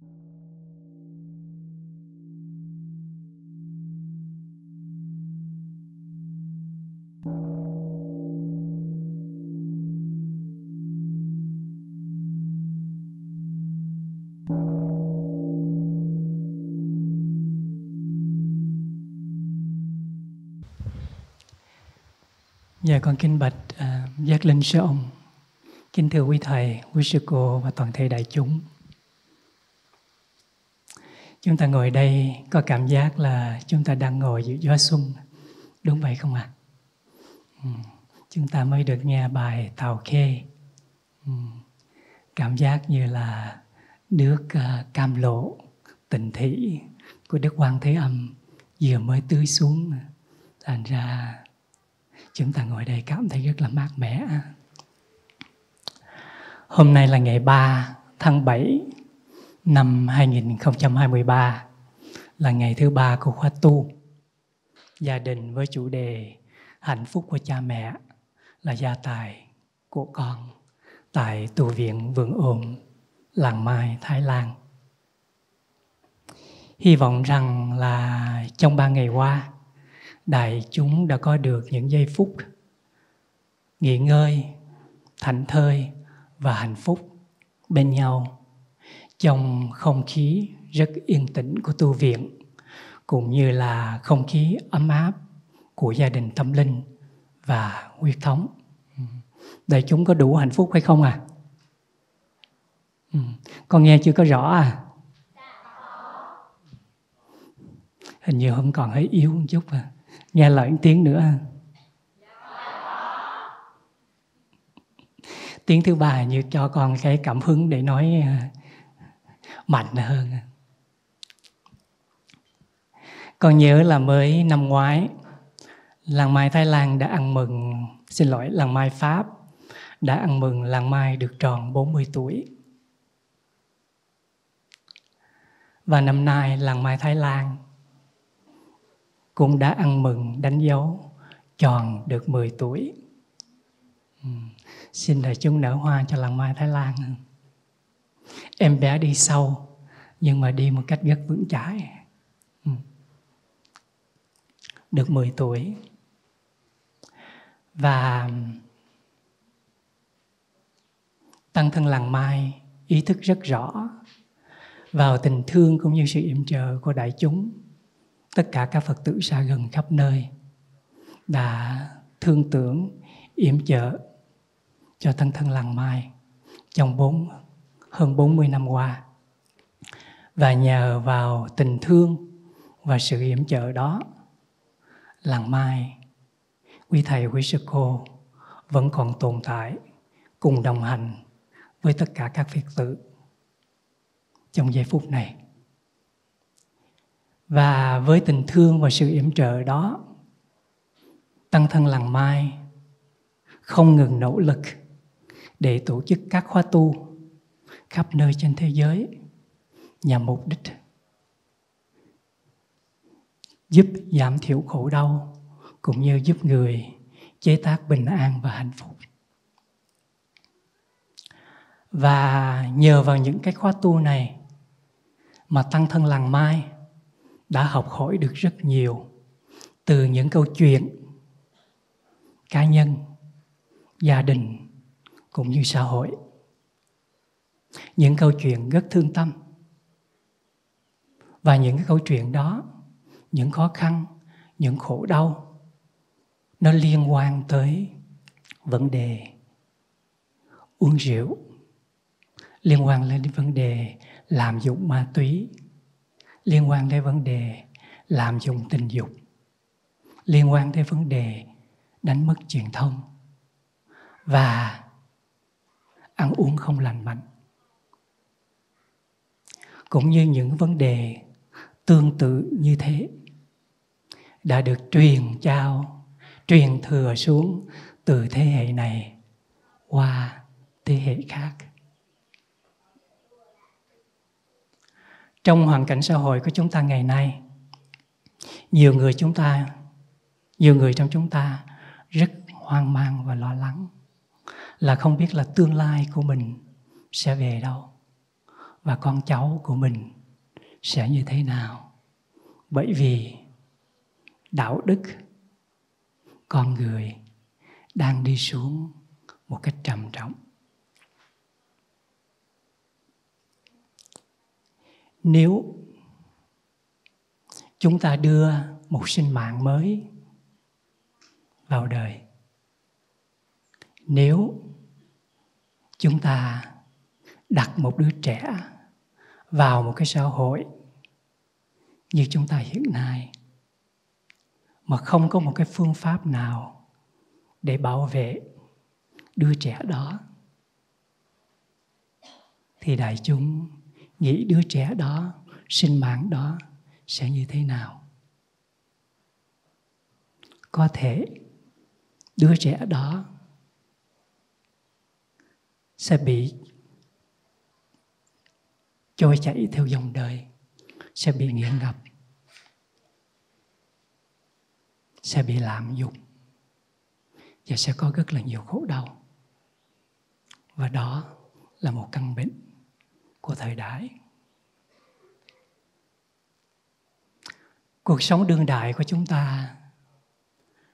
Dạ con kính bạch uh, Giác Linh Sư Ông Kính thưa quý Thầy, quý Sư Cô và toàn thể đại chúng chúng ta ngồi đây có cảm giác là chúng ta đang ngồi giữa gió xuân đúng vậy không ạ à? ừ. chúng ta mới được nghe bài tàu khê ừ. cảm giác như là nước uh, cam lộ tình thị của đức quan thế âm vừa mới tưới xuống thành ra chúng ta ngồi đây cảm thấy rất là mát mẻ hôm nay là ngày 3 tháng 7 năm 2023 là ngày thứ ba của khóa tu gia đình với chủ đề hạnh phúc của cha mẹ là gia tài của con tại tu viện Vườn Ôm, làng Mai, Thái Lan. Hy vọng rằng là trong ba ngày qua, đại chúng đã có được những giây phút nghỉ ngơi, thảnh thơi và hạnh phúc bên nhau trong không khí rất yên tĩnh của tu viện cũng như là không khí ấm áp của gia đình tâm linh và huyết thống đời chúng có đủ hạnh phúc hay không à ừ, con nghe chưa có rõ à hình như hôm còn hơi yếu một chút à nghe lại một tiếng nữa tiếng thứ ba như cho con cái cảm hứng để nói à, mạnh hơn con nhớ là mới năm ngoái làng mai thái lan đã ăn mừng xin lỗi làng mai pháp đã ăn mừng làng mai được tròn 40 tuổi và năm nay làng mai thái lan cũng đã ăn mừng đánh dấu tròn được 10 tuổi. Ừ, xin đại chúng nở hoa cho làng mai Thái Lan em bé đi sâu nhưng mà đi một cách rất vững chãi ừ. được 10 tuổi và tăng thân làng mai ý thức rất rõ vào tình thương cũng như sự yểm trợ của đại chúng tất cả các phật tử xa gần khắp nơi đã thương tưởng yểm trợ cho thân thân làng mai trong bốn hơn 40 năm qua. Và nhờ vào tình thương và sự yểm trợ đó, làng Mai, quý thầy, quý sư cô vẫn còn tồn tại cùng đồng hành với tất cả các Phật tử trong giây phút này. Và với tình thương và sự yểm trợ đó, Tăng thân làng Mai không ngừng nỗ lực để tổ chức các khóa tu khắp nơi trên thế giới nhằm mục đích giúp giảm thiểu khổ đau cũng như giúp người chế tác bình an và hạnh phúc và nhờ vào những cái khóa tu này mà tăng thân làng mai đã học hỏi được rất nhiều từ những câu chuyện cá nhân gia đình cũng như xã hội những câu chuyện rất thương tâm và những cái câu chuyện đó những khó khăn những khổ đau nó liên quan tới vấn đề uống rượu liên quan lên đến vấn đề làm dụng ma túy liên quan đến vấn đề làm dụng tình dục liên quan tới vấn đề đánh mất truyền thông và ăn uống không lành mạnh cũng như những vấn đề tương tự như thế đã được truyền trao truyền thừa xuống từ thế hệ này qua thế hệ khác trong hoàn cảnh xã hội của chúng ta ngày nay nhiều người chúng ta nhiều người trong chúng ta rất hoang mang và lo lắng là không biết là tương lai của mình sẽ về đâu và con cháu của mình sẽ như thế nào bởi vì đạo đức con người đang đi xuống một cách trầm trọng nếu chúng ta đưa một sinh mạng mới vào đời nếu chúng ta đặt một đứa trẻ vào một cái xã hội như chúng ta hiện nay mà không có một cái phương pháp nào để bảo vệ đứa trẻ đó thì đại chúng nghĩ đứa trẻ đó sinh mạng đó sẽ như thế nào có thể đứa trẻ đó sẽ bị trôi chảy theo dòng đời sẽ bị nghiện ngập sẽ bị lạm dụng và sẽ có rất là nhiều khổ đau và đó là một căn bệnh của thời đại cuộc sống đương đại của chúng ta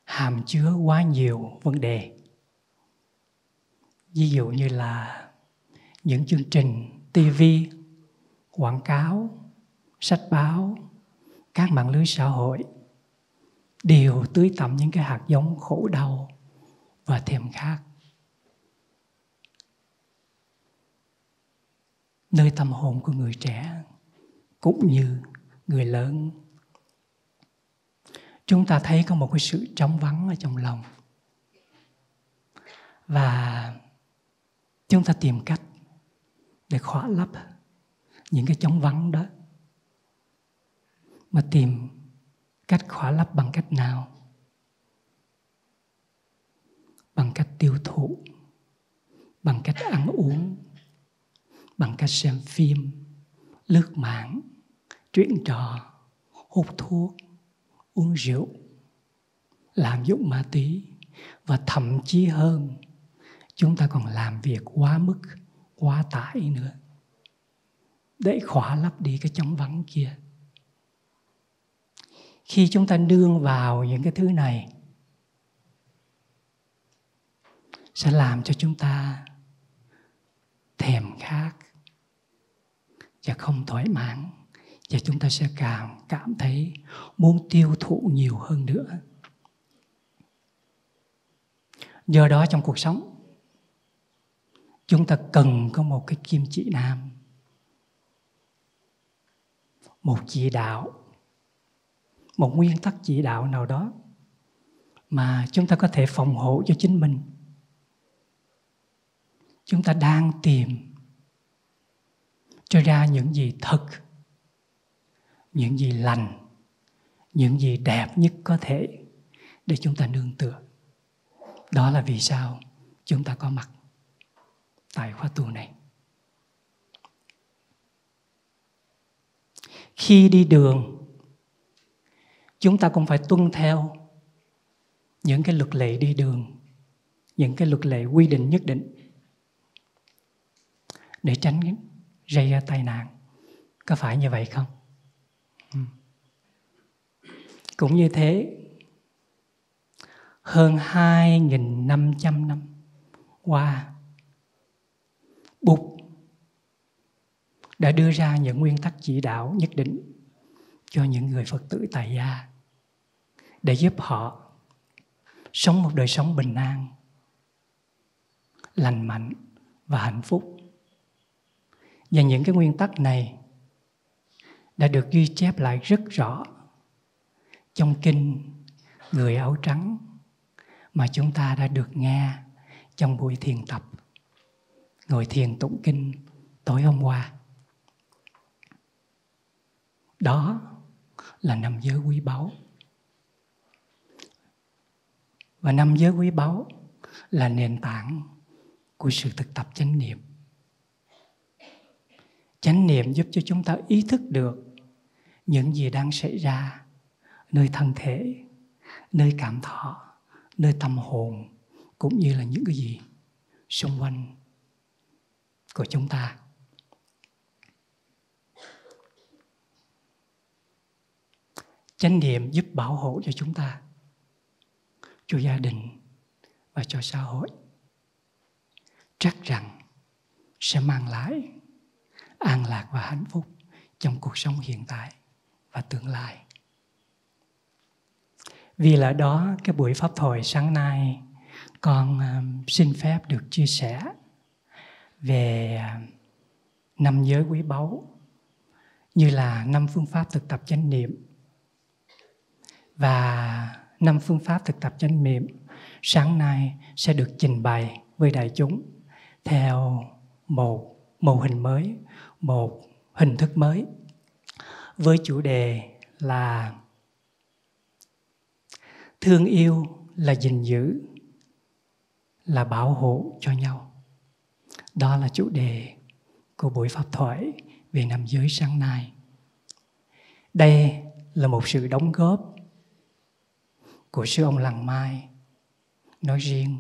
hàm chứa quá nhiều vấn đề ví dụ như là những chương trình tv quảng cáo sách báo các mạng lưới xã hội đều tưới tẩm những cái hạt giống khổ đau và thèm khát nơi tâm hồn của người trẻ cũng như người lớn chúng ta thấy có một cái sự trống vắng ở trong lòng và chúng ta tìm cách để khỏa lấp những cái chống vắng đó mà tìm cách khỏa lấp bằng cách nào bằng cách tiêu thụ bằng cách ăn uống bằng cách xem phim lướt mạng chuyện trò hút thuốc uống rượu làm dụng ma túy và thậm chí hơn chúng ta còn làm việc quá mức quá tải nữa để khỏa lấp đi cái trống vắng kia khi chúng ta nương vào những cái thứ này sẽ làm cho chúng ta thèm khát và không thoải mãn và chúng ta sẽ càng cảm thấy muốn tiêu thụ nhiều hơn nữa do đó trong cuộc sống chúng ta cần có một cái kim chỉ nam một chỉ đạo một nguyên tắc chỉ đạo nào đó mà chúng ta có thể phòng hộ cho chính mình chúng ta đang tìm cho ra những gì thật những gì lành những gì đẹp nhất có thể để chúng ta nương tựa đó là vì sao chúng ta có mặt tại khóa tu này khi đi đường chúng ta cũng phải tuân theo những cái luật lệ đi đường những cái luật lệ quy định nhất định để tránh gây ra tai nạn có phải như vậy không ừ. cũng như thế hơn 2.500 năm qua Bụt đã đưa ra những nguyên tắc chỉ đạo nhất định cho những người Phật tử tại gia để giúp họ sống một đời sống bình an, lành mạnh và hạnh phúc. Và những cái nguyên tắc này đã được ghi chép lại rất rõ trong kinh Người áo trắng mà chúng ta đã được nghe trong buổi thiền tập ngồi thiền tụng kinh tối hôm qua đó là năm giới quý báu. Và năm giới quý báu là nền tảng của sự thực tập chánh niệm. Chánh niệm giúp cho chúng ta ý thức được những gì đang xảy ra nơi thân thể, nơi cảm thọ, nơi tâm hồn cũng như là những cái gì xung quanh của chúng ta chánh niệm giúp bảo hộ cho chúng ta cho gia đình và cho xã hội chắc rằng sẽ mang lại an lạc và hạnh phúc trong cuộc sống hiện tại và tương lai vì là đó cái buổi pháp thoại sáng nay con um, xin phép được chia sẻ về um, năm giới quý báu như là năm phương pháp thực tập chánh niệm và năm phương pháp thực tập chánh niệm sáng nay sẽ được trình bày với đại chúng theo một mô hình mới, một hình thức mới với chủ đề là thương yêu là gìn giữ là bảo hộ cho nhau. Đó là chủ đề của buổi pháp thoại về nam giới sáng nay. Đây là một sự đóng góp của sư ông Làng Mai nói riêng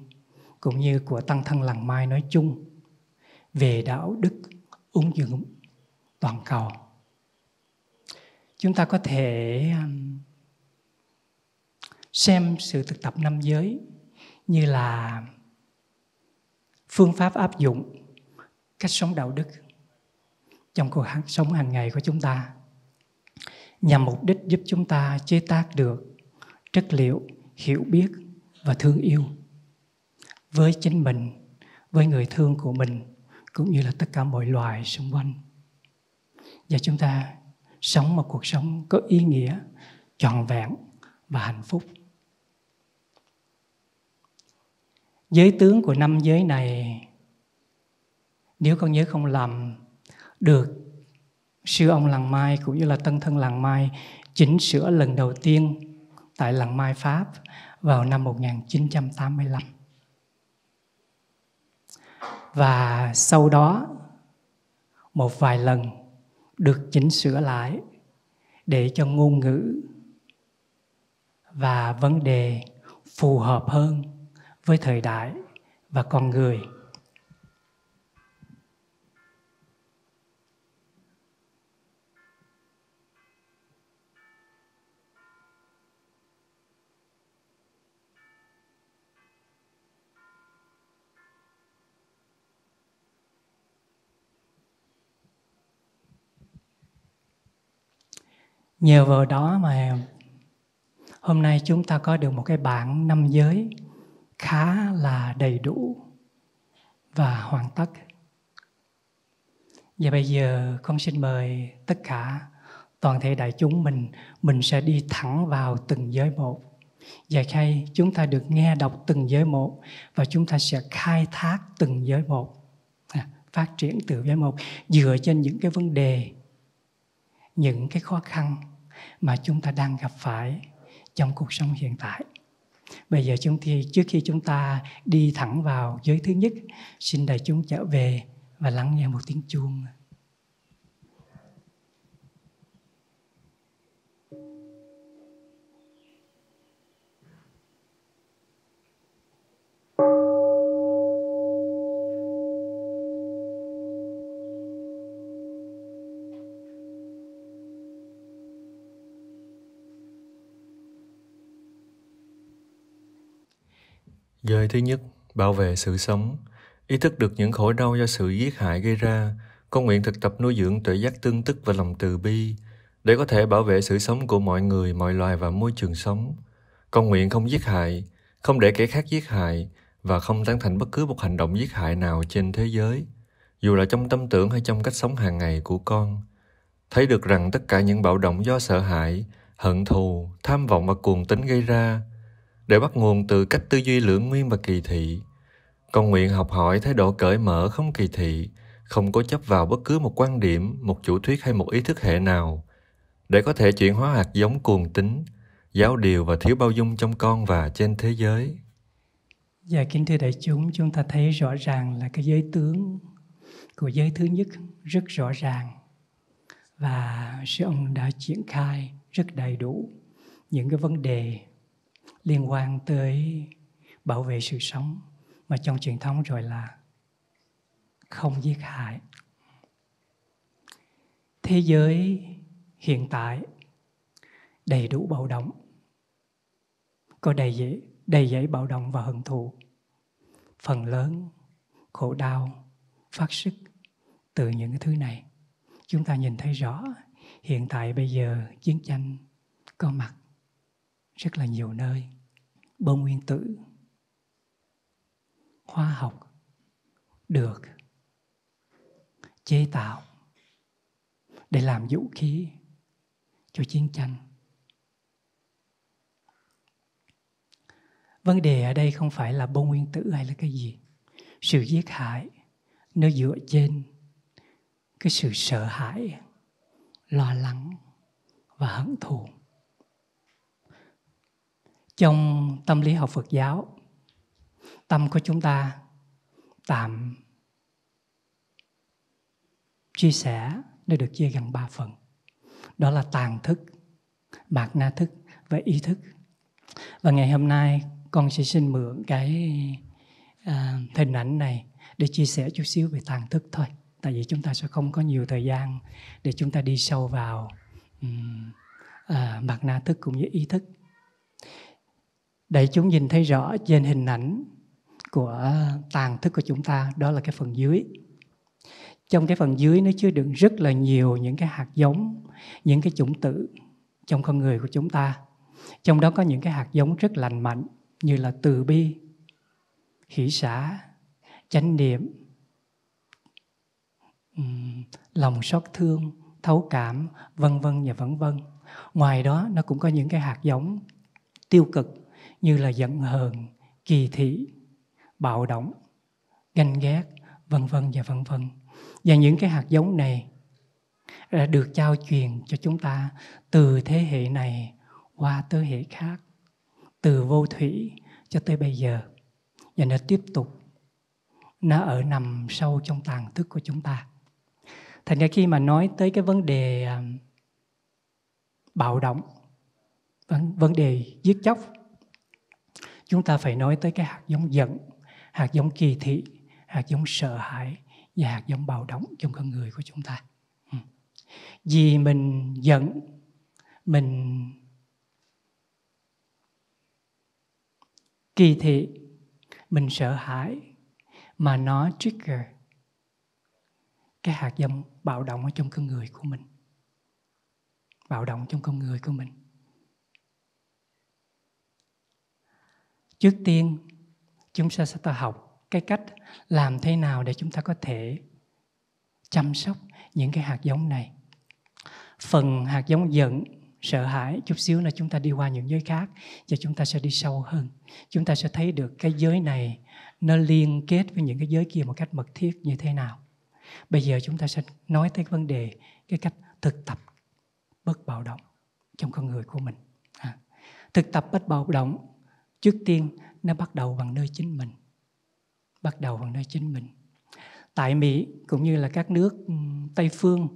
cũng như của tăng thân Làng Mai nói chung về đạo đức ứng dụng toàn cầu. Chúng ta có thể um, xem sự thực tập năm giới như là phương pháp áp dụng cách sống đạo đức trong cuộc sống hàng ngày của chúng ta nhằm mục đích giúp chúng ta chế tác được chất liệu hiểu biết và thương yêu với chính mình với người thương của mình cũng như là tất cả mọi loài xung quanh và chúng ta sống một cuộc sống có ý nghĩa trọn vẹn và hạnh phúc giới tướng của năm giới này nếu con nhớ không lầm được sư ông làng mai cũng như là tân thân làng mai chỉnh sửa lần đầu tiên tại Làng Mai Pháp vào năm 1985. Và sau đó một vài lần được chỉnh sửa lại để cho ngôn ngữ và vấn đề phù hợp hơn với thời đại và con người nhờ vào đó mà hôm nay chúng ta có được một cái bảng năm giới khá là đầy đủ và hoàn tất và bây giờ con xin mời tất cả toàn thể đại chúng mình mình sẽ đi thẳng vào từng giới một và khi chúng ta được nghe đọc từng giới một và chúng ta sẽ khai thác từng giới một à, phát triển từ giới một dựa trên những cái vấn đề những cái khó khăn mà chúng ta đang gặp phải trong cuộc sống hiện tại bây giờ chúng thì trước khi chúng ta đi thẳng vào giới thứ nhất xin đại chúng trở về và lắng nghe một tiếng chuông Nơi thứ nhất, bảo vệ sự sống. Ý thức được những khổ đau do sự giết hại gây ra, con nguyện thực tập nuôi dưỡng tuệ giác tương tức và lòng từ bi, để có thể bảo vệ sự sống của mọi người, mọi loài và môi trường sống. Con nguyện không giết hại, không để kẻ khác giết hại và không tán thành bất cứ một hành động giết hại nào trên thế giới, dù là trong tâm tưởng hay trong cách sống hàng ngày của con. Thấy được rằng tất cả những bạo động do sợ hãi, hận thù, tham vọng và cuồng tính gây ra để bắt nguồn từ cách tư duy lưỡng nguyên và kỳ thị. Con nguyện học hỏi thái độ cởi mở không kỳ thị, không cố chấp vào bất cứ một quan điểm, một chủ thuyết hay một ý thức hệ nào, để có thể chuyển hóa hạt giống cuồng tính, giáo điều và thiếu bao dung trong con và trên thế giới. Dạ, kính thưa đại chúng, chúng ta thấy rõ ràng là cái giới tướng của giới thứ nhất rất rõ ràng và sư ông đã triển khai rất đầy đủ những cái vấn đề liên quan tới bảo vệ sự sống mà trong truyền thống rồi là không giết hại thế giới hiện tại đầy đủ bạo động có đầy dễ đầy dẫy bạo động và hận thù phần lớn khổ đau phát sức từ những cái thứ này chúng ta nhìn thấy rõ hiện tại bây giờ chiến tranh có mặt rất là nhiều nơi bơm nguyên tử khoa học được chế tạo để làm vũ khí cho chiến tranh vấn đề ở đây không phải là bom nguyên tử hay là cái gì sự giết hại nó dựa trên cái sự sợ hãi lo lắng và hận thù trong tâm lý học Phật giáo tâm của chúng ta tạm chia sẻ nó được chia gần ba phần đó là tàn thức mạt na thức và ý thức và ngày hôm nay con sẽ xin mượn cái à, hình ảnh này để chia sẻ chút xíu về tàn thức thôi tại vì chúng ta sẽ không có nhiều thời gian để chúng ta đi sâu vào um, à, mạt na thức cũng như ý thức để chúng nhìn thấy rõ trên hình ảnh của tàn thức của chúng ta đó là cái phần dưới trong cái phần dưới nó chứa đựng rất là nhiều những cái hạt giống những cái chủng tử trong con người của chúng ta trong đó có những cái hạt giống rất lành mạnh như là từ bi hỷ xã chánh niệm lòng xót thương thấu cảm vân vân và vân vân ngoài đó nó cũng có những cái hạt giống tiêu cực như là giận hờn, kỳ thị, bạo động, ganh ghét, vân vân và vân vân. Và những cái hạt giống này đã được trao truyền cho chúng ta từ thế hệ này qua thế hệ khác, từ vô thủy cho tới bây giờ. Và nó tiếp tục, nó ở nằm sâu trong tàn thức của chúng ta. Thành ra khi mà nói tới cái vấn đề à, bạo động, vấn, vấn đề giết chóc chúng ta phải nói tới cái hạt giống giận hạt giống kỳ thị hạt giống sợ hãi và hạt giống bạo động trong con người của chúng ta ừ. vì mình giận mình kỳ thị mình sợ hãi mà nó trigger cái hạt giống bạo động ở trong con người của mình bạo động trong con người của mình trước tiên chúng ta sẽ học cái cách làm thế nào để chúng ta có thể chăm sóc những cái hạt giống này phần hạt giống giận sợ hãi chút xíu là chúng ta đi qua những giới khác và chúng ta sẽ đi sâu hơn chúng ta sẽ thấy được cái giới này nó liên kết với những cái giới kia một cách mật thiết như thế nào bây giờ chúng ta sẽ nói tới vấn đề cái cách thực tập bất bạo động trong con người của mình à. thực tập bất bạo động trước tiên nó bắt đầu bằng nơi chính mình bắt đầu bằng nơi chính mình tại mỹ cũng như là các nước tây phương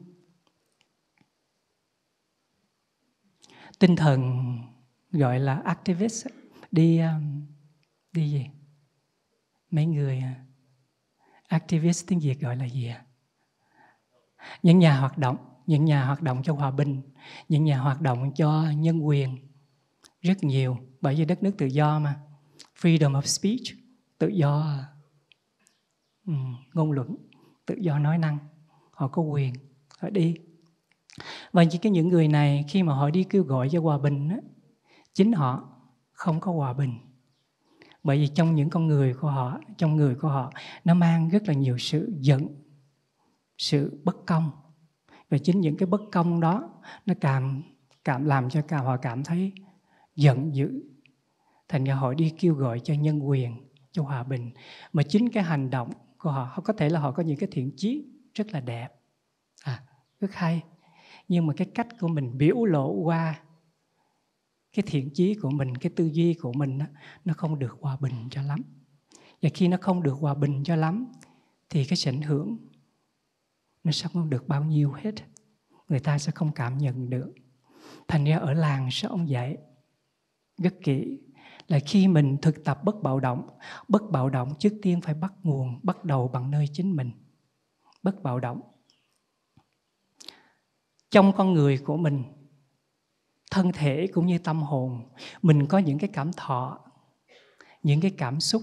tinh thần gọi là activist đi đi gì mấy người à, activist tiếng việt gọi là gì những nhà hoạt động những nhà hoạt động cho hòa bình những nhà hoạt động cho nhân quyền rất nhiều bởi vì đất nước tự do mà freedom of speech tự do ừ, ngôn luận tự do nói năng họ có quyền họ đi và chỉ cái những người này khi mà họ đi kêu gọi cho hòa bình á, chính họ không có hòa bình bởi vì trong những con người của họ trong người của họ nó mang rất là nhiều sự giận sự bất công và chính những cái bất công đó nó cảm cảm làm cho cả họ cảm thấy giận dữ thành ra họ đi kêu gọi cho nhân quyền cho hòa bình mà chính cái hành động của họ, họ có thể là họ có những cái thiện chí rất là đẹp à, rất hay nhưng mà cái cách của mình biểu lộ qua cái thiện chí của mình cái tư duy của mình nó không được hòa bình cho lắm và khi nó không được hòa bình cho lắm thì cái sảnh hưởng nó sẽ không được bao nhiêu hết người ta sẽ không cảm nhận được thành ra ở làng sẽ ông dạy rất kỹ là khi mình thực tập bất bạo động bất bạo động trước tiên phải bắt nguồn bắt đầu bằng nơi chính mình bất bạo động trong con người của mình thân thể cũng như tâm hồn mình có những cái cảm thọ những cái cảm xúc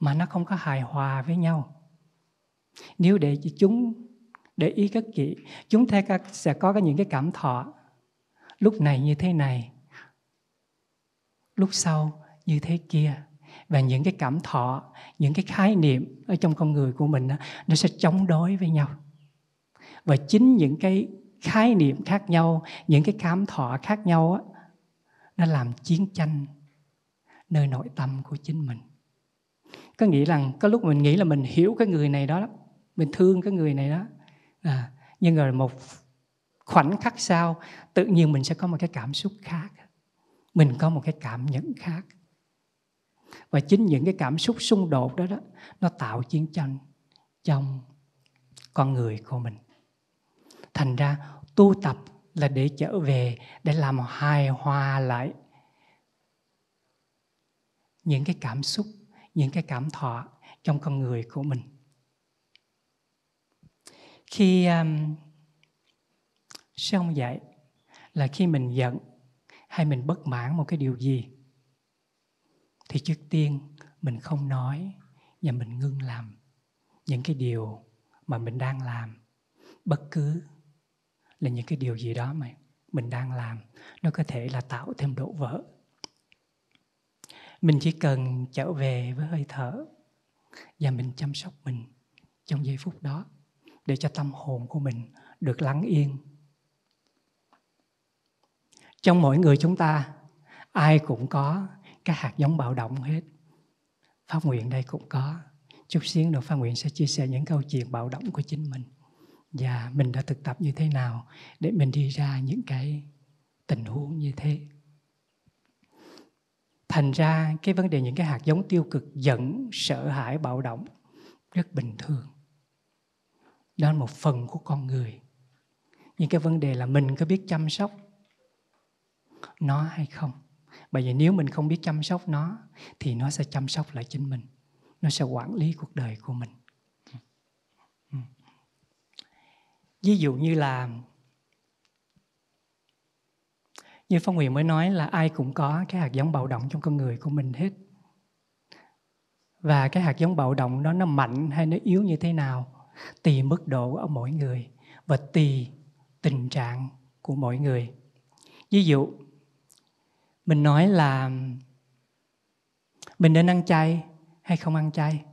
mà nó không có hài hòa với nhau nếu để chúng để ý các kỹ chúng ta sẽ có những cái cảm thọ lúc này như thế này lúc sau như thế kia và những cái cảm thọ những cái khái niệm ở trong con người của mình nó sẽ chống đối với nhau và chính những cái khái niệm khác nhau những cái cảm thọ khác nhau nó làm chiến tranh nơi nội tâm của chính mình có nghĩa rằng có lúc mình nghĩ là mình hiểu cái người này đó mình thương cái người này đó à, nhưng rồi một khoảnh khắc sau tự nhiên mình sẽ có một cái cảm xúc khác mình có một cái cảm nhận khác và chính những cái cảm xúc xung đột đó đó nó tạo chiến tranh trong con người của mình thành ra tu tập là để trở về để làm hài hòa lại những cái cảm xúc những cái cảm thọ trong con người của mình khi um, sư ông dạy là khi mình giận hay mình bất mãn một cái điều gì thì trước tiên mình không nói và mình ngưng làm những cái điều mà mình đang làm bất cứ là những cái điều gì đó mà mình đang làm nó có thể là tạo thêm độ vỡ mình chỉ cần trở về với hơi thở và mình chăm sóc mình trong giây phút đó để cho tâm hồn của mình được lắng yên trong mỗi người chúng ta ai cũng có cái hạt giống bạo động hết phát nguyện đây cũng có chút xíu nữa phát nguyện sẽ chia sẻ những câu chuyện bạo động của chính mình và mình đã thực tập như thế nào để mình đi ra những cái tình huống như thế thành ra cái vấn đề những cái hạt giống tiêu cực giận sợ hãi bạo động rất bình thường đó là một phần của con người nhưng cái vấn đề là mình có biết chăm sóc nó hay không bởi vì nếu mình không biết chăm sóc nó thì nó sẽ chăm sóc lại chính mình nó sẽ quản lý cuộc đời của mình ừ. ví dụ như là như phong huyền mới nói là ai cũng có cái hạt giống bạo động trong con người của mình hết và cái hạt giống bạo động đó nó mạnh hay nó yếu như thế nào tùy mức độ ở mỗi người và tùy tình trạng của mỗi người ví dụ mình nói là mình nên ăn chay hay không ăn chay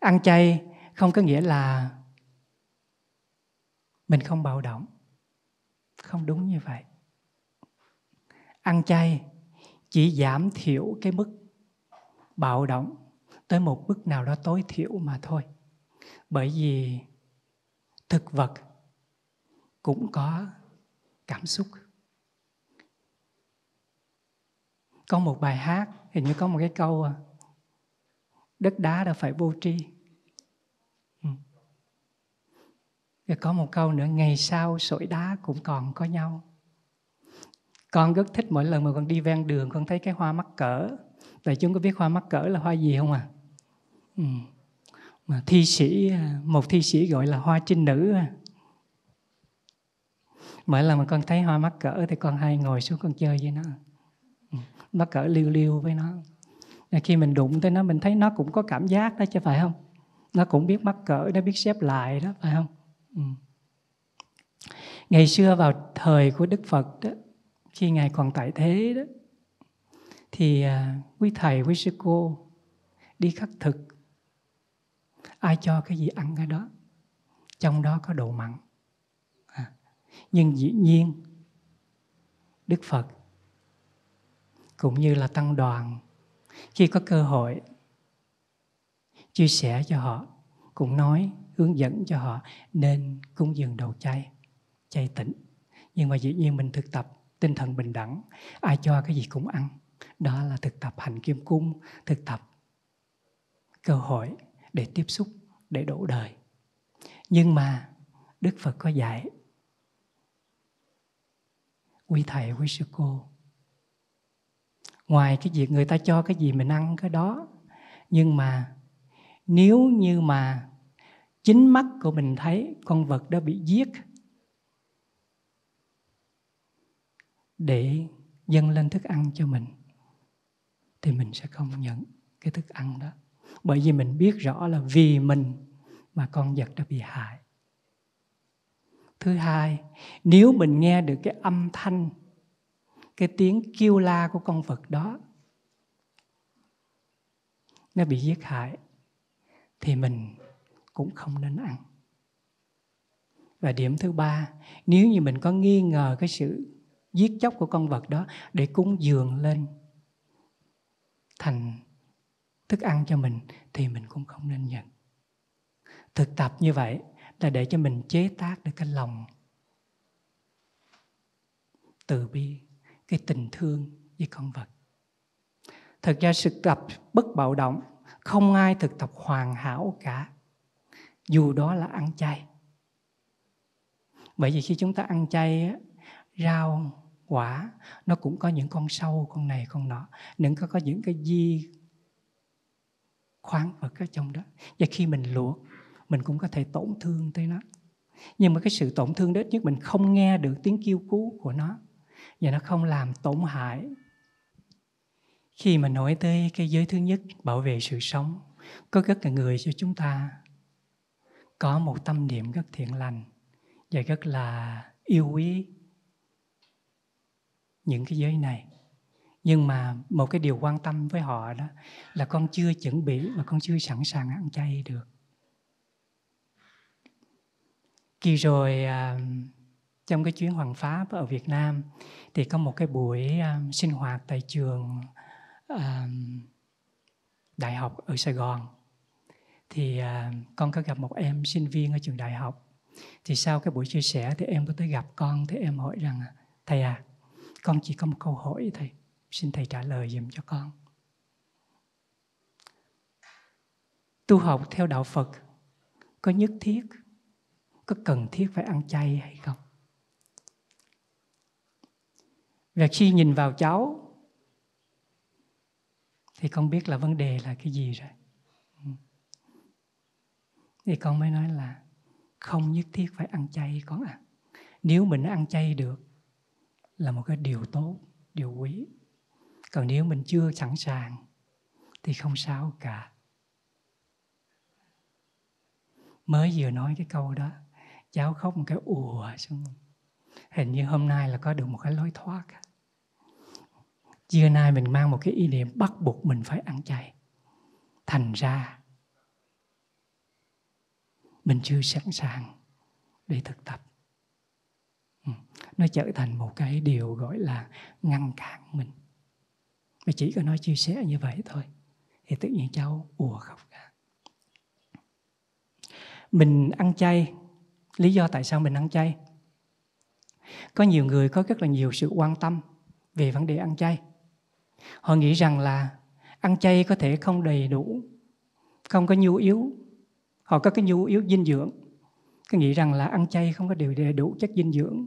ăn chay không có nghĩa là mình không bạo động không đúng như vậy ăn chay chỉ giảm thiểu cái mức bạo động tới một mức nào đó tối thiểu mà thôi bởi vì thực vật cũng có cảm xúc có một bài hát hình như có một cái câu à, đất đá đã phải vô tri ừ. rồi có một câu nữa ngày sau sỏi đá cũng còn có nhau con rất thích mỗi lần mà con đi ven đường con thấy cái hoa mắc cỡ tại chúng có biết hoa mắc cỡ là hoa gì không à ừ. mà thi sĩ à, một thi sĩ gọi là hoa trinh nữ à. mỗi lần mà con thấy hoa mắc cỡ thì con hay ngồi xuống con chơi với nó nó cỡ liêu liêu với nó khi mình đụng tới nó mình thấy nó cũng có cảm giác đó chứ phải không nó cũng biết mắc cỡ nó biết xếp lại đó phải không ừ. ngày xưa vào thời của đức phật đó khi ngài còn tại thế đó thì à, quý thầy quý sư cô đi khắc thực ai cho cái gì ăn cái đó trong đó có độ mặn à. nhưng dĩ nhiên đức phật cũng như là tăng đoàn khi có cơ hội chia sẻ cho họ cũng nói hướng dẫn cho họ nên cúng dường đầu chay chay tịnh nhưng mà dĩ nhiên mình thực tập tinh thần bình đẳng ai cho cái gì cũng ăn đó là thực tập hành kim cung thực tập cơ hội để tiếp xúc để đổ đời nhưng mà đức phật có dạy quý thầy quý sư cô ngoài cái việc người ta cho cái gì mình ăn cái đó nhưng mà nếu như mà chính mắt của mình thấy con vật đó bị giết để dâng lên thức ăn cho mình thì mình sẽ không nhận cái thức ăn đó bởi vì mình biết rõ là vì mình mà con vật đã bị hại thứ hai nếu mình nghe được cái âm thanh cái tiếng kêu la của con vật đó nó bị giết hại thì mình cũng không nên ăn và điểm thứ ba nếu như mình có nghi ngờ cái sự giết chóc của con vật đó để cúng dường lên thành thức ăn cho mình thì mình cũng không nên nhận thực tập như vậy là để cho mình chế tác được cái lòng từ bi cái tình thương với con vật thật ra sự tập bất bạo động không ai thực tập hoàn hảo cả dù đó là ăn chay bởi vì khi chúng ta ăn chay rau quả nó cũng có những con sâu con này con nọ những có có những cái di khoáng ở cái trong đó và khi mình luộc mình cũng có thể tổn thương tới nó nhưng mà cái sự tổn thương đó nhất mình không nghe được tiếng kêu cứu của nó và nó không làm tổn hại khi mà nói tới cái giới thứ nhất bảo vệ sự sống có rất là người cho chúng ta có một tâm niệm rất thiện lành và rất là yêu quý những cái giới này nhưng mà một cái điều quan tâm với họ đó là con chưa chuẩn bị và con chưa sẵn sàng ăn chay được kỳ rồi à, trong cái chuyến hoàng pháp ở Việt Nam thì có một cái buổi um, sinh hoạt tại trường um, đại học ở Sài Gòn thì uh, con có gặp một em sinh viên ở trường đại học thì sau cái buổi chia sẻ thì em có tới gặp con thì em hỏi rằng thầy à con chỉ có một câu hỏi thầy xin thầy trả lời giùm cho con tu học theo đạo phật có nhất thiết có cần thiết phải ăn chay hay không và khi nhìn vào cháu thì con biết là vấn đề là cái gì rồi thì con mới nói là không nhất thiết phải ăn chay con ạ à. nếu mình ăn chay được là một cái điều tốt điều quý còn nếu mình chưa sẵn sàng thì không sao cả mới vừa nói cái câu đó cháu khóc một cái ùa xong hình như hôm nay là có được một cái lối thoát Trưa nay mình mang một cái ý niệm bắt buộc mình phải ăn chay. Thành ra mình chưa sẵn sàng để thực tập. Ừ, nó trở thành một cái điều gọi là ngăn cản mình. Mà chỉ có nói chia sẻ như vậy thôi. Thì tự nhiên cháu ùa khóc ra. Mình ăn chay. Lý do tại sao mình ăn chay? Có nhiều người có rất là nhiều sự quan tâm về vấn đề ăn chay họ nghĩ rằng là ăn chay có thể không đầy đủ không có nhu yếu họ có cái nhu yếu dinh dưỡng cứ nghĩ rằng là ăn chay không có điều đầy đủ chất dinh dưỡng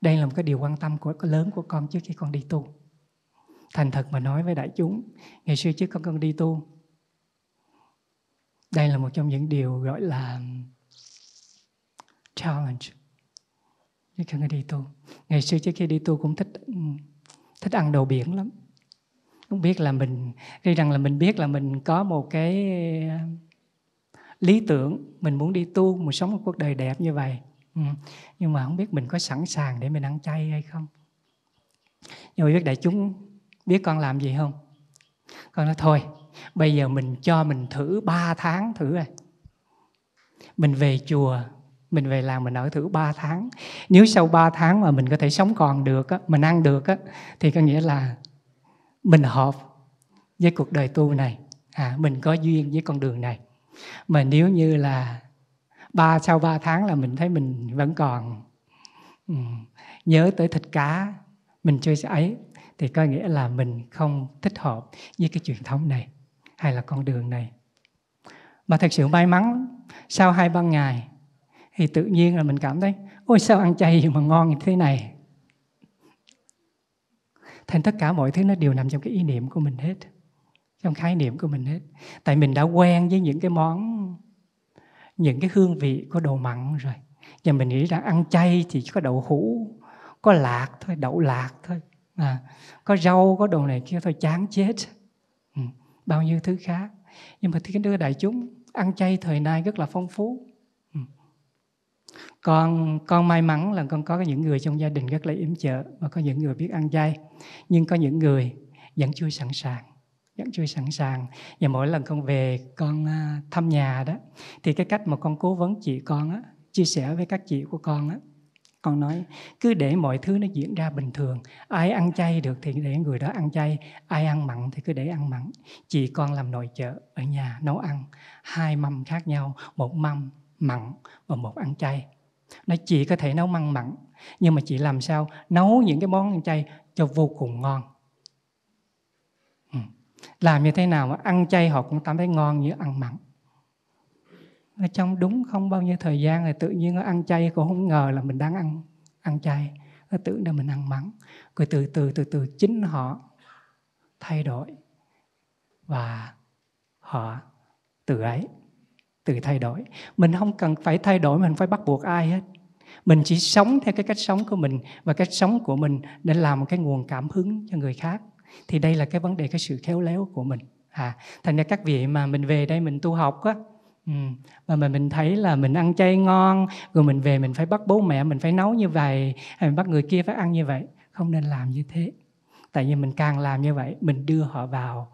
đây là một cái điều quan tâm của cái lớn của con trước khi con đi tu thành thật mà nói với đại chúng ngày xưa trước con con đi tu đây là một trong những điều gọi là challenge trước khi con đi tu ngày xưa trước khi đi tu cũng thích thích ăn đồ biển lắm không biết là mình tuy rằng là mình biết là mình có một cái lý tưởng mình muốn đi tu mình sống một cuộc đời đẹp như vậy ừ, nhưng mà không biết mình có sẵn sàng để mình ăn chay hay không nhưng mà biết đại chúng biết con làm gì không con nói thôi bây giờ mình cho mình thử 3 tháng thử rồi mình về chùa mình về làng mình ở thử 3 tháng nếu sau 3 tháng mà mình có thể sống còn được á, mình ăn được á, thì có nghĩa là mình hợp với cuộc đời tu này à, mình có duyên với con đường này mà nếu như là ba sau 3 tháng là mình thấy mình vẫn còn ừ, nhớ tới thịt cá mình chơi ấy thì có nghĩa là mình không thích hợp với cái truyền thống này hay là con đường này mà thật sự may mắn sau hai ba ngày thì tự nhiên là mình cảm thấy ôi sao ăn chay mà ngon như thế này thành tất cả mọi thứ nó đều nằm trong cái ý niệm của mình hết trong khái niệm của mình hết tại mình đã quen với những cái món những cái hương vị của đồ mặn rồi và mình nghĩ rằng ăn chay chỉ có đậu hũ có lạc thôi đậu lạc thôi à, có rau có đồ này kia thôi chán chết ừ, bao nhiêu thứ khác nhưng mà thiên đức đại chúng ăn chay thời nay rất là phong phú con con may mắn là con có những người trong gia đình rất là yếm trợ và có những người biết ăn chay nhưng có những người vẫn chưa sẵn sàng vẫn chưa sẵn sàng và mỗi lần con về con à, thăm nhà đó thì cái cách mà con cố vấn chị con á chia sẻ với các chị của con á con nói cứ để mọi thứ nó diễn ra bình thường ai ăn chay được thì để người đó ăn chay ai ăn mặn thì cứ để ăn mặn chị con làm nội trợ ở nhà nấu ăn hai mâm khác nhau một mâm mặn và một ăn chay nó chị có thể nấu măng mặn nhưng mà chị làm sao nấu những cái món ăn chay cho vô cùng ngon ừ. làm như thế nào mà ăn chay họ cũng cảm thấy ngon như ăn mặn ở trong đúng không bao nhiêu thời gian rồi tự nhiên nó ăn chay cũng không ngờ là mình đang ăn ăn chay nó tưởng là mình ăn mặn rồi từ từ từ từ chính họ thay đổi và họ từ ấy tự thay đổi mình không cần phải thay đổi mình không phải bắt buộc ai hết mình chỉ sống theo cái cách sống của mình và cách sống của mình để làm một cái nguồn cảm hứng cho người khác thì đây là cái vấn đề cái sự khéo léo của mình à thành ra các vị mà mình về đây mình tu học á và mà mình thấy là mình ăn chay ngon rồi mình về mình phải bắt bố mẹ mình phải nấu như vậy hay mình bắt người kia phải ăn như vậy không nên làm như thế tại vì mình càng làm như vậy mình đưa họ vào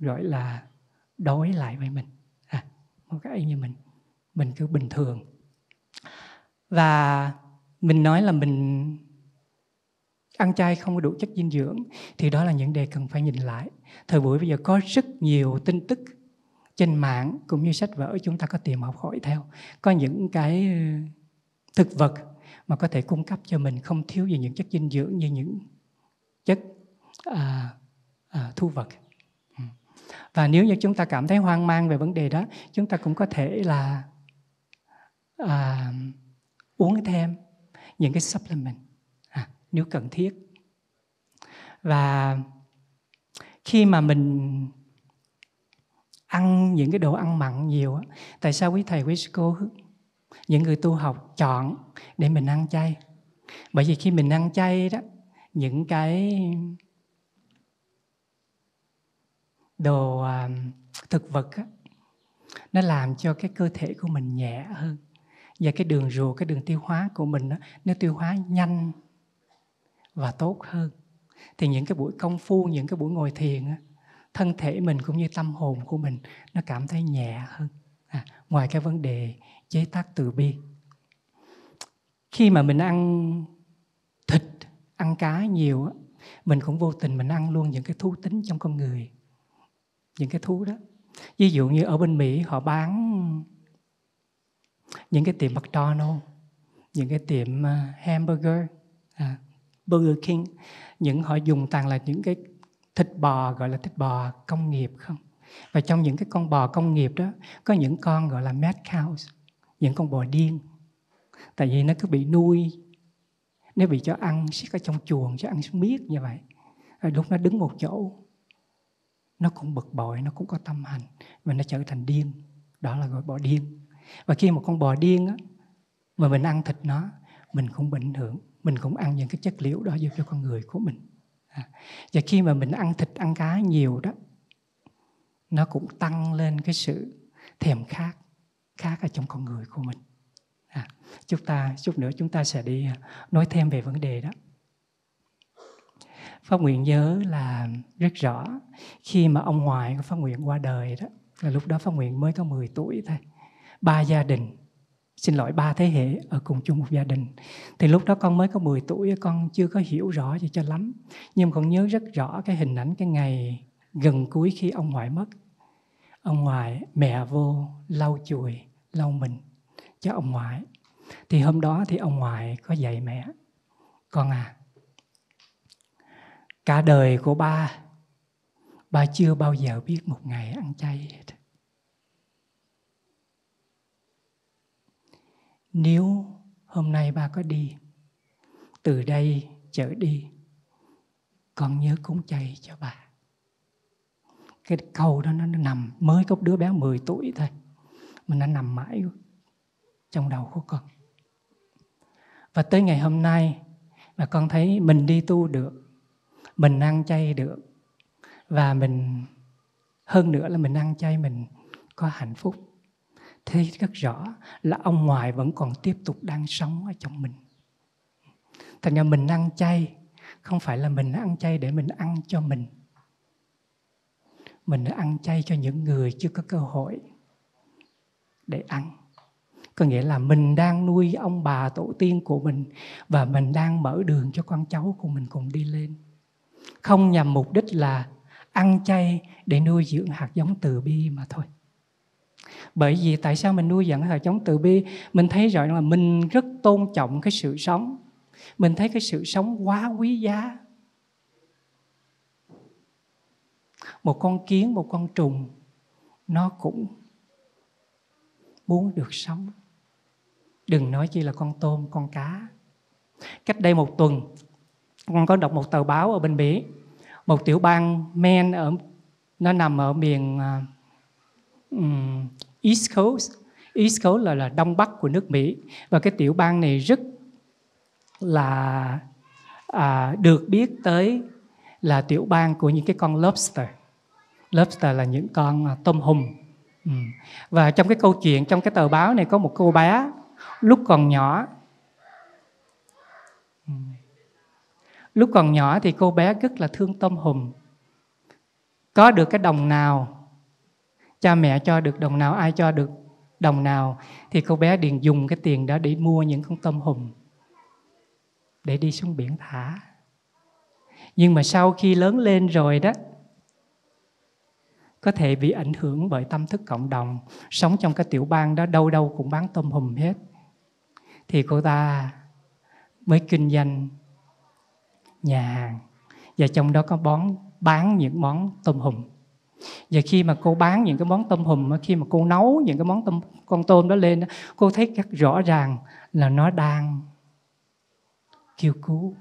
gọi là đối lại với mình một cái như mình mình cứ bình thường và mình nói là mình ăn chay không có đủ chất dinh dưỡng thì đó là những đề cần phải nhìn lại thời buổi bây giờ có rất nhiều tin tức trên mạng cũng như sách vở chúng ta có tìm học hỏi theo có những cái ờ, thực vật mà có thể cung cấp cho mình không thiếu gì những chất dinh dưỡng như những chất à, à, thu vật và nếu như chúng ta cảm thấy hoang mang về vấn đề đó chúng ta cũng có thể là à, uống thêm những cái supplement à, nếu cần thiết và khi mà mình ăn những cái đồ ăn mặn nhiều tại sao quý thầy quý cô những người tu học chọn để mình ăn chay bởi vì khi mình ăn chay đó những cái đồ à, thực vật á, nó làm cho cái cơ thể của mình nhẹ hơn và cái đường ruột cái đường tiêu hóa của mình đó, nó tiêu hóa nhanh và tốt hơn thì những cái buổi công phu những cái buổi ngồi thiền á, thân thể mình cũng như tâm hồn của mình nó cảm thấy nhẹ hơn à, ngoài cái vấn đề chế tác từ bi khi mà mình ăn thịt ăn cá nhiều á, mình cũng vô tình mình ăn luôn những cái thú tính trong con người những cái thú đó ví dụ như ở bên mỹ họ bán những cái tiệm mcdonald những cái tiệm à, hamburger à, burger king những họ dùng toàn là những cái thịt bò gọi là thịt bò công nghiệp không và trong những cái con bò công nghiệp đó có những con gọi là mad cows những con bò điên tại vì nó cứ bị nuôi nó bị cho ăn siết ở trong chuồng cho ăn miết như vậy lúc nó đứng một chỗ nó cũng bực bội nó cũng có tâm hành và nó trở thành điên đó là gọi bò điên và khi một con bò điên á mà mình ăn thịt nó mình cũng bị ảnh hưởng mình cũng ăn những cái chất liệu đó giúp cho con người của mình à. và khi mà mình ăn thịt ăn cá nhiều đó nó cũng tăng lên cái sự thèm khát khác ở trong con người của mình à, chúng ta chút nữa chúng ta sẽ đi à, nói thêm về vấn đề đó Pháp Nguyện nhớ là rất rõ khi mà ông ngoại của Pháp Nguyện qua đời đó là lúc đó Pháp Nguyện mới có 10 tuổi thôi. Ba gia đình, xin lỗi ba thế hệ ở cùng chung một gia đình. Thì lúc đó con mới có 10 tuổi, con chưa có hiểu rõ gì cho lắm. Nhưng con nhớ rất rõ cái hình ảnh cái ngày gần cuối khi ông ngoại mất. Ông ngoại mẹ vô lau chùi, lau mình cho ông ngoại. Thì hôm đó thì ông ngoại có dạy mẹ, con à, cả đời của ba ba chưa bao giờ biết một ngày ăn chay hết nếu hôm nay ba có đi từ đây trở đi con nhớ cúng chay cho bà cái câu đó nó, nó nằm mới có đứa bé 10 tuổi thôi mà nó nằm mãi trong đầu của con và tới ngày hôm nay mà con thấy mình đi tu được mình ăn chay được và mình hơn nữa là mình ăn chay mình có hạnh phúc thế rất rõ là ông ngoại vẫn còn tiếp tục đang sống ở trong mình thành ra mình ăn chay không phải là mình ăn chay để mình ăn cho mình mình ăn chay cho những người chưa có cơ hội để ăn có nghĩa là mình đang nuôi ông bà tổ tiên của mình và mình đang mở đường cho con cháu của mình cùng đi lên không nhằm mục đích là ăn chay để nuôi dưỡng hạt giống từ bi mà thôi bởi vì tại sao mình nuôi dưỡng hạt giống từ bi mình thấy rõ là mình rất tôn trọng cái sự sống mình thấy cái sự sống quá quý giá một con kiến một con trùng nó cũng muốn được sống đừng nói chi là con tôm con cá cách đây một tuần con có đọc một tờ báo ở bên Mỹ một tiểu bang Maine ở nó nằm ở miền uh, East Coast East Coast là là đông bắc của nước Mỹ và cái tiểu bang này rất là à, được biết tới là tiểu bang của những cái con lobster lobster là những con à, tôm hùm ừ. và trong cái câu chuyện trong cái tờ báo này có một cô bé lúc còn nhỏ lúc còn nhỏ thì cô bé rất là thương tôm hùm có được cái đồng nào cha mẹ cho được đồng nào ai cho được đồng nào thì cô bé điền dùng cái tiền đó để mua những con tôm hùm để đi xuống biển thả nhưng mà sau khi lớn lên rồi đó có thể bị ảnh hưởng bởi tâm thức cộng đồng sống trong cái tiểu bang đó đâu đâu cũng bán tôm hùm hết thì cô ta mới kinh doanh nhà hàng và trong đó có bón bán những món tôm hùm và khi mà cô bán những cái món tôm hùm khi mà cô nấu những cái món tôm con tôm đó lên cô thấy rất rõ ràng là nó đang kêu cứu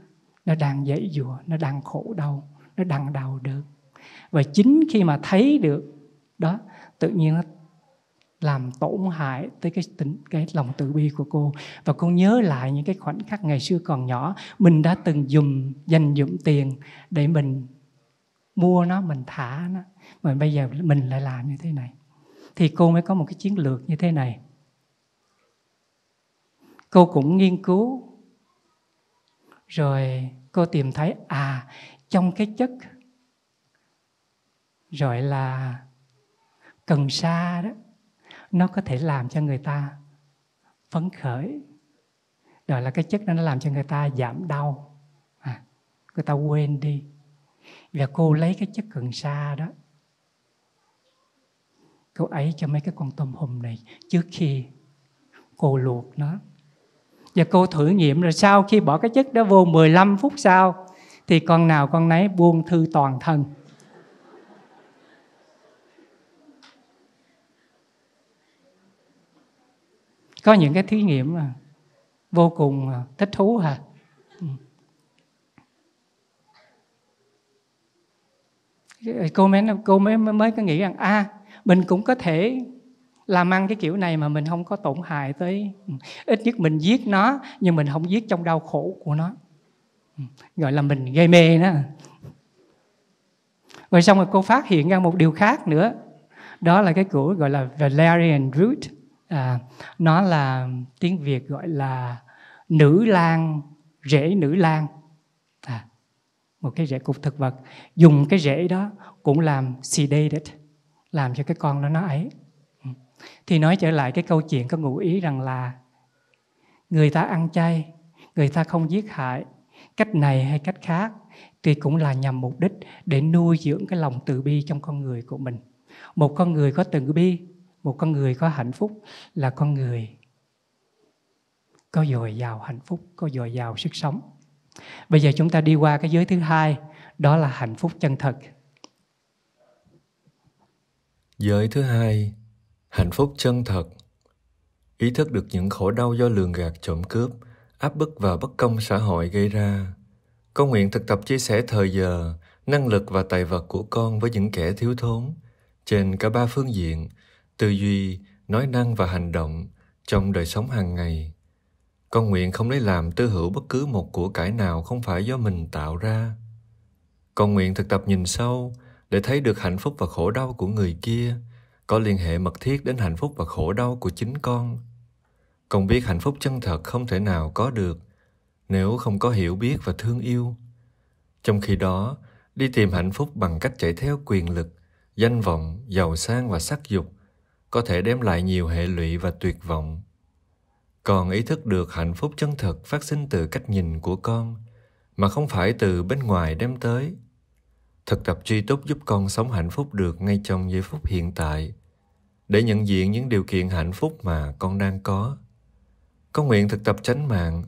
nó đang dãy dùa nó đang khổ đau nó đang đau đớn và chính khi mà thấy được đó tự nhiên nó làm tổn hại tới cái tính cái lòng tự bi của cô và cô nhớ lại những cái khoảnh khắc ngày xưa còn nhỏ mình đã từng dùng dành dụm tiền để mình mua nó mình thả nó mà bây giờ mình lại làm như thế này thì cô mới có một cái chiến lược như thế này cô cũng nghiên cứu rồi cô tìm thấy à trong cái chất gọi là cần sa đó nó có thể làm cho người ta phấn khởi đó là cái chất đó nó làm cho người ta giảm đau à, người ta quên đi và cô lấy cái chất cần sa đó cô ấy cho mấy cái con tôm hùm này trước khi cô luộc nó và cô thử nghiệm rồi sau khi bỏ cái chất đó vô 15 phút sau thì con nào con nấy buông thư toàn thân có những cái thí nghiệm mà vô cùng thích thú hả ừ. cô mới cô mới mới có nghĩ rằng a à, mình cũng có thể làm ăn cái kiểu này mà mình không có tổn hại tới ừ, ít nhất mình giết nó nhưng mình không giết trong đau khổ của nó ừ, gọi là mình gây mê đó rồi xong rồi cô phát hiện ra một điều khác nữa đó là cái củ gọi là valerian root à, nó là tiếng việt gọi là nữ lan rễ nữ lan à, một cái rễ cục thực vật dùng cái rễ đó cũng làm sedated làm cho cái con nó nó ấy ừ. thì nói trở lại cái câu chuyện có ngụ ý rằng là người ta ăn chay người ta không giết hại cách này hay cách khác thì cũng là nhằm mục đích để nuôi dưỡng cái lòng từ bi trong con người của mình một con người có từ bi một con người có hạnh phúc là con người có dồi dào hạnh phúc có dồi dào sức sống bây giờ chúng ta đi qua cái giới thứ hai đó là hạnh phúc chân thật giới thứ hai hạnh phúc chân thật ý thức được những khổ đau do lường gạt trộm cướp áp bức và bất công xã hội gây ra con nguyện thực tập chia sẻ thời giờ năng lực và tài vật của con với những kẻ thiếu thốn trên cả ba phương diện tư duy, nói năng và hành động trong đời sống hàng ngày. Con nguyện không lấy làm tư hữu bất cứ một của cải nào không phải do mình tạo ra. Con nguyện thực tập nhìn sâu để thấy được hạnh phúc và khổ đau của người kia có liên hệ mật thiết đến hạnh phúc và khổ đau của chính con. Con biết hạnh phúc chân thật không thể nào có được nếu không có hiểu biết và thương yêu. Trong khi đó, đi tìm hạnh phúc bằng cách chạy theo quyền lực, danh vọng, giàu sang và sắc dục – có thể đem lại nhiều hệ lụy và tuyệt vọng Còn ý thức được hạnh phúc chân thực phát sinh từ cách nhìn của con mà không phải từ bên ngoài đem tới thực tập tri túc giúp con sống hạnh phúc được ngay trong giây phút hiện tại để nhận diện những điều kiện hạnh phúc mà con đang có con nguyện thực tập chánh mạng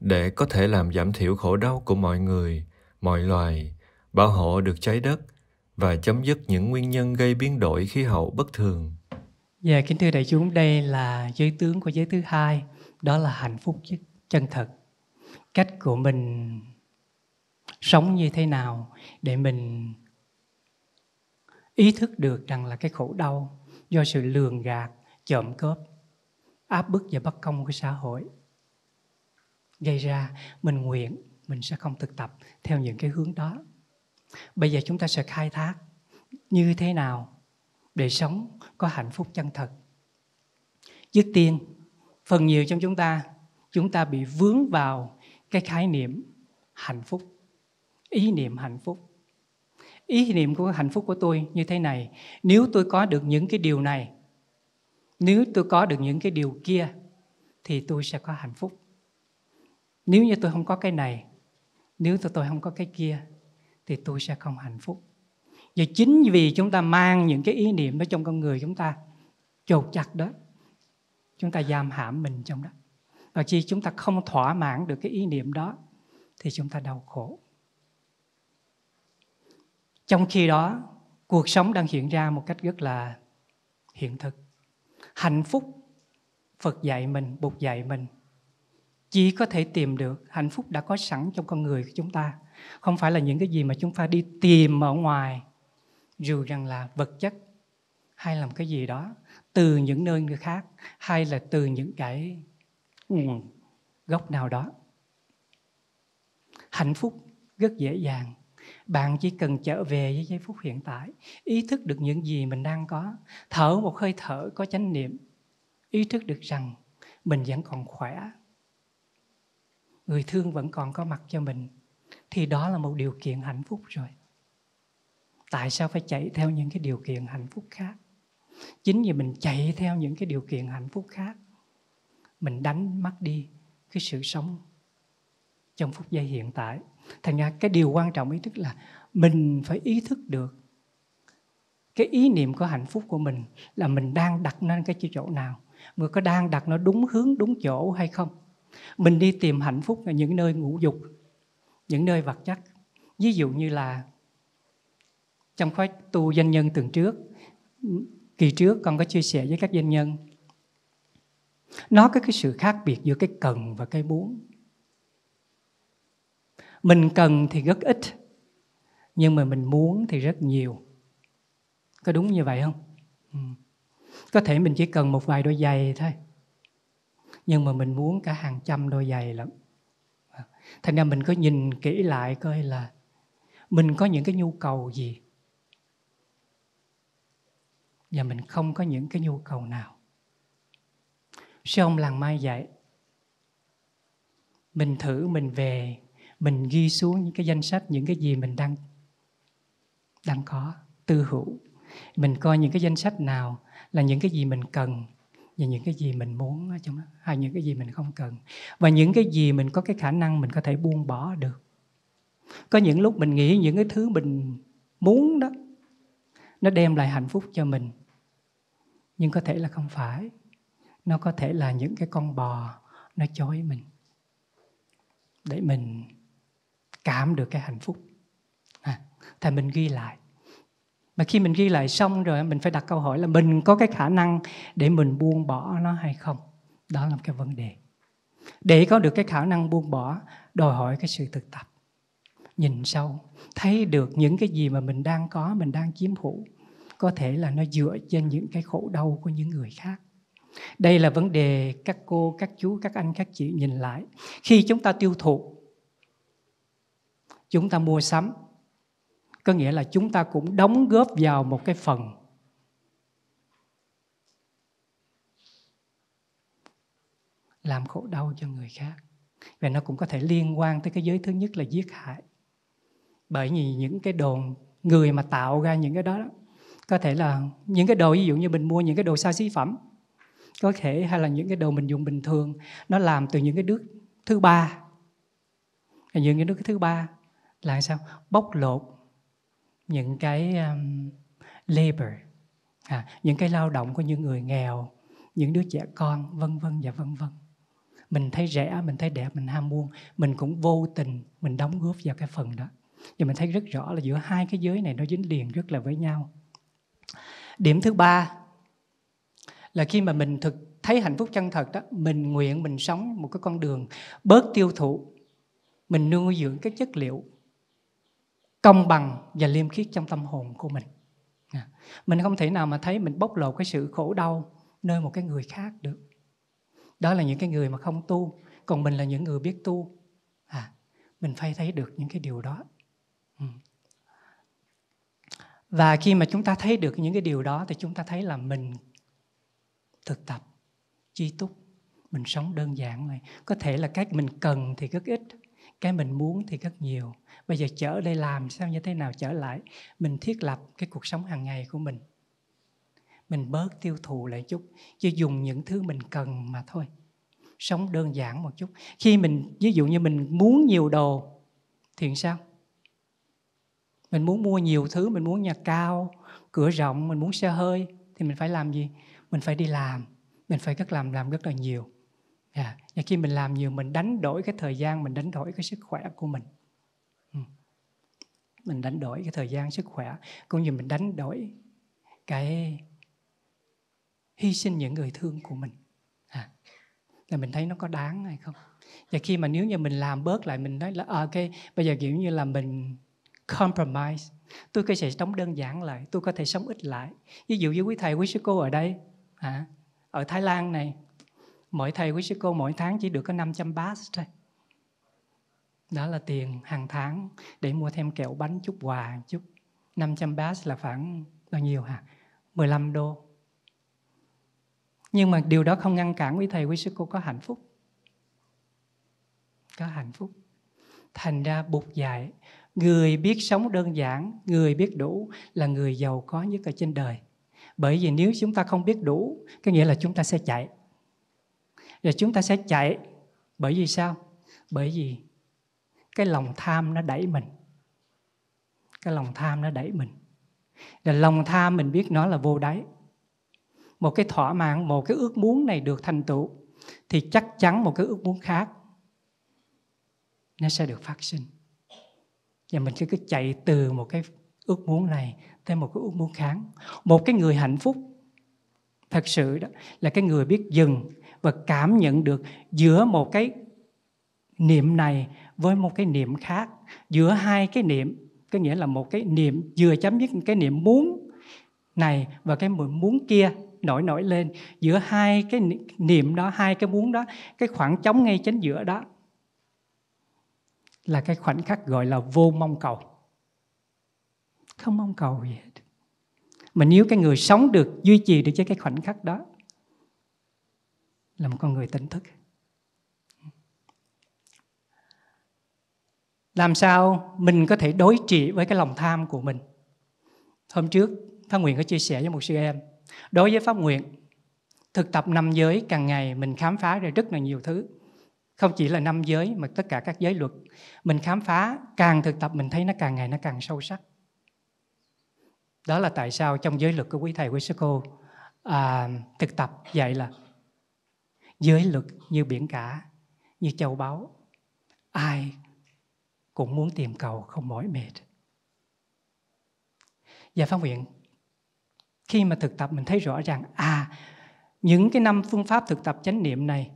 để có thể làm giảm thiểu khổ đau của mọi người mọi loài bảo hộ được trái đất và chấm dứt những nguyên nhân gây biến đổi khí hậu bất thường Dạ, yeah, kính thưa đại chúng, đây là giới tướng của giới thứ hai, đó là hạnh phúc chân thật. Cách của mình sống như thế nào để mình ý thức được rằng là cái khổ đau do sự lường gạt, trộm cướp, áp bức và bất công của xã hội gây ra mình nguyện mình sẽ không thực tập theo những cái hướng đó bây giờ chúng ta sẽ khai thác như thế nào để sống có hạnh phúc chân thật trước tiên phần nhiều trong chúng ta chúng ta bị vướng vào cái khái niệm hạnh phúc ý niệm hạnh phúc ý niệm của hạnh phúc của tôi như thế này nếu tôi có được những cái điều này nếu tôi có được những cái điều kia thì tôi sẽ có hạnh phúc nếu như tôi không có cái này nếu tôi tôi không có cái kia thì tôi sẽ không hạnh phúc và chính vì chúng ta mang những cái ý niệm đó trong con người chúng ta chột chặt đó chúng ta giam hãm mình trong đó và khi chúng ta không thỏa mãn được cái ý niệm đó thì chúng ta đau khổ trong khi đó cuộc sống đang hiện ra một cách rất là hiện thực hạnh phúc phật dạy mình bụt dạy mình chỉ có thể tìm được hạnh phúc đã có sẵn trong con người của chúng ta không phải là những cái gì mà chúng ta đi tìm ở ngoài dù rằng là vật chất hay làm cái gì đó từ những nơi khác hay là từ những cái gốc nào đó hạnh phúc rất dễ dàng bạn chỉ cần trở về với giây phút hiện tại ý thức được những gì mình đang có thở một hơi thở có chánh niệm ý thức được rằng mình vẫn còn khỏe người thương vẫn còn có mặt cho mình thì đó là một điều kiện hạnh phúc rồi tại sao phải chạy theo những cái điều kiện hạnh phúc khác chính vì mình chạy theo những cái điều kiện hạnh phúc khác mình đánh mất đi cái sự sống trong phút giây hiện tại thành ra cái điều quan trọng ý thức là mình phải ý thức được cái ý niệm của hạnh phúc của mình là mình đang đặt nên cái chỗ nào mình có đang đặt nó đúng hướng đúng chỗ hay không mình đi tìm hạnh phúc ở những nơi ngũ dục những nơi vật chất ví dụ như là trong khóa tu doanh nhân tuần trước kỳ trước con có chia sẻ với các doanh nhân nó có cái sự khác biệt giữa cái cần và cái muốn mình cần thì rất ít nhưng mà mình muốn thì rất nhiều có đúng như vậy không ừ. có thể mình chỉ cần một vài đôi giày thôi nhưng mà mình muốn cả hàng trăm đôi giày lắm thành ra mình có nhìn kỹ lại coi là mình có những cái nhu cầu gì và mình không có những cái nhu cầu nào sư ông làng mai dạy mình thử mình về mình ghi xuống những cái danh sách những cái gì mình đang đang có tư hữu mình coi những cái danh sách nào là những cái gì mình cần và những cái gì mình muốn ở trong đó, hay những cái gì mình không cần và những cái gì mình có cái khả năng mình có thể buông bỏ được có những lúc mình nghĩ những cái thứ mình muốn đó nó đem lại hạnh phúc cho mình nhưng có thể là không phải nó có thể là những cái con bò nó chối mình để mình cảm được cái hạnh phúc à, thì mình ghi lại mà khi mình ghi lại xong rồi mình phải đặt câu hỏi là mình có cái khả năng để mình buông bỏ nó hay không đó là một cái vấn đề để có được cái khả năng buông bỏ đòi hỏi cái sự thực tập nhìn sâu thấy được những cái gì mà mình đang có mình đang chiếm hữu có thể là nó dựa trên những cái khổ đau của những người khác đây là vấn đề các cô các chú các anh các chị nhìn lại khi chúng ta tiêu thụ chúng ta mua sắm có nghĩa là chúng ta cũng đóng góp vào một cái phần làm khổ đau cho người khác và nó cũng có thể liên quan tới cái giới thứ nhất là giết hại bởi vì những cái đồn người mà tạo ra những cái đó, có thể là những cái đồ ví dụ như mình mua những cái đồ xa xí phẩm có thể hay là những cái đồ mình dùng bình thường nó làm từ những cái nước thứ ba những cái nước thứ ba là sao bóc lột những cái um, labor à, những cái lao động của những người nghèo những đứa trẻ con vân vân và vân vân mình thấy rẻ mình thấy đẹp mình ham muốn mình cũng vô tình mình đóng góp vào cái phần đó và mình thấy rất rõ là giữa hai cái giới này nó dính liền rất là với nhau điểm thứ ba là khi mà mình thực thấy hạnh phúc chân thật đó mình nguyện mình sống một cái con đường bớt tiêu thụ mình nuôi dưỡng cái chất liệu công bằng và liêm khiết trong tâm hồn của mình à, mình không thể nào mà thấy mình bóc lột cái sự khổ đau nơi một cái người khác được đó là những cái người mà không tu còn mình là những người biết tu à mình phải thấy được những cái điều đó và khi mà chúng ta thấy được những cái điều đó thì chúng ta thấy là mình thực tập chi túc mình sống đơn giản này có thể là cái mình cần thì rất ít cái mình muốn thì rất nhiều bây giờ trở đây làm sao như thế nào trở lại mình thiết lập cái cuộc sống hàng ngày của mình mình bớt tiêu thụ lại chút chứ dùng những thứ mình cần mà thôi sống đơn giản một chút khi mình ví dụ như mình muốn nhiều đồ thì sao mình muốn mua nhiều thứ mình muốn nhà cao cửa rộng mình muốn xe hơi thì mình phải làm gì mình phải đi làm mình phải rất làm làm rất là nhiều yeah. Dạ. và khi mình làm nhiều mình đánh đổi cái thời gian mình đánh đổi cái sức khỏe của mình ừ. mình đánh đổi cái thời gian sức khỏe cũng như mình đánh đổi cái hy sinh những người thương của mình à, là mình thấy nó có đáng hay không và khi mà nếu như mình làm bớt lại mình nói là à, ok bây giờ kiểu như là mình compromise tôi có thể sống đơn giản lại tôi có thể sống ít lại ví dụ như quý thầy quý sư cô ở đây à, ở Thái Lan này mỗi thầy quý sư cô mỗi tháng chỉ được có 500 baht thôi đó là tiền hàng tháng để mua thêm kẹo bánh chút quà chút 500 baht là khoảng bao nhiêu hả 15 đô nhưng mà điều đó không ngăn cản quý thầy quý sư cô có hạnh phúc có hạnh phúc thành ra buộc dạy người biết sống đơn giản người biết đủ là người giàu có nhất ở trên đời bởi vì nếu chúng ta không biết đủ có nghĩa là chúng ta sẽ chạy và chúng ta sẽ chạy bởi vì sao bởi vì cái lòng tham nó đẩy mình cái lòng tham nó đẩy mình là lòng tham mình biết nó là vô đáy một cái thỏa mãn một cái ước muốn này được thành tựu thì chắc chắn một cái ước muốn khác nó sẽ được phát sinh và mình sẽ cứ chạy từ một cái ước muốn này tới một cái ước muốn khác một cái người hạnh phúc thật sự đó là cái người biết dừng và cảm nhận được giữa một cái niệm này với một cái niệm khác giữa hai cái niệm có nghĩa là một cái niệm vừa chấm dứt cái niệm muốn này và cái muốn kia nổi nổi lên giữa hai cái niệm đó hai cái muốn đó cái khoảng trống ngay chính giữa đó là cái khoảnh khắc gọi là vô mong cầu không mong cầu gì hết mà nếu cái người sống được duy trì được cái khoảnh khắc đó là một con người tỉnh thức làm sao mình có thể đối trị với cái lòng tham của mình hôm trước pháp nguyện có chia sẻ với một sư em đối với pháp nguyện thực tập năm giới càng ngày mình khám phá ra rất là nhiều thứ không chỉ là năm giới mà tất cả các giới luật mình khám phá càng thực tập mình thấy nó càng ngày nó càng sâu sắc đó là tại sao trong giới luật của quý thầy quý sư cô à, thực tập dạy là giới luật như biển cả như châu báu ai cũng muốn tìm cầu không mỏi mệt và dạ phát nguyện khi mà thực tập mình thấy rõ ràng à những cái năm phương pháp thực tập chánh niệm này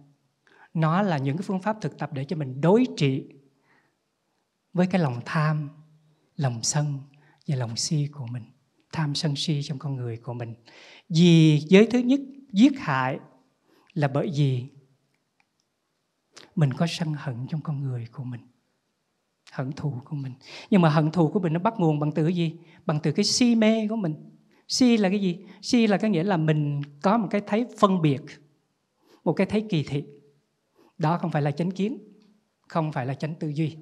nó là những cái phương pháp thực tập để cho mình đối trị với cái lòng tham lòng sân và lòng si của mình tham sân si trong con người của mình vì giới thứ nhất giết hại là bởi vì mình có sân hận trong con người của mình hận thù của mình nhưng mà hận thù của mình nó bắt nguồn bằng từ cái gì bằng từ cái si mê của mình si là cái gì si là cái nghĩa là mình có một cái thấy phân biệt một cái thấy kỳ thị đó không phải là chánh kiến không phải là chánh tư duy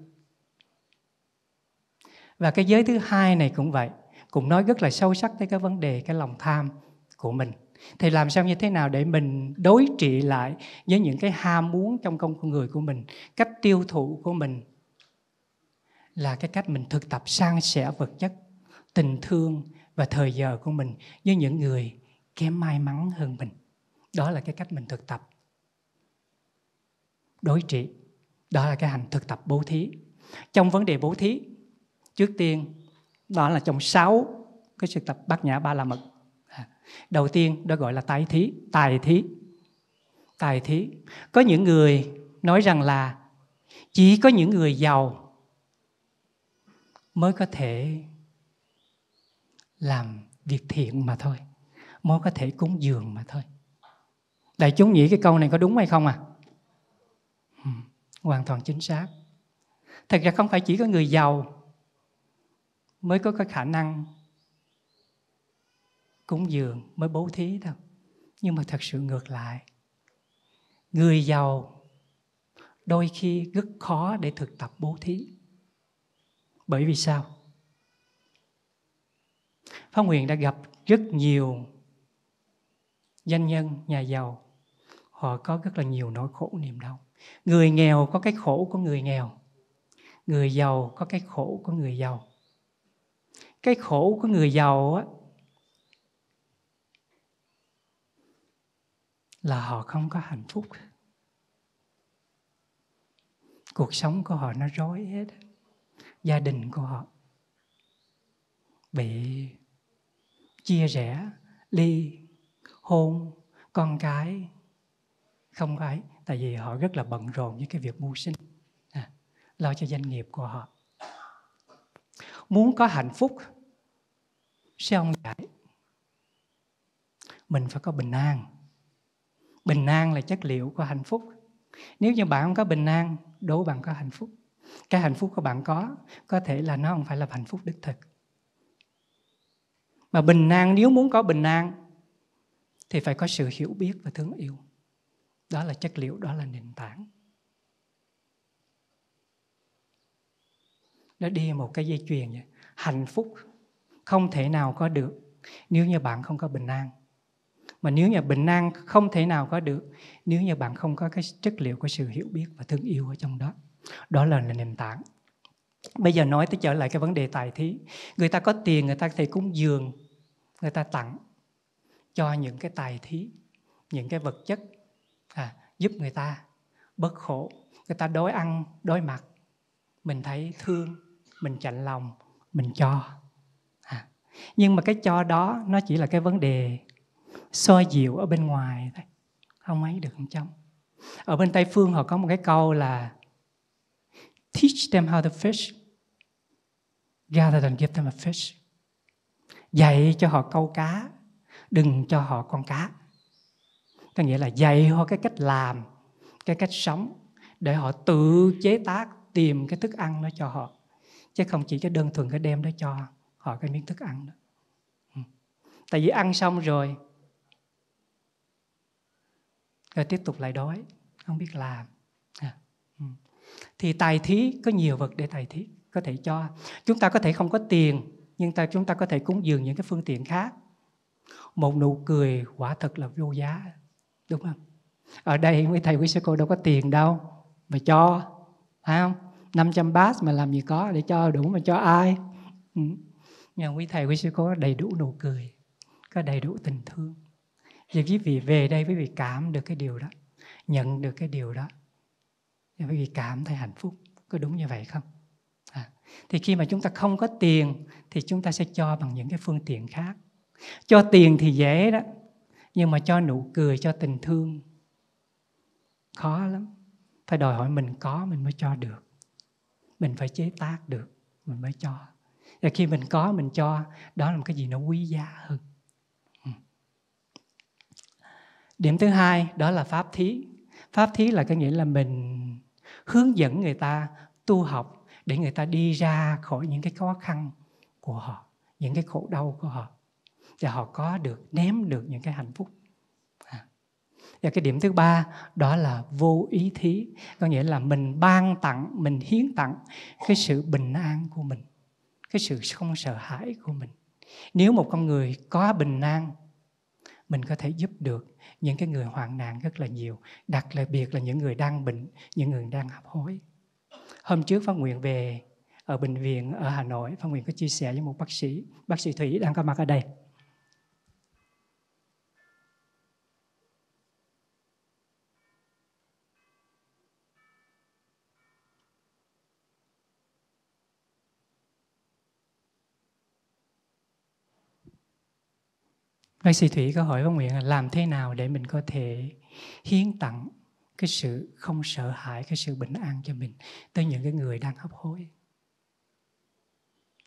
và cái giới thứ hai này cũng vậy cũng nói rất là sâu sắc tới cái vấn đề cái lòng tham của mình thì làm sao như thế nào để mình đối trị lại với những cái ham muốn trong công con người của mình cách tiêu thụ của mình là cái cách mình thực tập san sẻ vật chất tình thương và thời giờ của mình với những người kém may mắn hơn mình đó là cái cách mình thực tập đối trị đó là cái hành thực tập bố thí trong vấn đề bố thí trước tiên đó là trong sáu cái sự tập bát nhã ba la mật à, đầu tiên đó gọi là tài thí tài thí tài thí có những người nói rằng là chỉ có những người giàu mới có thể làm việc thiện mà thôi mới có thể cúng dường mà thôi đại chúng nghĩ cái câu này có đúng hay không à Ừ, hoàn toàn chính xác thật ra không phải chỉ có người giàu mới có cái khả năng cúng dường mới bố thí đâu nhưng mà thật sự ngược lại người giàu đôi khi rất khó để thực tập bố thí bởi vì sao Phong Huyền đã gặp rất nhiều doanh nhân, nhà giàu. Họ có rất là nhiều nỗi khổ niềm đau người nghèo có cái khổ của người nghèo người giàu có cái khổ của người giàu cái khổ của người giàu á là họ không có hạnh phúc cuộc sống của họ nó rối hết gia đình của họ bị chia rẽ ly hôn con cái không có ấy tại vì họ rất là bận rộn với cái việc mưu sinh à, lo cho doanh nghiệp của họ muốn có hạnh phúc sẽ ông giải mình phải có bình an bình an là chất liệu của hạnh phúc nếu như bạn không có bình an đố bạn có hạnh phúc cái hạnh phúc của bạn có có thể là nó không phải là hạnh phúc đích thực mà bình an nếu muốn có bình an thì phải có sự hiểu biết và thương yêu đó là chất liệu đó là nền tảng nó đi một cái dây chuyền vậy hạnh phúc không thể nào có được nếu như bạn không có bình an mà nếu như bình an không thể nào có được nếu như bạn không có cái chất liệu của sự hiểu biết và thương yêu ở trong đó đó là nền tảng bây giờ nói tới trở lại cái vấn đề tài thí người ta có tiền người ta thì cúng dường người ta tặng cho những cái tài thí những cái vật chất à, giúp người ta bớt khổ người ta đối ăn đối mặt mình thấy thương mình chạnh lòng mình cho à, nhưng mà cái cho đó nó chỉ là cái vấn đề soi dịu ở bên ngoài thôi không ấy được trong ở bên tây phương họ có một cái câu là teach them how to fish rather than give them a fish dạy cho họ câu cá đừng cho họ con cá có nghĩa là dạy họ cái cách làm cái cách sống để họ tự chế tác tìm cái thức ăn đó cho họ chứ không chỉ cái đơn thuần cái đem đó cho họ cái miếng thức ăn đó ừ. tại vì ăn xong rồi rồi tiếp tục lại đói không biết làm à, ừ. thì tài thí có nhiều vật để tài thí có thể cho chúng ta có thể không có tiền nhưng ta chúng ta có thể cúng dường những cái phương tiện khác một nụ cười quả thật là vô giá đúng không ở đây quý thầy quý sư cô đâu có tiền đâu mà cho phải không 500 baht mà làm gì có để cho đủ mà cho ai ừ. nhưng quý thầy quý sư cô đầy đủ nụ cười có đầy đủ tình thương và quý vị về đây quý vị cảm được cái điều đó nhận được cái điều đó và quý vị cảm thấy hạnh phúc có đúng như vậy không à. thì khi mà chúng ta không có tiền thì chúng ta sẽ cho bằng những cái phương tiện khác cho tiền thì dễ đó nhưng mà cho nụ cười cho tình thương khó lắm phải đòi hỏi mình có mình mới cho được mình phải chế tác được mình mới cho và khi mình có mình cho đó là một cái gì nó quý giá hơn ừ. điểm thứ hai đó là pháp thí pháp thí là cái nghĩa là mình hướng dẫn người ta tu học để người ta đi ra khỏi những cái khó khăn của họ những cái khổ đau của họ và họ có được ném được những cái hạnh phúc à. và cái điểm thứ ba đó là vô ý thí có nghĩa là mình ban tặng mình hiến tặng cái sự bình an của mình cái sự không sợ hãi của mình nếu một con người có bình an mình có thể giúp được những cái người hoạn nạn rất là nhiều đặc là biệt là những người đang bệnh những người đang hấp hối hôm trước phát nguyện về ở bệnh viện ở hà nội phát nguyện có chia sẻ với một bác sĩ bác sĩ thủy đang có mặt ở đây Bác sĩ Thủy có hỏi bác Nguyện là làm thế nào để mình có thể hiến tặng cái sự không sợ hãi, cái sự bình an cho mình tới những cái người đang hấp hối.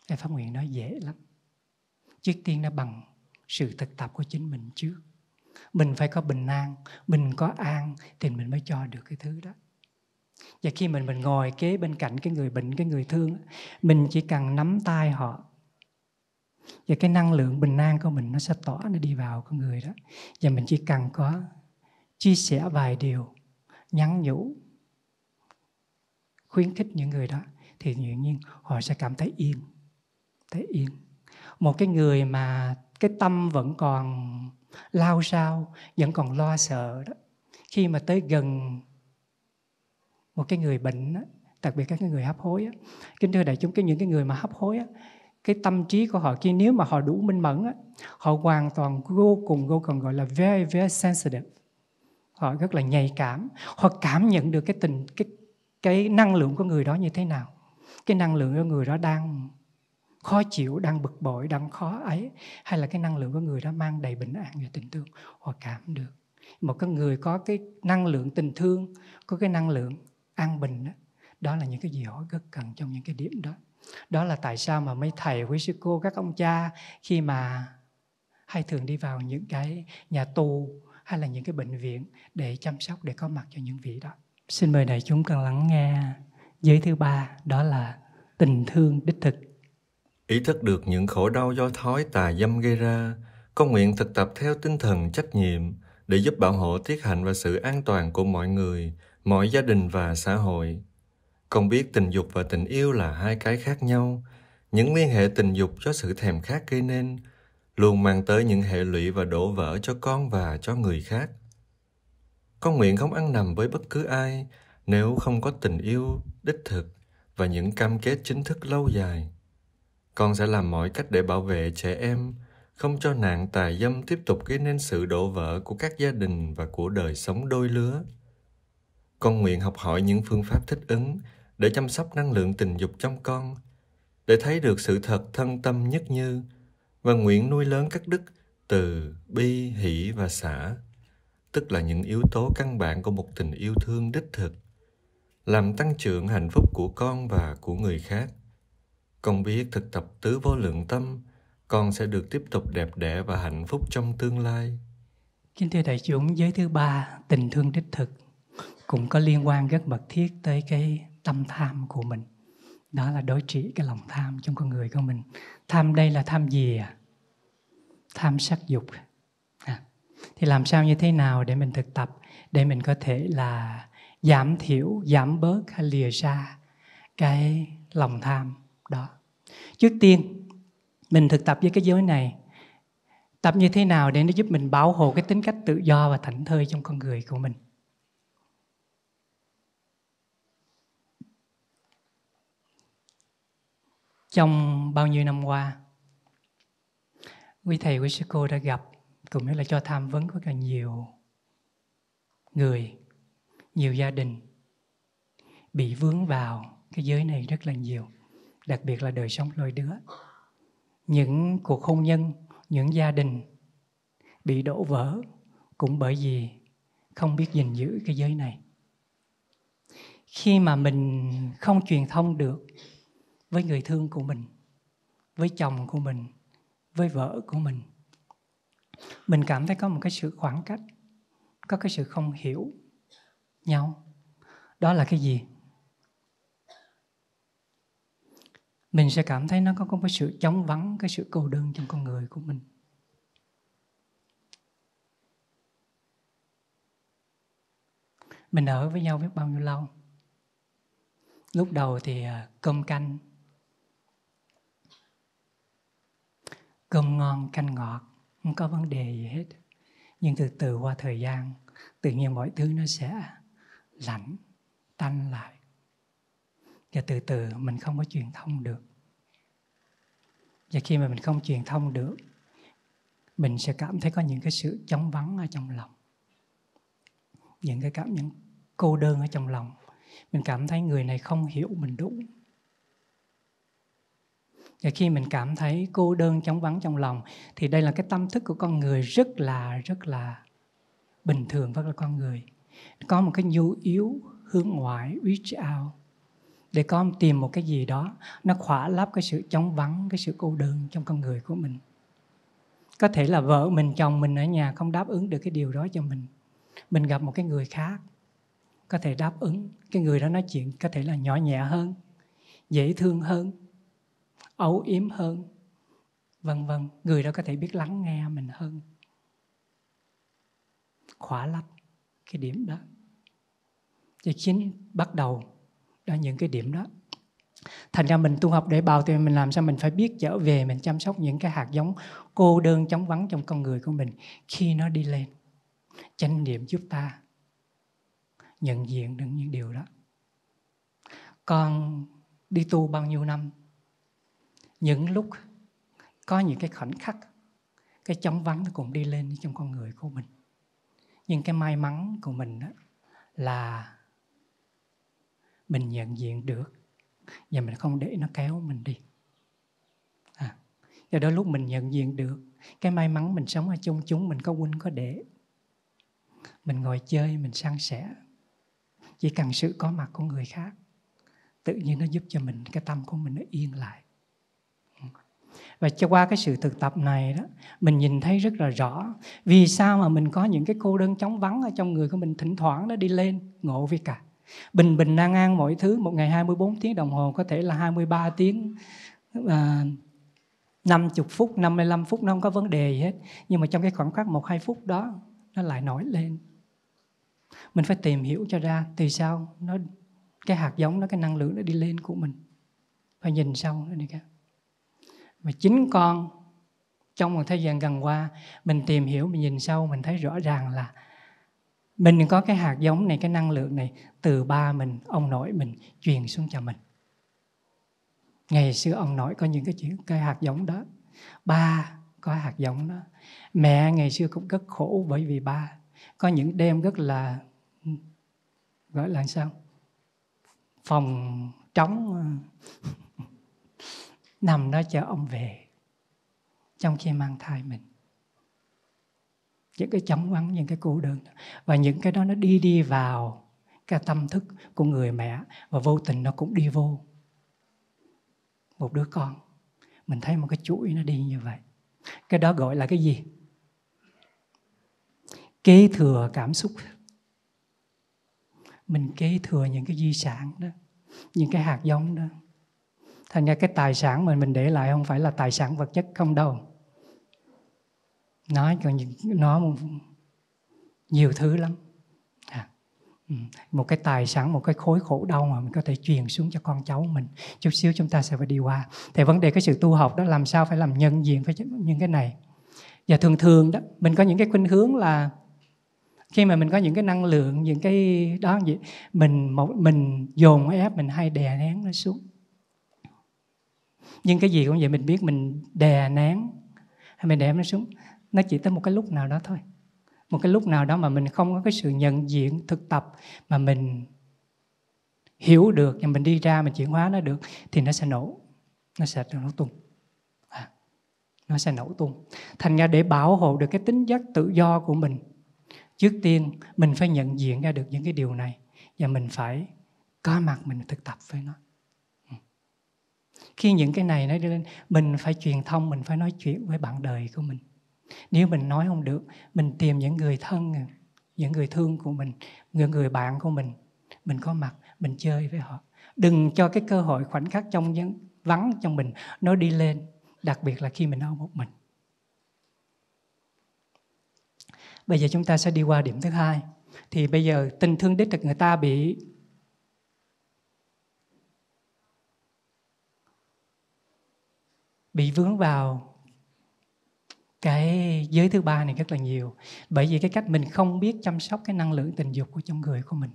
cái Pháp Nguyện nói dễ lắm. Trước tiên nó bằng sự thực tập của chính mình trước. Mình phải có bình an, mình có an thì mình mới cho được cái thứ đó. Và khi mình mình ngồi kế bên cạnh cái người bệnh, cái người thương, mình chỉ cần nắm tay họ, và cái năng lượng bình an của mình nó sẽ tỏa nó đi vào con người đó và mình chỉ cần có chia sẻ vài điều nhắn nhủ khuyến khích những người đó thì tự nhiên họ sẽ cảm thấy yên thấy yên một cái người mà cái tâm vẫn còn lao sao vẫn còn lo sợ đó khi mà tới gần một cái người bệnh đó, đặc biệt các người hấp hối á kính thưa đại chúng cái những cái người mà hấp hối á cái tâm trí của họ kia nếu mà họ đủ minh mẫn á, họ hoàn toàn vô cùng vô cùng gọi là very very sensitive họ rất là nhạy cảm họ cảm nhận được cái tình cái cái năng lượng của người đó như thế nào cái năng lượng của người đó đang khó chịu đang bực bội đang khó ấy hay là cái năng lượng của người đó mang đầy bình an và tình thương họ cảm được một cái người có cái năng lượng tình thương có cái năng lượng an bình đó, đó là những cái gì họ rất cần trong những cái điểm đó đó là tại sao mà mấy thầy, quý sư cô, các ông cha khi mà hay thường đi vào những cái nhà tù hay là những cái bệnh viện để chăm sóc, để có mặt cho những vị đó. Xin mời đại chúng cần lắng nghe giới thứ ba, đó là tình thương đích thực. Ý thức được những khổ đau do thói tà dâm gây ra, con nguyện thực tập theo tinh thần trách nhiệm để giúp bảo hộ tiết hạnh và sự an toàn của mọi người, mọi gia đình và xã hội. Con biết tình dục và tình yêu là hai cái khác nhau. Những liên hệ tình dục cho sự thèm khát gây nên luôn mang tới những hệ lụy và đổ vỡ cho con và cho người khác. Con nguyện không ăn nằm với bất cứ ai nếu không có tình yêu đích thực và những cam kết chính thức lâu dài. Con sẽ làm mọi cách để bảo vệ trẻ em, không cho nạn tài dâm tiếp tục gây nên sự đổ vỡ của các gia đình và của đời sống đôi lứa. Con nguyện học hỏi những phương pháp thích ứng để chăm sóc năng lượng tình dục trong con, để thấy được sự thật thân tâm nhất như và nguyện nuôi lớn các đức từ bi, hỷ và xả, tức là những yếu tố căn bản của một tình yêu thương đích thực, làm tăng trưởng hạnh phúc của con và của người khác. Con biết thực tập tứ vô lượng tâm, con sẽ được tiếp tục đẹp đẽ và hạnh phúc trong tương lai. Kính thưa đại chúng, giới thứ ba, tình thương đích thực cũng có liên quan rất mật thiết tới cái tâm tham của mình đó là đối trị cái lòng tham trong con người của mình tham đây là tham gì à tham sắc dục à. thì làm sao như thế nào để mình thực tập để mình có thể là giảm thiểu giảm bớt hay lìa ra cái lòng tham đó trước tiên mình thực tập với cái giới này tập như thế nào để nó giúp mình bảo hộ cái tính cách tự do và thảnh thơi trong con người của mình trong bao nhiêu năm qua quý thầy quý sư cô đã gặp cũng như là cho tham vấn rất là nhiều người nhiều gia đình bị vướng vào cái giới này rất là nhiều đặc biệt là đời sống lôi đứa những cuộc hôn nhân những gia đình bị đổ vỡ cũng bởi vì không biết gìn giữ cái giới này khi mà mình không truyền thông được với người thương của mình với chồng của mình với vợ của mình mình cảm thấy có một cái sự khoảng cách có cái sự không hiểu nhau đó là cái gì mình sẽ cảm thấy nó có, một cái sự chống vắng cái sự cô đơn trong con người của mình mình ở với nhau biết bao nhiêu lâu lúc đầu thì à, cơm canh cơm ngon canh ngọt không có vấn đề gì hết nhưng từ từ qua thời gian tự nhiên mọi thứ nó sẽ lạnh tan lại và từ từ mình không có truyền thông được và khi mà mình không truyền thông được mình sẽ cảm thấy có những cái sự chống vắng ở trong lòng những cái cảm nhận cô đơn ở trong lòng mình cảm thấy người này không hiểu mình đúng và khi mình cảm thấy cô đơn chóng vắng trong lòng thì đây là cái tâm thức của con người rất là rất là bình thường với con người có một cái nhu yếu hướng ngoại reach out để con tìm một cái gì đó nó khỏa lấp cái sự chóng vắng cái sự cô đơn trong con người của mình có thể là vợ mình chồng mình ở nhà không đáp ứng được cái điều đó cho mình mình gặp một cái người khác có thể đáp ứng cái người đó nói chuyện có thể là nhỏ nhẹ hơn dễ thương hơn ấu yếm hơn vân vân người đó có thể biết lắng nghe mình hơn khỏa lấp cái điểm đó thì khiến bắt đầu ở những cái điểm đó thành ra mình tu học để bào thì mình làm sao mình phải biết trở về mình chăm sóc những cái hạt giống cô đơn chống vắng trong con người của mình khi nó đi lên chánh niệm giúp ta nhận diện được những điều đó con đi tu bao nhiêu năm những lúc có những cái khoảnh khắc cái chóng vắng nó cũng đi lên trong con người của mình nhưng cái may mắn của mình đó là mình nhận diện được và mình không để nó kéo mình đi à, do đó lúc mình nhận diện được cái may mắn mình sống ở chung chúng mình có huynh có để, mình ngồi chơi mình san sẻ chỉ cần sự có mặt của người khác tự nhiên nó giúp cho mình cái tâm của mình nó yên lại và cho qua cái sự thực tập này đó mình nhìn thấy rất là rõ vì sao mà mình có những cái cô đơn chóng vắng ở trong người của mình thỉnh thoảng nó đi lên ngộ với cả bình bình an an mọi thứ một ngày 24 tiếng đồng hồ có thể là 23 tiếng à, 50 phút 55 phút nó không có vấn đề gì hết nhưng mà trong cái khoảng khắc một hai phút đó nó lại nổi lên mình phải tìm hiểu cho ra từ sao nó cái hạt giống nó cái năng lượng nó đi lên của mình phải nhìn sâu nữa đi các mà chính con trong một thời gian gần qua mình tìm hiểu mình nhìn sâu mình thấy rõ ràng là mình có cái hạt giống này cái năng lượng này từ ba mình ông nội mình truyền xuống cho mình ngày xưa ông nội có những cái chuyện cái hạt giống đó ba có hạt giống đó mẹ ngày xưa cũng rất khổ bởi vì ba có những đêm rất là gọi là sao phòng trống nằm đó chờ ông về trong khi mang thai mình những cái chóng vắng những cái cô đơn và những cái đó nó đi đi vào cái tâm thức của người mẹ và vô tình nó cũng đi vô một đứa con mình thấy một cái chuỗi nó đi như vậy cái đó gọi là cái gì kế thừa cảm xúc mình kế thừa những cái di sản đó những cái hạt giống đó thành ra cái tài sản mà mình để lại không phải là tài sản vật chất không đâu nói còn nó nhiều thứ lắm à, ừ, một cái tài sản một cái khối khổ đau mà mình có thể truyền xuống cho con cháu mình chút xíu chúng ta sẽ phải đi qua thì vấn đề cái sự tu học đó làm sao phải làm nhân diện với những cái này và thường thường đó mình có những cái khuynh hướng là khi mà mình có những cái năng lượng những cái đó gì mình một mình dồn ép mình hay đè nén nó xuống nhưng cái gì cũng vậy mình biết mình đè nén hay mình đè nó xuống nó chỉ tới một cái lúc nào đó thôi một cái lúc nào đó mà mình không có cái sự nhận diện thực tập mà mình hiểu được và mình đi ra mình chuyển hóa nó được thì nó sẽ nổ nó sẽ nổ tung à, nó sẽ nổ tung thành ra để bảo hộ được cái tính giác tự do của mình trước tiên mình phải nhận diện ra được những cái điều này và mình phải có mặt mình thực tập với nó khi những cái này nó đi lên mình phải truyền thông mình phải nói chuyện với bạn đời của mình nếu mình nói không được mình tìm những người thân những người thương của mình những người bạn của mình mình có mặt mình chơi với họ đừng cho cái cơ hội khoảnh khắc trong vắng trong mình nó đi lên đặc biệt là khi mình ở một mình bây giờ chúng ta sẽ đi qua điểm thứ hai thì bây giờ tình thương đích thực người ta bị bị vướng vào cái giới thứ ba này rất là nhiều bởi vì cái cách mình không biết chăm sóc cái năng lượng tình dục của trong người của mình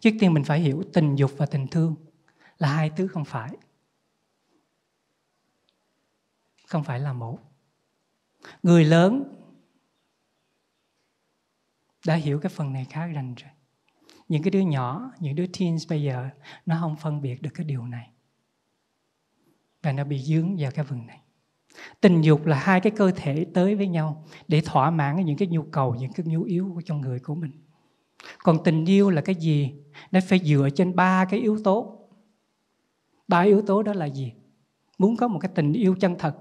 trước tiên mình phải hiểu tình dục và tình thương là hai thứ không phải không phải là một người lớn đã hiểu cái phần này khá rành rồi những cái đứa nhỏ những đứa teens bây giờ nó không phân biệt được cái điều này và nó bị dướng vào cái vần này tình dục là hai cái cơ thể tới với nhau để thỏa mãn những cái nhu cầu những cái nhu yếu của trong người của mình còn tình yêu là cái gì nó phải dựa trên ba cái yếu tố ba yếu tố đó là gì muốn có một cái tình yêu chân thật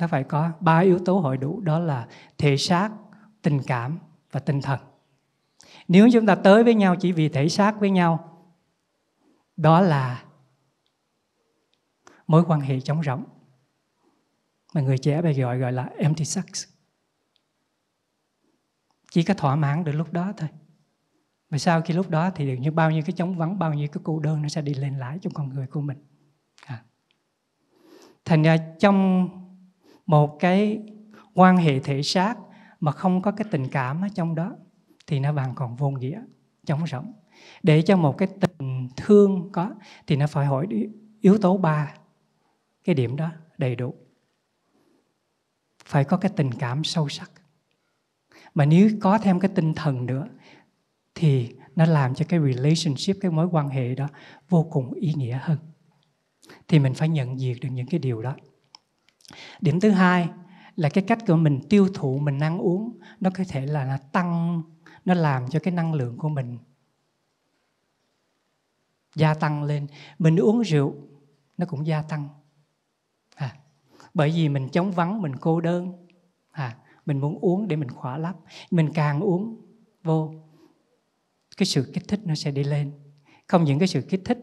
nó phải có ba yếu tố hội đủ đó là thể xác tình cảm và tinh thần nếu chúng ta tới với nhau chỉ vì thể xác với nhau đó là mối quan hệ trống rỗng mà người trẻ bây gọi gọi là empty sex chỉ có thỏa mãn được lúc đó thôi và sau khi lúc đó thì được như bao nhiêu cái chống vắng bao nhiêu cái cô đơn nó sẽ đi lên lại trong con người của mình à. thành ra trong một cái quan hệ thể xác mà không có cái tình cảm ở trong đó thì nó bằng còn vô nghĩa trống rỗng để cho một cái tình thương có thì nó phải hỏi yếu tố ba cái điểm đó đầy đủ phải có cái tình cảm sâu sắc mà nếu có thêm cái tinh thần nữa thì nó làm cho cái relationship cái mối quan hệ đó vô cùng ý nghĩa hơn thì mình phải nhận diện được những cái điều đó điểm thứ hai là cái cách của mình tiêu thụ mình ăn uống nó có thể là, là tăng nó làm cho cái năng lượng của mình gia tăng lên mình uống rượu nó cũng gia tăng bởi vì mình chống vắng mình cô đơn à, mình muốn uống để mình khỏa lấp mình càng uống vô cái sự kích thích nó sẽ đi lên không những cái sự kích thích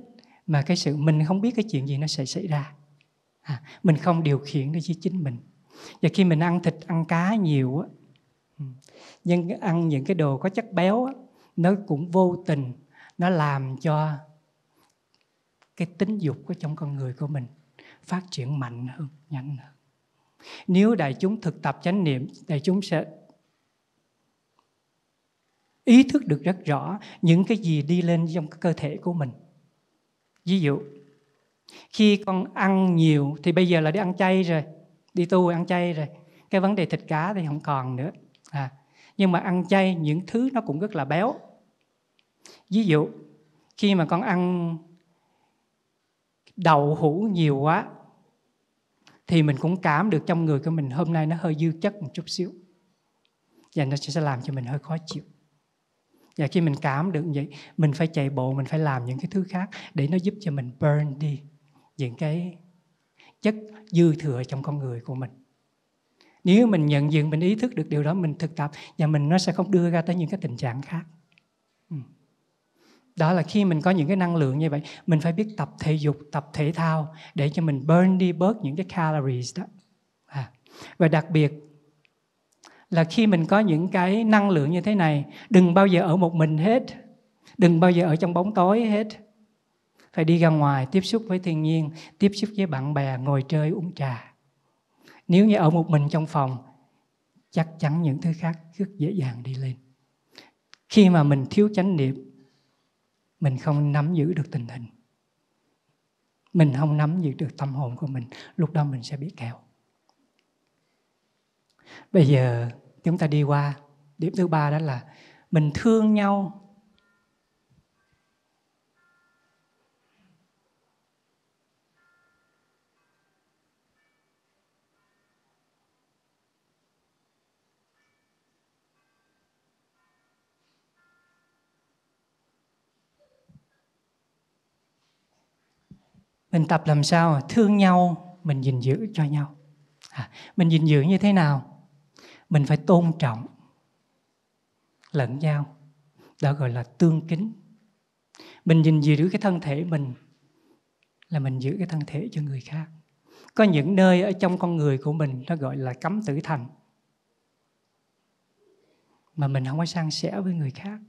mà cái sự mình không biết cái chuyện gì nó sẽ xảy ra à, mình không điều khiển nó với chính mình và khi mình ăn thịt ăn cá nhiều á ừ, nhưng ăn những cái đồ có chất béo á, nó cũng vô tình nó làm cho cái tính dục của trong con người của mình phát triển mạnh hơn, nhanh hơn. Nếu đại chúng thực tập chánh niệm, đại chúng sẽ ý thức được rất rõ những cái gì đi lên trong cơ thể của mình. Ví dụ, khi con ăn nhiều thì bây giờ là đi ăn chay rồi, đi tu ăn chay rồi. Cái vấn đề thịt cá thì không còn nữa. À, nhưng mà ăn chay những thứ nó cũng rất là béo. Ví dụ, khi mà con ăn đậu hũ nhiều quá thì mình cũng cảm được trong người của mình hôm nay nó hơi dư chất một chút xíu và nó sẽ làm cho mình hơi khó chịu và khi mình cảm được vậy mình phải chạy bộ mình phải làm những cái thứ khác để nó giúp cho mình burn đi những cái chất dư thừa trong con người của mình nếu mình nhận diện mình ý thức được điều đó mình thực tập và mình nó sẽ không đưa ra tới những cái tình trạng khác đó là khi mình có những cái năng lượng như vậy mình phải biết tập thể dục tập thể thao để cho mình burn đi bớt những cái calories đó à. và đặc biệt là khi mình có những cái năng lượng như thế này đừng bao giờ ở một mình hết đừng bao giờ ở trong bóng tối hết phải đi ra ngoài tiếp xúc với thiên nhiên tiếp xúc với bạn bè ngồi chơi uống trà nếu như ở một mình trong phòng chắc chắn những thứ khác rất dễ dàng đi lên khi mà mình thiếu chánh niệm mình không nắm giữ được tình hình mình không nắm giữ được tâm hồn của mình lúc đó mình sẽ bị kẹo bây giờ chúng ta đi qua điểm thứ ba đó là mình thương nhau mình tập làm sao thương nhau mình gìn giữ cho nhau à, mình gìn giữ như thế nào mình phải tôn trọng lẫn nhau đó gọi là tương kính mình gìn giữ cái thân thể mình là mình giữ cái thân thể cho người khác có những nơi ở trong con người của mình nó gọi là cấm tử thành mà mình không có san sẻ với người khác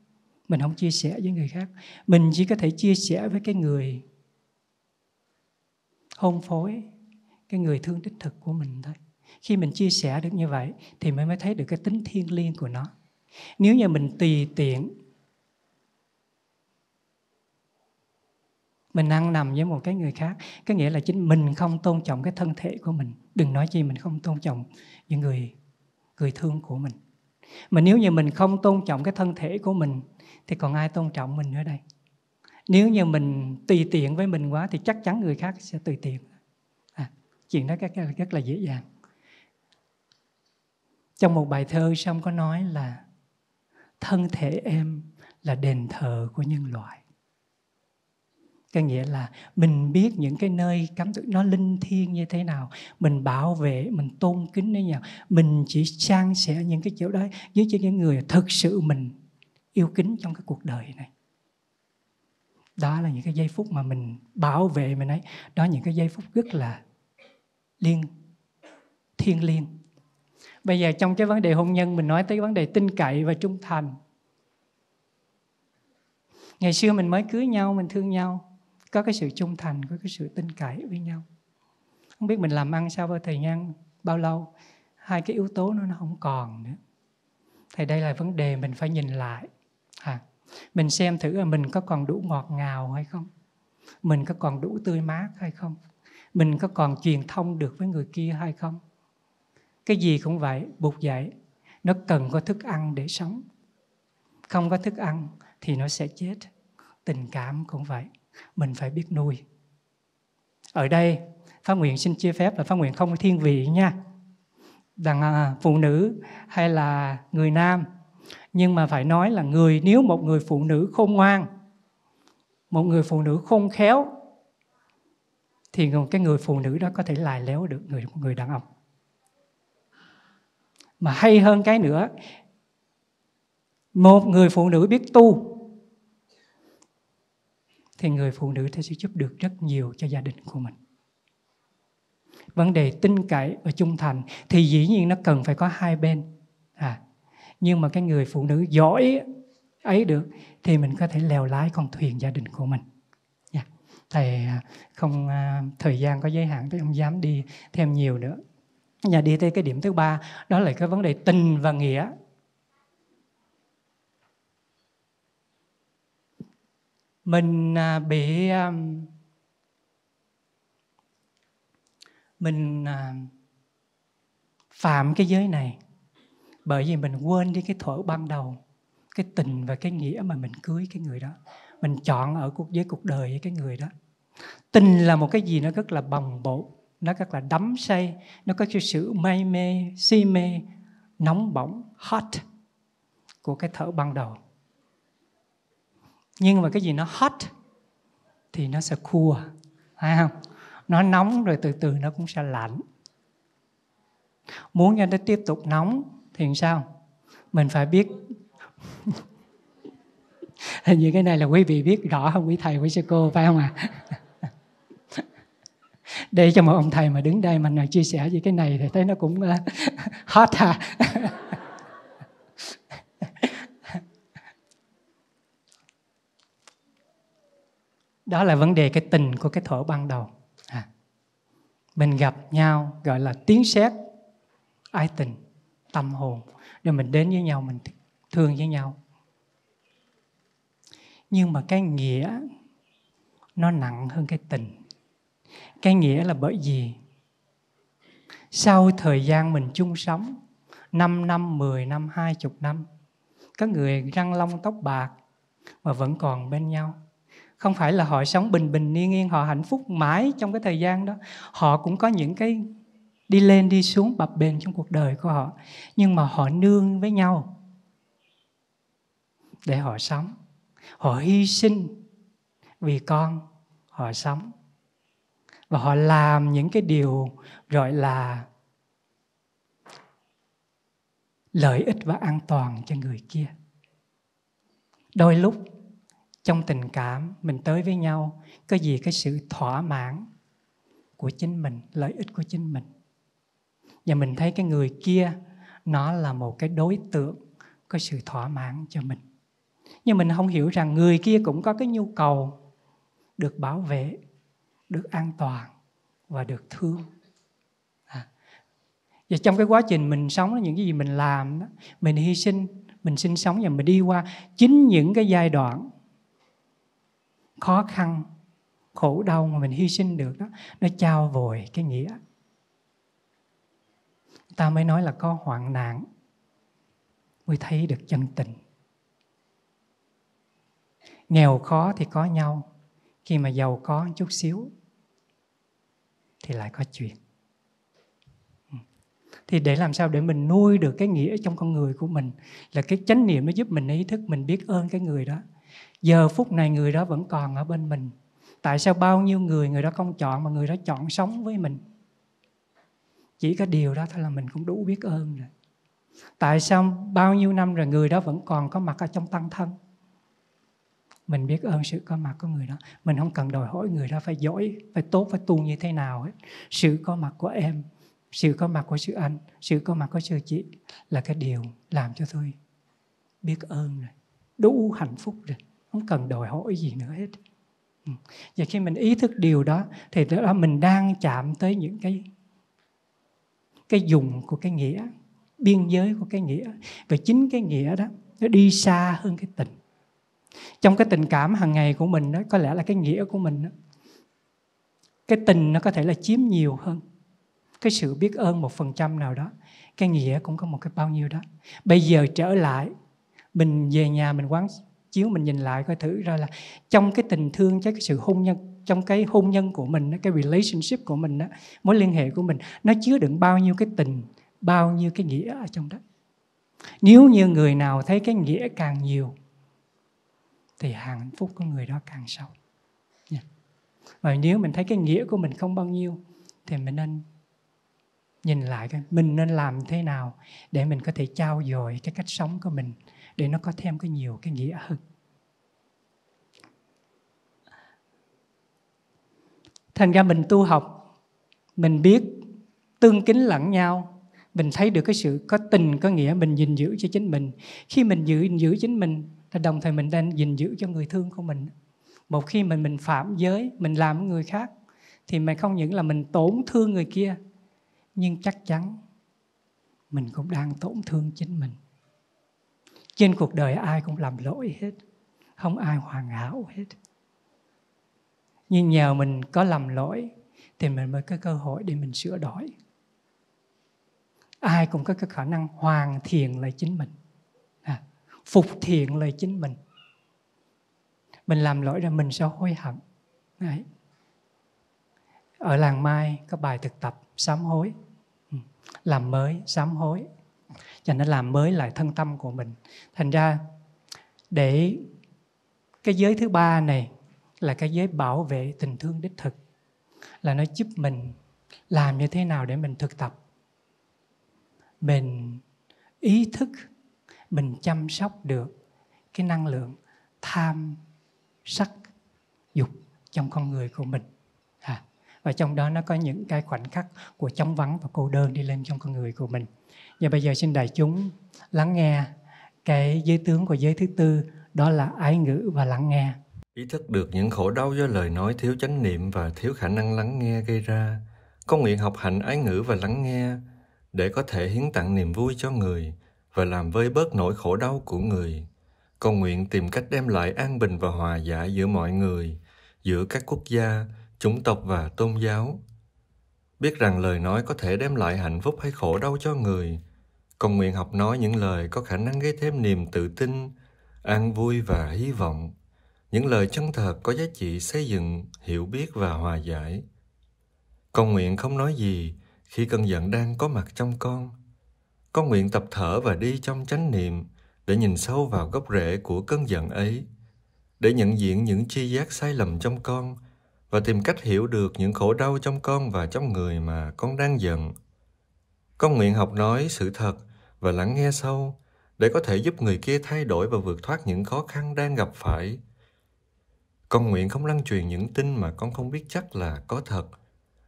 mình không chia sẻ với người khác mình chỉ có thể chia sẻ với cái người hôn phối cái người thương đích thực của mình thôi khi mình chia sẻ được như vậy thì mới mới thấy được cái tính thiêng liêng của nó nếu như mình tùy tiện mình ăn nằm với một cái người khác có nghĩa là chính mình không tôn trọng cái thân thể của mình đừng nói chi mình không tôn trọng những người người thương của mình mà nếu như mình không tôn trọng cái thân thể của mình thì còn ai tôn trọng mình nữa đây nếu như mình tùy tiện với mình quá thì chắc chắn người khác sẽ tùy tiện à, chuyện đó rất, rất là dễ dàng trong một bài thơ xong có nói là thân thể em là đền thờ của nhân loại có nghĩa là mình biết những cái nơi cấm tự nó linh thiêng như thế nào mình bảo vệ mình tôn kính như nào mình chỉ san sẻ những cái chỗ đó với cho những người thực sự mình yêu kính trong cái cuộc đời này đó là những cái giây phút mà mình bảo vệ mình ấy đó những cái giây phút rất là liên thiên liêng bây giờ trong cái vấn đề hôn nhân mình nói tới vấn đề tin cậy và trung thành ngày xưa mình mới cưới nhau mình thương nhau có cái sự trung thành có cái sự tin cậy với nhau không biết mình làm ăn sao bao thời gian bao lâu hai cái yếu tố nó nó không còn nữa thì đây là vấn đề mình phải nhìn lại à, mình xem thử là mình có còn đủ ngọt ngào hay không mình có còn đủ tươi mát hay không mình có còn truyền thông được với người kia hay không cái gì cũng vậy buộc dạy nó cần có thức ăn để sống không có thức ăn thì nó sẽ chết tình cảm cũng vậy mình phải biết nuôi ở đây phát nguyện xin chia phép là phát nguyện không thiên vị nha đàn phụ nữ hay là người nam nhưng mà phải nói là người nếu một người phụ nữ khôn ngoan một người phụ nữ khôn khéo thì cái người phụ nữ đó có thể lại léo được người người đàn ông mà hay hơn cái nữa một người phụ nữ biết tu thì người phụ nữ sẽ giúp được rất nhiều cho gia đình của mình vấn đề tin cậy và trung thành thì dĩ nhiên nó cần phải có hai bên à nhưng mà cái người phụ nữ giỏi ấy được thì mình có thể leo lái con thuyền gia đình của mình yeah. Dạ. thầy à, không à, thời gian có giới hạn thầy không dám đi thêm nhiều nữa nhà dạ, đi tới cái điểm thứ ba đó là cái vấn đề tình và nghĩa mình à, bị mình phạm cái giới này bởi vì mình quên đi cái thuở ban đầu cái tình và cái nghĩa mà mình cưới cái người đó mình chọn ở cuộc với cuộc đời với cái người đó tình là một cái gì nó rất là bồng bột nó rất là đắm say nó có cái sự may mê si mê nóng bỏng hot của cái thở ban đầu nhưng mà cái gì nó hot thì nó sẽ cool phải không nó nóng rồi từ từ nó cũng sẽ lạnh muốn cho nó tiếp tục nóng thì sao mình phải biết hình như cái này là quý vị biết rõ không quý thầy quý sư cô phải không ạ à? để cho một ông thầy mà đứng đây mà chia sẻ về cái này thì thấy nó cũng ờ, hot ha đó là vấn đề cái tình của cái thổ ban đầu à. mình gặp nhau gọi là tiếng sét ai tình tâm hồn để mình đến với nhau mình thương với nhau nhưng mà cái nghĩa nó nặng hơn cái tình cái nghĩa là bởi vì sau thời gian mình chung sống 5 năm, 10 năm, 20 năm Có người răng long tóc bạc mà vẫn còn bên nhau Không phải là họ sống bình bình yên yên Họ hạnh phúc mãi trong cái thời gian đó Họ cũng có những cái đi lên đi xuống bập bềnh trong cuộc đời của họ nhưng mà họ nương với nhau để họ sống họ hy sinh vì con họ sống và họ làm những cái điều gọi là lợi ích và an toàn cho người kia đôi lúc trong tình cảm mình tới với nhau có gì cái sự thỏa mãn của chính mình lợi ích của chính mình và mình thấy cái người kia nó là một cái đối tượng có sự thỏa mãn cho mình nhưng mình không hiểu rằng người kia cũng có cái nhu cầu được bảo vệ được an toàn và được thương à. và trong cái quá trình mình sống những cái gì mình làm đó, mình hy sinh mình sinh sống và mình đi qua chính những cái giai đoạn khó khăn khổ đau mà mình hy sinh được đó nó trao vội cái nghĩa ta mới nói là có hoạn nạn mới thấy được chân tình nghèo khó thì có nhau khi mà giàu có chút xíu thì lại có chuyện ừ. thì để làm sao để mình nuôi được cái nghĩa trong con người của mình là cái chánh niệm nó giúp mình ý thức mình biết ơn cái người đó giờ phút này người đó vẫn còn ở bên mình tại sao bao nhiêu người người đó không chọn mà người đó chọn sống với mình chỉ có điều đó thôi là mình cũng đủ biết ơn rồi tại sao bao nhiêu năm rồi người đó vẫn còn có mặt ở trong tăng thân mình biết ơn sự có mặt của người đó mình không cần đòi hỏi người đó phải giỏi phải tốt phải tu như thế nào ấy. sự có mặt của em sự có mặt của sư anh sự có mặt của sư chị là cái điều làm cho tôi biết ơn rồi đủ hạnh phúc rồi không cần đòi hỏi gì nữa hết ừ. và khi mình ý thức điều đó thì đó là mình đang chạm tới những cái cái dùng của cái nghĩa biên giới của cái nghĩa và chính cái nghĩa đó nó đi xa hơn cái tình trong cái tình cảm hàng ngày của mình đó có lẽ là cái nghĩa của mình đó. cái tình nó có thể là chiếm nhiều hơn cái sự biết ơn một phần trăm nào đó cái nghĩa cũng có một cái bao nhiêu đó bây giờ trở lại mình về nhà mình quán chiếu mình nhìn lại coi thử ra là trong cái tình thương cái sự hôn nhân trong cái hôn nhân của mình cái relationship của mình mối liên hệ của mình nó chứa đựng bao nhiêu cái tình bao nhiêu cái nghĩa ở trong đó nếu như người nào thấy cái nghĩa càng nhiều thì hạnh phúc của người đó càng sâu và nếu mình thấy cái nghĩa của mình không bao nhiêu thì mình nên nhìn lại cái mình nên làm thế nào để mình có thể trao dồi cái cách sống của mình để nó có thêm cái nhiều cái nghĩa hơn thành ra mình tu học mình biết tương kính lẫn nhau mình thấy được cái sự có tình có nghĩa mình gìn giữ cho chính mình khi mình giữ giữ chính mình là đồng thời mình đang gìn giữ cho người thương của mình một khi mình mình phạm giới mình làm người khác thì mình không những là mình tổn thương người kia nhưng chắc chắn mình cũng đang tổn thương chính mình trên cuộc đời ai cũng làm lỗi hết không ai hoàn hảo hết nhưng nhờ mình có lầm lỗi thì mình mới có cơ hội để mình sửa đổi ai cũng có cái khả năng hoàn thiện lại chính mình à, phục thiện lại chính mình mình làm lỗi ra mình sẽ hối hận Đấy. ở làng mai có bài thực tập sám hối ừ, làm mới sám hối cho nên làm mới lại thân tâm của mình thành ra để cái giới thứ ba này là cái giới bảo vệ tình thương đích thực là nó giúp mình làm như thế nào để mình thực tập mình ý thức mình chăm sóc được cái năng lượng tham sắc dục trong con người của mình à, và trong đó nó có những cái khoảnh khắc của trống vắng và cô đơn đi lên trong con người của mình và bây giờ xin đại chúng lắng nghe cái giới tướng của giới thứ tư đó là ái ngữ và lắng nghe ý thức được những khổ đau do lời nói thiếu chánh niệm và thiếu khả năng lắng nghe gây ra con nguyện học hành ái ngữ và lắng nghe để có thể hiến tặng niềm vui cho người và làm vơi bớt nỗi khổ đau của người con nguyện tìm cách đem lại an bình và hòa giải giữa mọi người giữa các quốc gia chủng tộc và tôn giáo biết rằng lời nói có thể đem lại hạnh phúc hay khổ đau cho người con nguyện học nói những lời có khả năng gây thêm niềm tự tin an vui và hy vọng những lời chân thật có giá trị xây dựng hiểu biết và hòa giải con nguyện không nói gì khi cơn giận đang có mặt trong con con nguyện tập thở và đi trong chánh niệm để nhìn sâu vào gốc rễ của cơn giận ấy để nhận diện những chi giác sai lầm trong con và tìm cách hiểu được những khổ đau trong con và trong người mà con đang giận con nguyện học nói sự thật và lắng nghe sâu để có thể giúp người kia thay đổi và vượt thoát những khó khăn đang gặp phải con nguyện không lan truyền những tin mà con không biết chắc là có thật,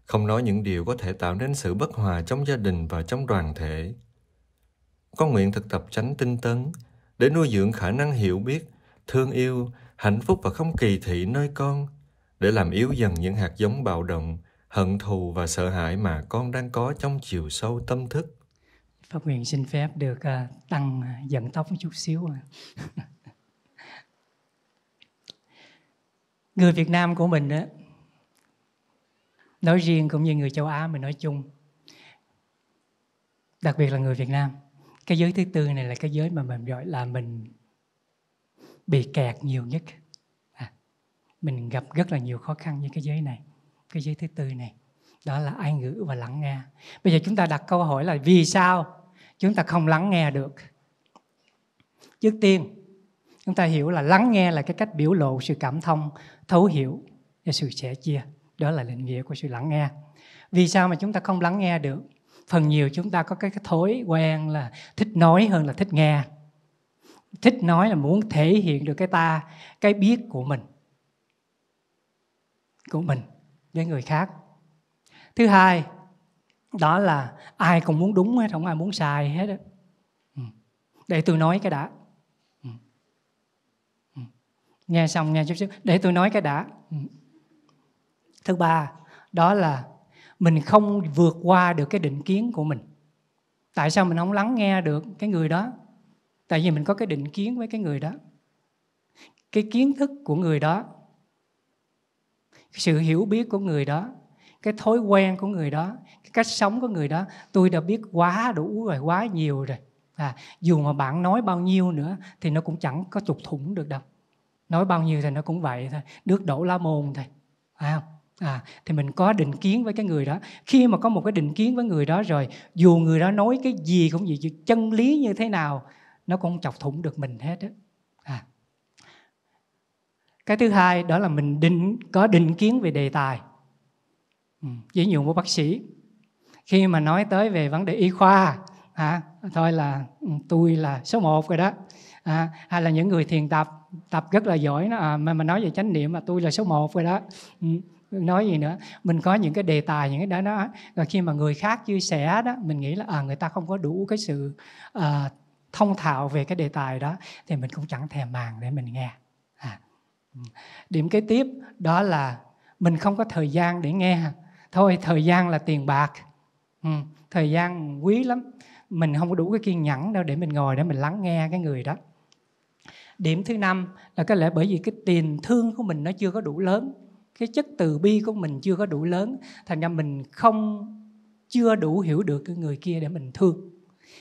không nói những điều có thể tạo nên sự bất hòa trong gia đình và trong đoàn thể. Con nguyện thực tập tránh tinh tấn để nuôi dưỡng khả năng hiểu biết, thương yêu, hạnh phúc và không kỳ thị nơi con, để làm yếu dần những hạt giống bạo động, hận thù và sợ hãi mà con đang có trong chiều sâu tâm thức. Pháp Nguyện xin phép được uh, tăng à, dẫn tóc một chút xíu. À. người Việt Nam của mình đó, nói riêng cũng như người châu Á mình nói chung đặc biệt là người Việt Nam cái giới thứ tư này là cái giới mà mình gọi là mình bị kẹt nhiều nhất à, mình gặp rất là nhiều khó khăn như cái giới này cái giới thứ tư này đó là ai ngữ và lắng nghe bây giờ chúng ta đặt câu hỏi là vì sao chúng ta không lắng nghe được trước tiên chúng ta hiểu là lắng nghe là cái cách biểu lộ sự cảm thông thấu hiểu và sự sẻ chia đó là định nghĩa của sự lắng nghe vì sao mà chúng ta không lắng nghe được phần nhiều chúng ta có cái, thói quen là thích nói hơn là thích nghe thích nói là muốn thể hiện được cái ta cái biết của mình của mình với người khác thứ hai đó là ai cũng muốn đúng hết không ai muốn sai hết á ừ. để tôi nói cái đã nghe xong nghe chút xíu để tôi nói cái đã ừ. thứ ba đó là mình không vượt qua được cái định kiến của mình tại sao mình không lắng nghe được cái người đó tại vì mình có cái định kiến với cái người đó cái kiến thức của người đó sự hiểu biết của người đó cái thói quen của người đó cái cách sống của người đó tôi đã biết quá đủ rồi quá nhiều rồi à, dù mà bạn nói bao nhiêu nữa thì nó cũng chẳng có trục thủng được đâu nói bao nhiêu thì nó cũng vậy thôi nước đổ lá môn thôi à, à thì mình có định kiến với cái người đó khi mà có một cái định kiến với người đó rồi dù người đó nói cái gì cũng gì chân lý như thế nào nó cũng chọc thủng được mình hết á à. cái thứ hai đó là mình định có định kiến về đề tài ừ, ví dụ một bác sĩ khi mà nói tới về vấn đề y khoa à, thôi là ừ, tôi là số một rồi đó à, hay là những người thiền tập tập rất là giỏi nó à, mà mà nói về chánh niệm mà tôi là số 1 rồi đó ừ, nói gì nữa mình có những cái đề tài những cái đó đó rồi khi mà người khác chia sẻ đó mình nghĩ là à, người ta không có đủ cái sự à, thông thạo về cái đề tài đó thì mình cũng chẳng thèm màng để mình nghe à. Ừ. điểm kế tiếp đó là mình không có thời gian để nghe thôi thời gian là tiền bạc ừ, thời gian quý lắm mình không có đủ cái kiên nhẫn đâu để mình ngồi để mình lắng nghe cái người đó điểm thứ năm là có lẽ bởi vì cái tiền thương của mình nó chưa có đủ lớn cái chất từ bi của mình chưa có đủ lớn thành ra mình không chưa đủ hiểu được cái người kia để mình thương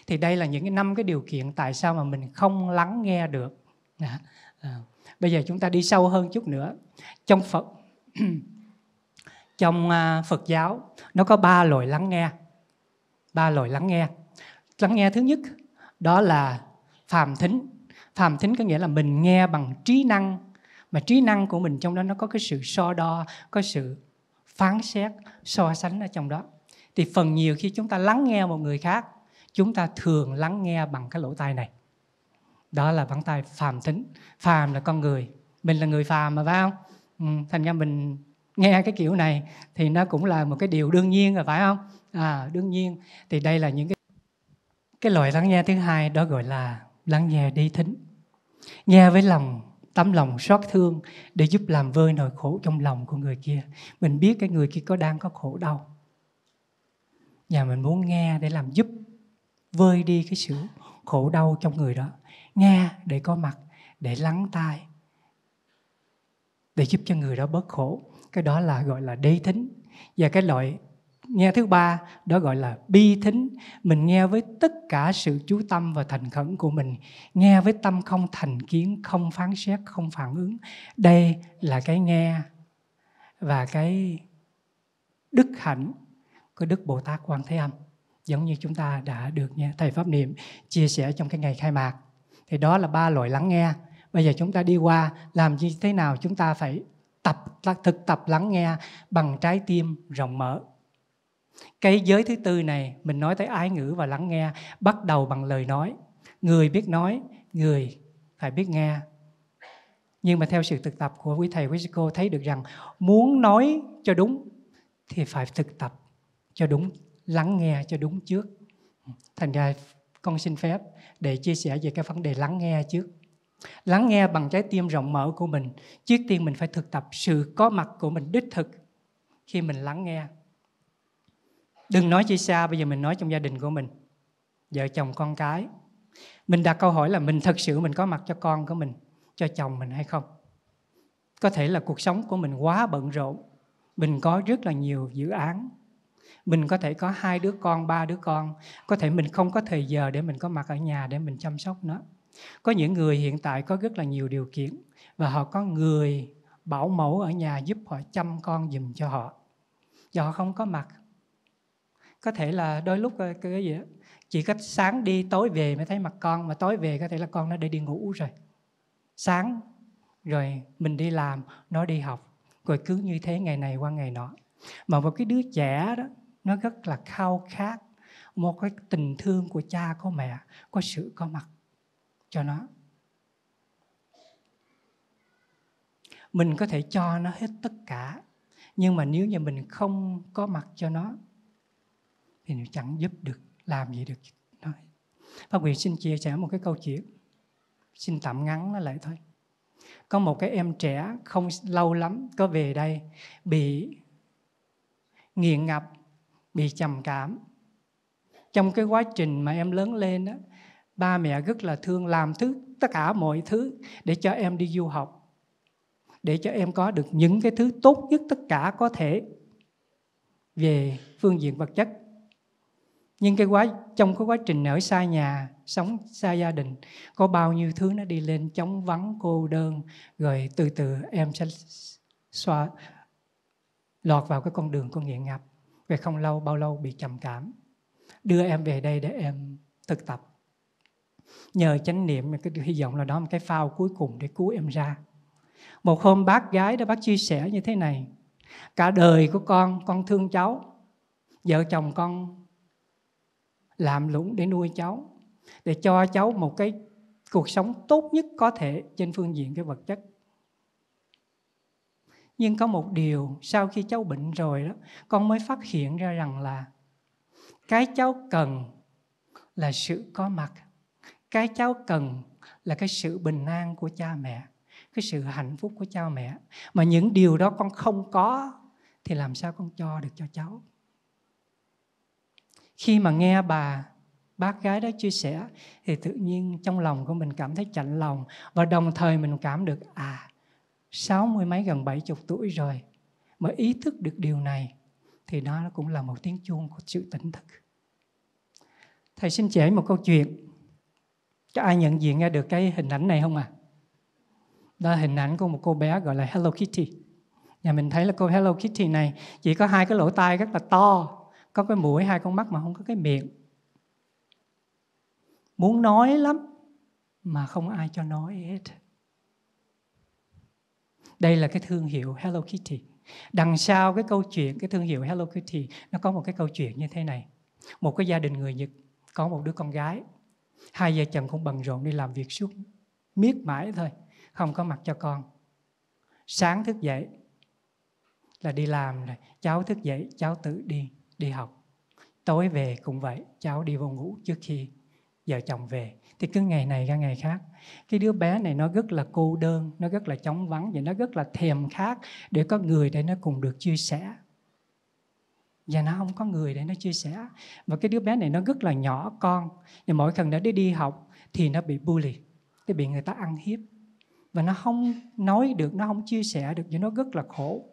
thì đây là những cái năm cái điều kiện tại sao mà mình không lắng nghe được dạ. à, bây giờ chúng ta đi sâu hơn chút nữa trong phật trong à, phật giáo nó có ba loại lắng nghe ba loại lắng nghe lắng nghe thứ nhất đó là phàm thính phàm thính có nghĩa là mình nghe bằng trí năng mà trí năng của mình trong đó nó có cái sự so đo có sự phán xét so sánh ở trong đó thì phần nhiều khi chúng ta lắng nghe một người khác chúng ta thường lắng nghe bằng cái lỗ tai này đó là bàn tai phàm thính phàm là con người mình là người phàm mà phải không ừ, thành ra mình nghe cái kiểu này thì nó cũng là một cái điều đương nhiên rồi phải không à đương nhiên thì đây là những cái cái loại lắng nghe thứ hai đó gọi là lắng nghe đi thính nghe với lòng tấm lòng xót thương để giúp làm vơi nỗi khổ trong lòng của người kia mình biết cái người kia có đang có khổ đau và mình muốn nghe để làm giúp vơi đi cái sự khổ đau trong người đó nghe để có mặt để lắng tai để giúp cho người đó bớt khổ cái đó là gọi là đi thính và cái loại nghe thứ ba đó gọi là bi thính mình nghe với tất cả sự chú tâm và thành khẩn của mình nghe với tâm không thành kiến không phán xét không phản ứng đây là cái nghe và cái đức hạnh của đức bồ tát quan thế âm giống như chúng ta đã được nghe thầy pháp niệm chia sẻ trong cái ngày khai mạc thì đó là ba loại lắng nghe bây giờ chúng ta đi qua làm như thế nào chúng ta phải tập thực tập lắng nghe bằng trái tim rộng mở cái giới thứ tư này mình nói tới ái ngữ và lắng nghe bắt đầu bằng lời nói người biết nói người phải biết nghe nhưng mà theo sự thực tập của quý thầy quý sư cô thấy được rằng muốn nói cho đúng thì phải thực tập cho đúng lắng nghe cho đúng trước thành ra con xin phép để chia sẻ về cái vấn đề lắng nghe trước lắng nghe bằng trái tim rộng mở của mình trước tiên mình phải thực tập sự có mặt của mình đích thực khi mình lắng nghe đừng nói chi xa bây giờ mình nói trong gia đình của mình vợ chồng con cái mình đặt câu hỏi là mình thật sự mình có mặt cho con của mình cho chồng mình hay không có thể là cuộc sống của mình quá bận rộn mình có rất là nhiều dự án mình có thể có hai đứa con ba đứa con có thể mình không có thời giờ để mình có mặt ở nhà để mình chăm sóc nó có những người hiện tại có rất là nhiều điều kiện và họ có người bảo mẫu ở nhà giúp họ chăm con dùm cho họ và họ không có mặt có thể là đôi lúc ờ, cái gì đó chỉ có sáng đi tối về mới thấy mặt con mà tối về có thể là con nó để đi ngủ rồi sáng rồi mình đi làm nó đi học rồi cứ như thế ngày này qua ngày nọ mà một cái đứa trẻ đó nó rất là khao khát một cái tình thương của cha có mẹ có sự có mặt cho nó mình có thể cho nó hết tất cả nhưng mà nếu như mình không có mặt cho nó thì nó chẳng giúp được làm gì được nói Pháp Quyền xin chia sẻ một cái câu chuyện xin tạm ngắn nó lại thôi có một cái em trẻ không lâu lắm có về đây bị nghiện ngập bị trầm cảm trong cái quá trình mà em lớn lên đó ba mẹ rất là thương làm thứ tất cả mọi thứ để cho em đi du học để cho em có được những cái thứ tốt nhất tất cả có thể về phương diện vật chất nhưng cái quá trong cái quá trình ở xa nhà sống xa gia đình có bao nhiêu thứ nó đi lên chống vắng cô đơn rồi từ từ em sẽ xoa lọt vào cái con đường của nghiện ngập về không lâu bao lâu bị trầm cảm đưa em về đây để em thực tập nhờ chánh niệm cái hy vọng là đó là cái phao cuối cùng để cứu em ra một hôm bác gái đó bác chia sẻ như thế này cả đời của con con thương cháu vợ chồng con làm lũng để nuôi cháu để cho cháu một cái cuộc sống tốt nhất có thể trên phương diện cái vật chất nhưng có một điều sau khi cháu bệnh rồi đó con mới phát hiện ra rằng là cái cháu cần là sự có mặt cái cháu cần là cái sự bình an của cha mẹ cái sự hạnh phúc của cha mẹ mà những điều đó con không có thì làm sao con cho được cho cháu khi mà nghe bà bác gái đó chia sẻ thì tự nhiên trong lòng của mình cảm thấy chạnh lòng và đồng thời mình cảm được à sáu mươi mấy gần bảy chục tuổi rồi mà ý thức được điều này thì nó cũng là một tiếng chuông của sự tỉnh thức thầy xin kể một câu chuyện có ai nhận diện nghe được cái hình ảnh này không ạ à? đó là hình ảnh của một cô bé gọi là Hello Kitty nhà mình thấy là cô Hello Kitty này chỉ có hai cái lỗ tai rất là to có cái mũi hai con mắt mà không có cái miệng muốn nói lắm mà không ai cho nói hết đây là cái thương hiệu Hello Kitty đằng sau cái câu chuyện cái thương hiệu Hello Kitty nó có một cái câu chuyện như thế này một cái gia đình người Nhật có một đứa con gái hai vợ chồng cũng bận rộn đi làm việc suốt miết mãi thôi không có mặt cho con sáng thức dậy là đi làm rồi cháu thức dậy cháu tự đi đi học tối về cũng vậy cháu đi vô ngủ trước khi vợ chồng về thì cứ ngày này ra ngày khác cái đứa bé này nó rất là cô đơn nó rất là chóng vắng và nó rất là thèm khát để có người để nó cùng được chia sẻ và nó không có người để nó chia sẻ và cái đứa bé này nó rất là nhỏ con và mỗi lần nó đi đi học thì nó bị bully nó bị người ta ăn hiếp và nó không nói được nó không chia sẻ được và nó rất là khổ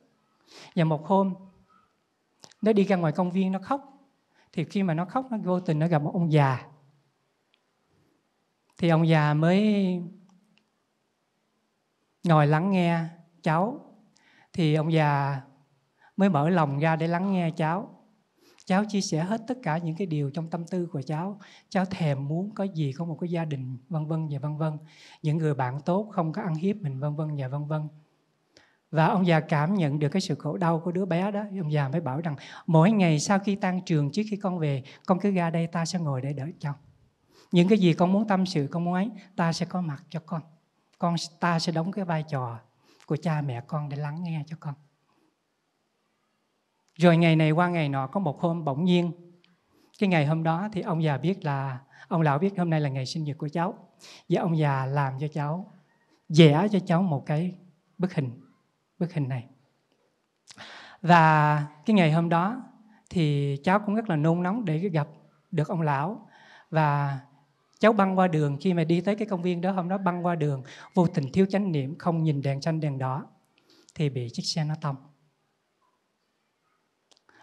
và một hôm nó đi ra ngoài công viên nó khóc thì khi mà nó khóc nó vô tình nó gặp một ông già thì ông già mới ngồi lắng nghe cháu thì ông già mới mở lòng ra để lắng nghe cháu cháu chia sẻ hết tất cả những cái điều trong tâm tư của cháu cháu thèm muốn có gì có một cái gia đình vân vân và vân vân những người bạn tốt không có ăn hiếp mình vân vân và vân vân và ông già cảm nhận được cái sự khổ đau của đứa bé đó ông già mới bảo rằng mỗi ngày sau khi tan trường trước khi con về con cứ ra đây ta sẽ ngồi để đợi chồng những cái gì con muốn tâm sự con muốn ấy ta sẽ có mặt cho con con ta sẽ đóng cái vai trò của cha mẹ con để lắng nghe cho con rồi ngày này qua ngày nọ có một hôm bỗng nhiên cái ngày hôm đó thì ông già biết là ông lão biết hôm nay là ngày sinh nhật của cháu và ông già làm cho cháu vẽ cho cháu một cái bức hình bức hình này và cái ngày hôm đó thì cháu cũng rất là nôn nóng để gặp được ông lão và cháu băng qua đường khi mà đi tới cái công viên đó hôm đó băng qua đường vô tình thiếu chánh niệm không nhìn đèn xanh đèn đỏ thì bị chiếc xe nó tông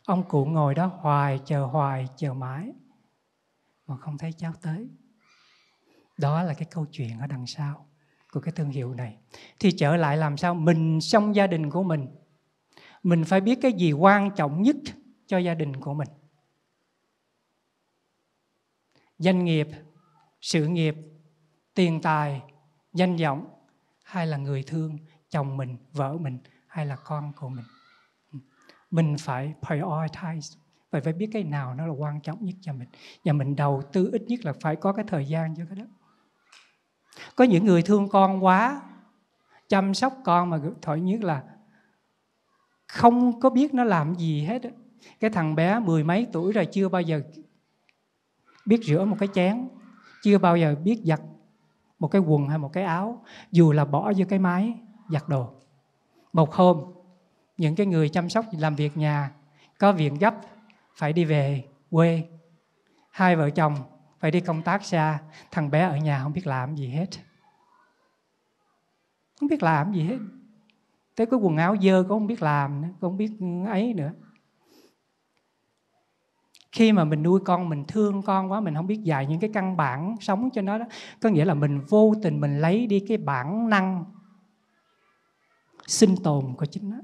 ông cụ ngồi đó hoài chờ hoài chờ mãi mà không thấy cháu tới đó là cái câu chuyện ở đằng sau của cái thương hiệu này thì trở lại làm sao mình trong gia đình của mình mình phải biết cái gì quan trọng nhất cho gia đình của mình doanh nghiệp sự nghiệp tiền tài danh vọng hay là người thương chồng mình vợ mình hay là con của mình mình phải prioritize phải phải biết cái nào nó là quan trọng nhất cho mình và mình đầu tư ít nhất là phải có cái thời gian cho cái đó có những người thương con quá chăm sóc con mà thổi nhất là không có biết nó làm gì hết đó. cái thằng bé mười mấy tuổi rồi chưa bao giờ biết rửa một cái chén chưa bao giờ biết giặt một cái quần hay một cái áo dù là bỏ vô cái máy giặt đồ một hôm những cái người chăm sóc làm việc nhà có việc gấp phải đi về quê hai vợ chồng phải đi công tác xa thằng bé ở nhà không biết làm gì hết không biết làm gì hết tới cái quần áo dơ cũng không biết làm nữa không biết ấy nữa khi mà mình nuôi con mình thương con quá mình không biết dạy những cái căn bản sống cho nó đó có nghĩa là mình vô tình mình lấy đi cái bản năng sinh tồn của chính nó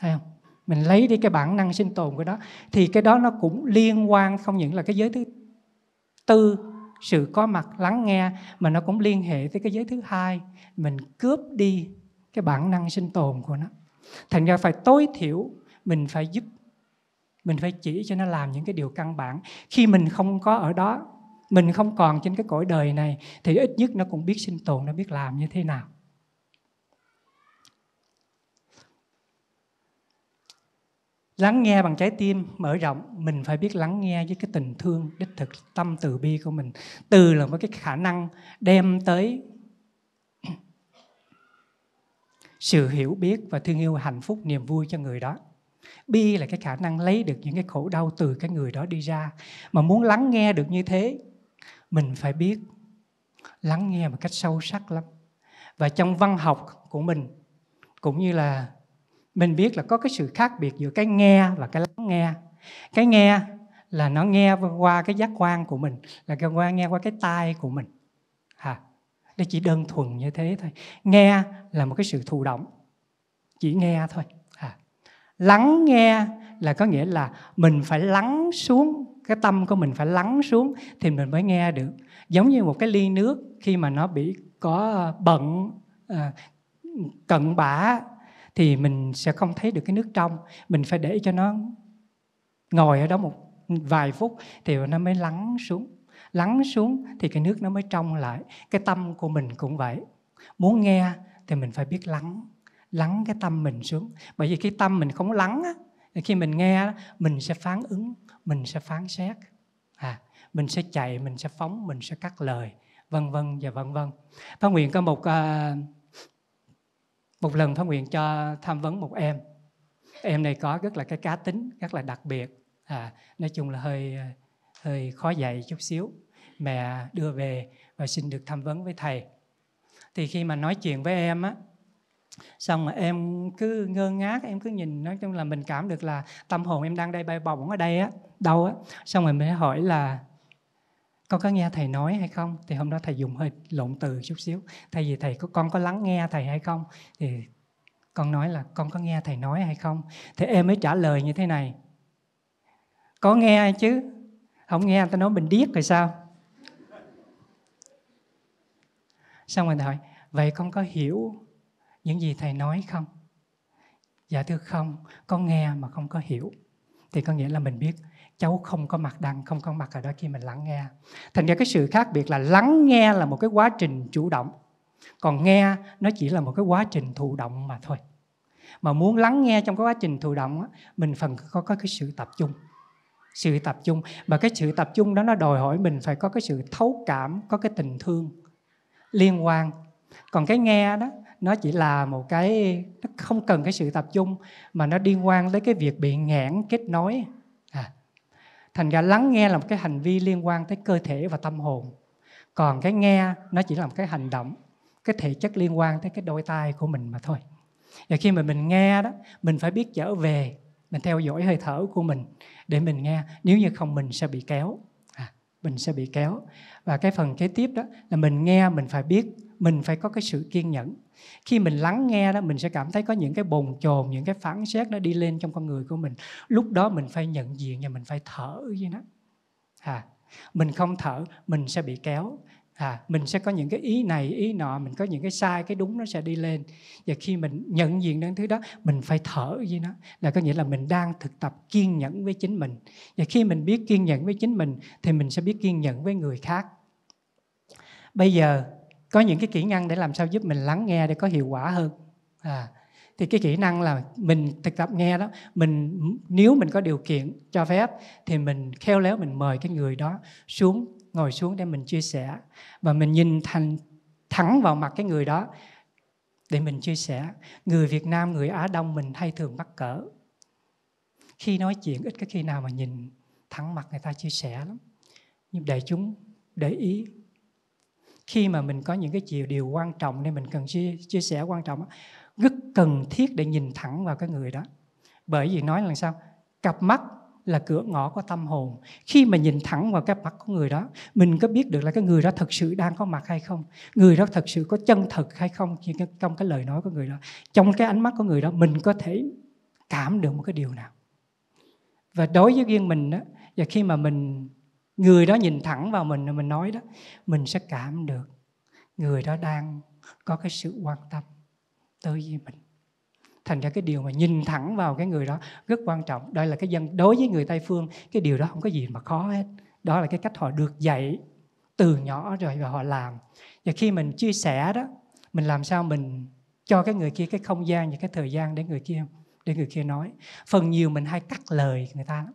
thấy không mình lấy đi cái bản năng sinh tồn của đó thì cái đó nó cũng liên quan không những là cái giới thứ tư sự có mặt lắng nghe mà nó cũng liên hệ tới cái giới thứ hai mình cướp đi cái bản năng sinh tồn của nó thành ra phải tối thiểu mình phải giúp mình phải chỉ cho nó làm những cái điều căn bản khi mình không có ở đó mình không còn trên cái cõi đời này thì ít nhất nó cũng biết sinh tồn nó biết làm như thế nào lắng nghe bằng trái tim mở rộng mình phải biết lắng nghe với cái tình thương đích thực tâm từ bi của mình từ là một cái khả năng đem tới sự hiểu biết và thương yêu hạnh phúc niềm vui cho người đó bi là cái khả năng lấy được những cái khổ đau từ cái người đó đi ra mà muốn lắng nghe được như thế mình phải biết lắng nghe một cách sâu sắc lắm và trong văn học của mình cũng như là mình biết là có cái sự khác biệt giữa cái nghe và cái lắng nghe cái nghe là nó nghe qua cái giác quan của mình là nghe qua nghe qua cái tai của mình nó chỉ đơn thuần như thế thôi nghe là một cái sự thụ động chỉ nghe thôi à. lắng nghe là có nghĩa là mình phải lắng xuống cái tâm của mình phải lắng xuống thì mình mới nghe được giống như một cái ly nước khi mà nó bị có ờ, bận ờ, cận bã thì mình sẽ không thấy được cái nước trong mình phải để cho nó ngồi ở đó một vài phút thì nó mới lắng xuống lắng xuống thì cái nước nó mới trong lại cái tâm của mình cũng vậy muốn nghe thì mình phải biết lắng lắng cái tâm mình xuống bởi vì cái tâm mình không lắng thì khi mình nghe mình sẽ phán ứng mình sẽ phán xét à, mình sẽ chạy mình sẽ phóng mình sẽ cắt lời vân vân và vân vân phát nguyện có một à, một lần phát nguyện cho tham vấn một em em này có rất là cái cá tính rất là đặc biệt à, nói chung là hơi à, hơi khó dạy chút xíu mẹ đưa về và xin được tham vấn với thầy thì khi mà nói chuyện với em á xong mà em cứ ngơ ngác em cứ nhìn nói chung là mình cảm được là tâm hồn em đang đây bay bổng ở đây á đâu á xong rồi mới hỏi là con có nghe thầy nói hay không thì hôm đó thầy dùng hơi lộn từ chút xíu thay vì thầy có con có lắng nghe thầy hay không thì con nói là con có nghe thầy nói hay không thì em mới trả lời như thế này có nghe chứ không nghe ta nói mình điếc rồi sao xong rồi thầy hỏi vậy con có hiểu những gì thầy nói không dạ thưa không con nghe mà không có hiểu thì có nghĩa là mình biết cháu không có mặt đăng không có mặt ở đó khi mình lắng nghe thành ra cái sự khác biệt là lắng nghe là một cái quá trình chủ động còn nghe nó chỉ là một cái quá trình thụ động mà thôi mà muốn lắng nghe trong cái quá trình thụ động mình phần có có cái sự tập trung sự tập trung và cái sự tập trung đó nó đòi hỏi mình phải có cái sự thấu cảm có cái tình thương liên quan còn cái nghe đó nó chỉ là một cái nó không cần cái sự tập trung mà nó liên quan tới cái việc bị nghẽn kết nối à. thành ra lắng nghe là một cái hành vi liên quan tới cơ thể và tâm hồn còn cái nghe nó chỉ là một cái hành động cái thể chất liên quan tới cái đôi tai của mình mà thôi và khi mà mình nghe đó mình phải biết trở về mình theo dõi hơi thở của mình để mình nghe nếu như không mình sẽ bị kéo mình sẽ bị kéo và cái phần kế tiếp đó là mình nghe mình phải biết mình phải có cái sự kiên nhẫn khi mình lắng nghe đó mình sẽ cảm thấy có những cái bồn chồn những cái phán xét nó đi lên trong con người của mình lúc đó mình phải nhận diện và mình phải thở với nó à, mình không thở mình sẽ bị kéo à, mình sẽ có những cái ý này ý nọ mình có những cái sai cái đúng nó sẽ đi lên và khi mình nhận diện đến thứ đó mình phải thở với nó là có nghĩa là mình đang thực tập kiên nhẫn với chính mình và khi mình biết kiên nhẫn với chính mình thì mình sẽ biết kiên nhẫn với người khác bây giờ có những cái kỹ năng để làm sao giúp mình lắng nghe để có hiệu quả hơn à, thì cái kỹ năng là mình thực tập nghe đó mình nếu mình có điều kiện cho phép thì mình khéo léo mình mời cái người đó xuống ngồi xuống để mình chia sẻ và mình nhìn thành thẳng vào mặt cái người đó để mình chia sẻ người việt nam người á đông mình hay thường mắc cỡ khi nói chuyện ít cái khi nào mà nhìn thẳng mặt người ta chia sẻ lắm nhưng để chúng để ý khi mà mình có những cái chiều điều quan trọng nên mình cần chia, chia sẻ quan trọng rất cần thiết để nhìn thẳng vào cái người đó bởi vì nói là sao cặp mắt là cửa ngõ của tâm hồn khi mà nhìn thẳng vào cái mặt của người đó mình có biết được là cái người đó thật sự đang có mặt hay không người đó thật sự có chân thật hay không trong cái lời nói của người đó trong cái ánh mắt của người đó mình có thể cảm được một cái điều nào và đối với riêng mình đó và khi mà mình người đó nhìn thẳng vào mình rồi mình nói đó mình sẽ cảm được người đó đang có cái sự quan tâm tới với mình thành ra cái điều mà nhìn thẳng vào cái người đó rất quan trọng đây là cái dân đối với người tây phương cái điều đó không có gì mà khó hết đó là cái cách họ được dạy từ nhỏ rồi và họ làm và khi mình chia sẻ đó mình làm sao mình cho cái người kia cái không gian và cái thời gian để người kia để người kia nói phần nhiều mình hay cắt lời người ta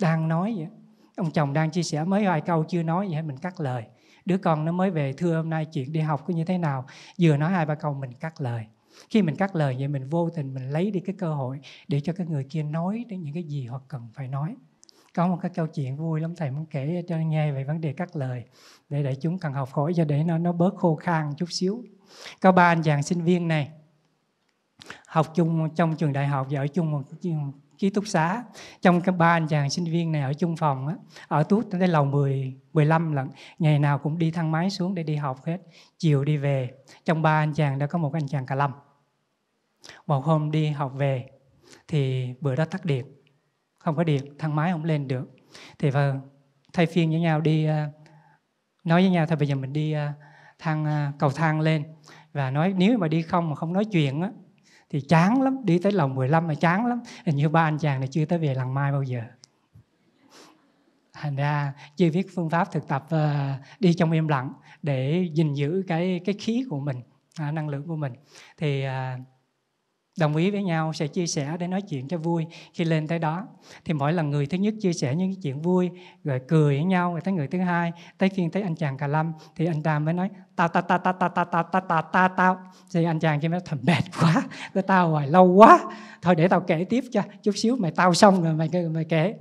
đang nói vậy ông chồng đang chia sẻ mấy vài câu chưa nói vậy mình cắt lời đứa con nó mới về thưa hôm nay chuyện đi học có như thế nào vừa nói hai ba câu mình cắt lời khi mình cắt lời vậy mình vô tình mình lấy đi cái cơ hội để cho cái người kia nói đến những cái gì họ cần phải nói có một cái câu chuyện vui lắm thầy muốn kể cho nghe về vấn đề cắt lời để để chúng cần học hỏi cho để nó nó bớt khô khan chút xíu có ba anh chàng sinh viên này học chung trong trường đại học và ở chung một ký túc xá trong cái ba anh chàng sinh viên này ở chung phòng á ở tuốt tới lầu 10 15 lần ngày nào cũng đi thang máy xuống để đi học hết chiều đi về trong ba anh chàng đã có một anh chàng cà lâm một hôm đi học về thì bữa đó tắt điện không có điện thang máy không lên được thì và thay phiên với nhau đi à, nói với nhau thôi bây giờ mình đi à, thang à, cầu thang lên và nói nếu mà đi không mà không nói chuyện á thì chán lắm đi tới lòng 15 mà chán lắm hình như ba anh chàng này chưa tới về lần mai bao giờ thành ra chưa biết phương pháp thực tập uh, đi trong im lặng để gìn giữ cái cái khí của mình năng lượng của mình thì uh, đồng ý với nhau sẽ chia sẻ để nói chuyện cho vui khi lên tới đó thì mỗi lần người thứ nhất chia sẻ những chuyện vui rồi cười với nhau rồi tới người thứ hai tới phiên tới anh chàng cà lâm thì anh ta mới nói tao tao tao tao tao tao tao tao tao tao tao thì anh chàng kia mới thầm mệt quá với tao hoài lâu quá thôi để tao kể tiếp cho chút xíu mày tao xong rồi mày mày kể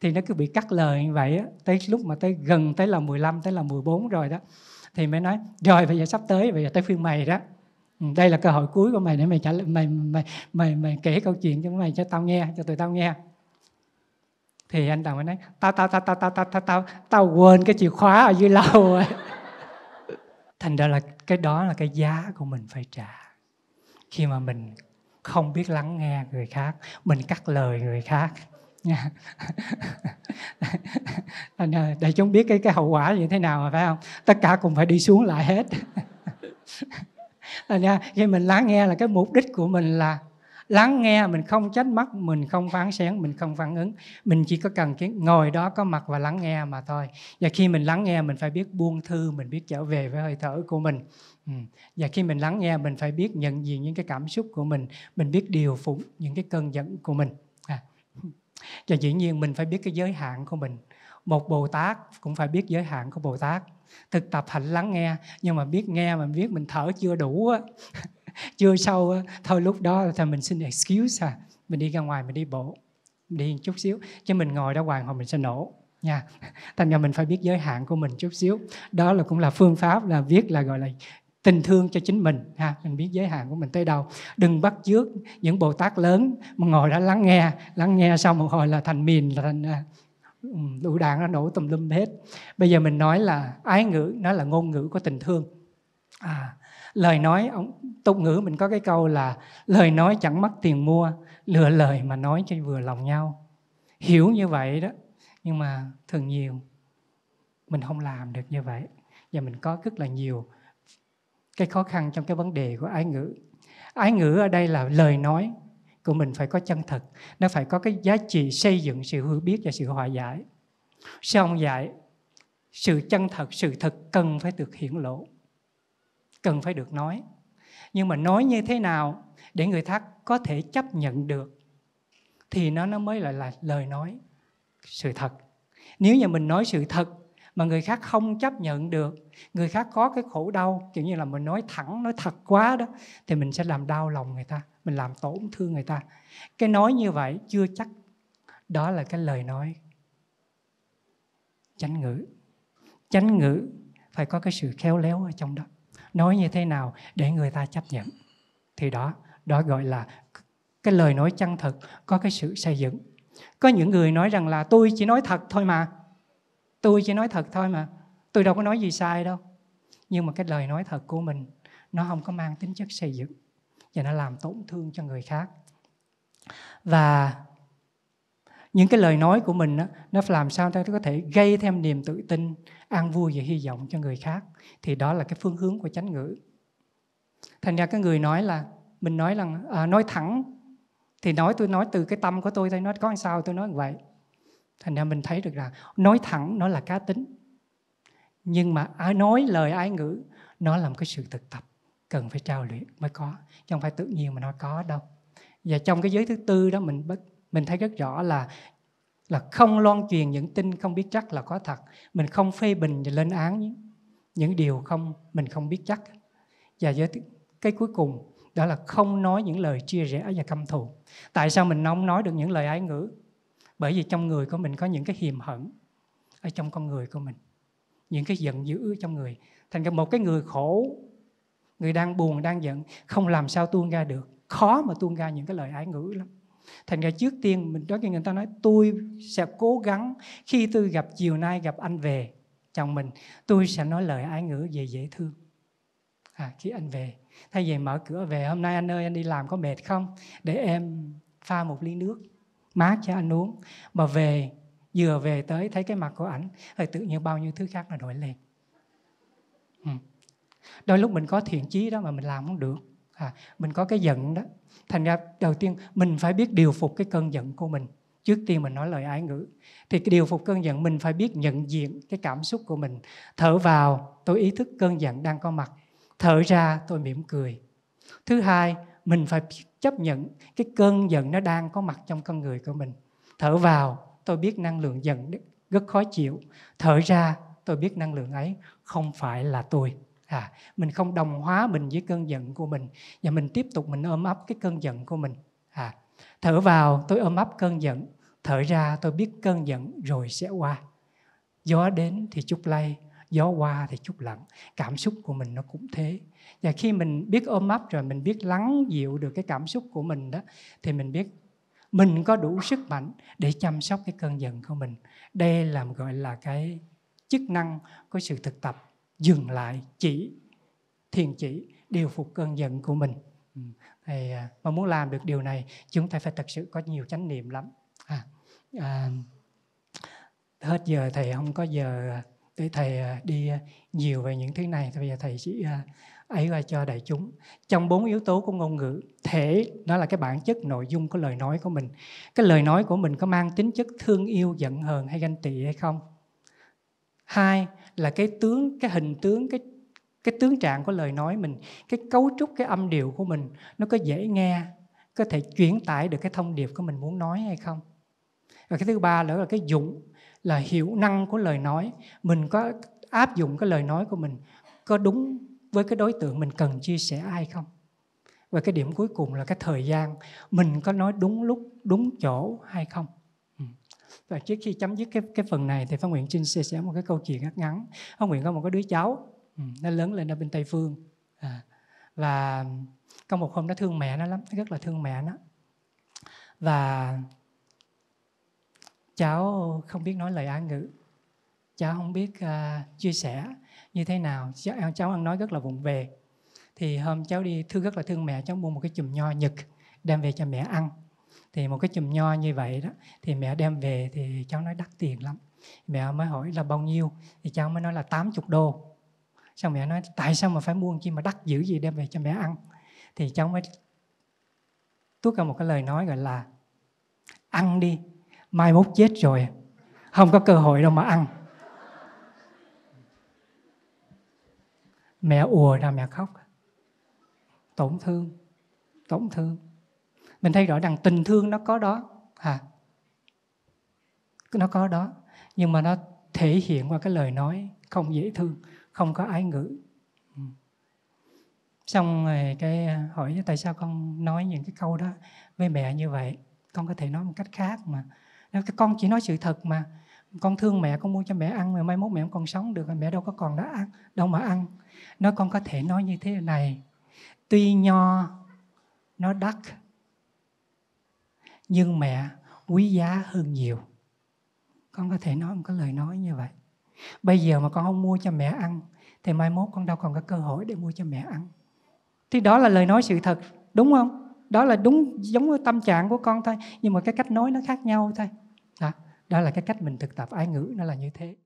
thì nó cứ bị cắt lời như vậy á tới lúc mà tới gần tới là 15 tới là 14 rồi đó thì mới nói rồi bây giờ sắp tới bây giờ tới phiên mày đó Ừ, đây là cơ hội cuối của mày để mày trả lời, mày, mày mày mày kể câu chuyện cho mày cho tao nghe cho tụi tao nghe thì anh đồng mới nói tao tao tao tao tao tao tao tao tao quên cái chìa khóa ở dưới lâu rồi thành ra là cái đó là cái giá của mình phải trả khi mà mình không biết lắng nghe người khác mình cắt lời người khác nha để chúng biết cái cái hậu quả như thế nào mà phải không tất cả cùng phải đi xuống lại hết nha khi mình lắng nghe là cái mục đích của mình là lắng nghe mình không trách mắt mình không phán xén mình không phản ứng mình chỉ có cần cái ngồi đó có mặt và lắng nghe mà thôi và khi mình lắng nghe mình phải biết buông thư mình biết trở về với hơi thở của mình ừ. và khi mình lắng nghe mình phải biết nhận diện những cái cảm xúc của mình mình biết điều phục những cái cơn giận của mình à. và dĩ nhiên mình phải biết cái giới hạn của mình một bồ tát cũng phải biết giới hạn của bồ tát thực tập hành lắng nghe nhưng mà biết nghe mà biết mình thở chưa đủ á chưa sâu á thôi lúc đó thì mình xin excuse à mình đi ra ngoài mình đi bộ mình đi một chút xíu chứ mình ngồi đó hoài hoặc mình sẽ nổ nha thành ra mình phải biết giới hạn của mình chút xíu đó là cũng là phương pháp là viết là gọi là tình thương cho chính mình ha mình biết giới hạn của mình tới đâu đừng bắt chước những bồ tát lớn mà ngồi đó lắng nghe lắng nghe xong một hồi là thành mìn là thành à, lũ đạn nó nổ tùm lum hết bây giờ mình nói là ái ngữ nó là ngôn ngữ của tình thương à, lời nói ông tục ngữ mình có cái câu là lời nói chẳng mất tiền mua lừa lời mà nói cho vừa lòng nhau hiểu như vậy đó nhưng mà thường nhiều mình không làm được như vậy và mình có rất là nhiều cái khó khăn trong cái vấn đề của ái ngữ ái ngữ ở đây là lời nói của mình phải có chân thật nó phải có cái giá trị xây dựng sự hiểu biết và sự hòa giải Sau ông dạy sự chân thật sự thật cần phải được hiển lộ cần phải được nói nhưng mà nói như thế nào để người khác có thể chấp nhận được thì nó nó mới lại là lời nói sự thật nếu như mình nói sự thật mà người khác không chấp nhận được người khác có cái khổ đau kiểu như là mình nói thẳng nói thật quá đó thì mình sẽ làm đau lòng người ta mình làm tổn thương người ta cái nói như vậy chưa chắc đó là cái lời nói chánh ngữ chánh ngữ phải có cái sự khéo léo ở trong đó nói như thế nào để người ta chấp nhận thì đó đó gọi là cái lời nói chân thật có cái sự xây dựng có những người nói rằng là tôi chỉ nói thật thôi mà tôi chỉ nói thật thôi mà tôi đâu có nói gì sai đâu nhưng mà cái lời nói thật của mình nó không có mang tính chất xây dựng và nó làm tổn thương cho người khác và những cái lời nói của mình đó, nó làm sao ta có thể gây thêm niềm tự tin an vui và hy vọng cho người khác thì đó là cái phương hướng của chánh ngữ thành ra cái người nói là mình nói rằng à, nói thẳng thì nói tôi nói từ cái tâm của tôi thôi nói có sao tôi nói vậy thành ra mình thấy được là nói thẳng nó là cá tính nhưng mà nói lời ái ngữ nó là một cái sự thực tập cần phải trao luyện mới có chứ không phải tự nhiên mà nó có đâu và trong cái giới thứ tư đó mình mình thấy rất rõ là là không loan truyền những tin không biết chắc là có thật mình không phê bình và lên án những những điều không mình không biết chắc và giới thứ, cái cuối cùng đó là không nói những lời chia rẽ và căm thù tại sao mình không nói được những lời ái ngữ bởi vì trong người của mình có những cái hiềm hận ở trong con người của mình những cái giận dữ trong người thành ra một cái người khổ người đang buồn đang giận không làm sao tuôn ra được khó mà tuôn ra những cái lời ái ngữ lắm thành ra trước tiên mình nói cho người ta nói tôi sẽ cố gắng khi tôi gặp chiều nay gặp anh về chồng mình tôi sẽ nói lời ái ngữ về dễ thương à, khi anh về thay vì mở cửa về hôm nay anh ơi anh đi làm có mệt không để em pha một ly nước mát cho anh uống mà về vừa về tới thấy cái mặt của ảnh rồi tự nhiên bao nhiêu thứ khác là nổi lên ừ đôi lúc mình có thiện chí đó mà mình làm không được à, mình có cái giận đó thành ra đầu tiên mình phải biết điều phục cái cơn giận của mình trước tiên mình nói lời ái ngữ thì cái điều phục cơn giận mình phải biết nhận diện cái cảm xúc của mình thở vào tôi ý thức cơn giận đang có mặt thở ra tôi mỉm cười thứ hai mình phải chấp nhận cái cơn giận nó đang có mặt trong con người của mình thở vào tôi biết năng lượng giận rất khó chịu thở ra tôi biết năng lượng ấy không phải là tôi à mình không đồng hóa mình với cơn giận của mình và mình tiếp tục mình ôm ấp cái cơn giận của mình à thở vào tôi ôm ấp cơn giận thở ra tôi biết cơn giận rồi sẽ qua gió đến thì chút lay gió qua thì chút lặng cảm xúc của mình nó cũng thế và khi mình biết ôm ấp rồi mình biết lắng dịu được cái cảm xúc của mình đó thì mình biết mình có đủ sức mạnh để chăm sóc cái cơn giận của mình đây là gọi là cái chức năng của sự thực tập dừng lại chỉ thiền chỉ điều phục cơn giận của mình ừ. thì mà muốn làm được điều này chúng ta phải thật sự có nhiều chánh niệm lắm à, à, hết giờ thầy không có giờ để thầy à, đi à, nhiều về những thứ này thì bây giờ thầy chỉ à, ấy ra cho đại chúng trong bốn yếu tố của ngôn ngữ thể nó là cái bản chất nội dung của lời nói của mình cái lời nói của mình có mang tính chất thương yêu giận hờn hay ganh tị hay không hai là cái tướng cái hình tướng cái cái tướng trạng của lời nói mình cái cấu trúc cái âm điệu của mình nó có dễ nghe có thể chuyển tải được cái thông điệp của mình muốn nói hay không và cái thứ ba nữa là cái dụng là hiệu năng của lời nói mình có áp dụng cái lời nói của mình có đúng với cái đối tượng mình cần chia sẻ ai không và cái điểm cuối cùng là cái thời gian mình có nói đúng lúc đúng chỗ hay không và trước khi chấm dứt cái cái phần này thì Pháp Nguyện xin chia sẻ một cái câu chuyện ngắt ngắn Pháp Nguyện có một cái đứa cháu ừ, nó lớn lên ở bên Tây Phương à, và có một hôm nó thương mẹ nó lắm nó rất là thương mẹ nó và cháu không biết nói lời Á ngữ cháu không biết uh, chia sẻ như thế nào cháu, cháu ăn nói rất là vụng về thì hôm cháu đi thương rất là thương mẹ cháu mua một cái chùm nho nhật đem về cho mẹ ăn thì một cái chùm nho như vậy đó thì mẹ đem về thì cháu nói đắt tiền lắm mẹ mới hỏi là bao nhiêu thì cháu mới nói là 80 đô xong mẹ nói tại sao mà phải mua chi mà đắt dữ gì đem về cho mẹ ăn thì cháu mới tuốt ra một cái lời nói gọi là ăn đi mai mốt chết rồi không có cơ hội đâu mà ăn mẹ ùa ra mẹ khóc tổn thương tổn thương mình thấy rõ rằng tình thương nó có đó à, nó có đó nhưng mà nó thể hiện qua cái lời nói không dễ thương không có ái ngữ ừ. xong rồi cái à, hỏi tại sao con nói những cái câu đó với mẹ như vậy con có thể nói một cách khác mà con chỉ nói sự thật mà con thương mẹ con mua cho mẹ ăn mà mai mốt mẹ không còn sống được mẹ đâu có còn đã ăn đâu mà ăn nói con có thể nói như thế này tuy nho nó đắt nhưng mẹ quý giá hơn nhiều con có thể nói một cái lời nói như vậy bây giờ mà con không mua cho mẹ ăn thì mai mốt con đâu còn có cơ hội để mua cho mẹ ăn thì đó là lời nói sự thật đúng không đó là đúng giống với tâm trạng của con thôi nhưng mà cái cách nói nó khác nhau thôi đó, đó là cái cách mình thực tập ái ngữ nó là như thế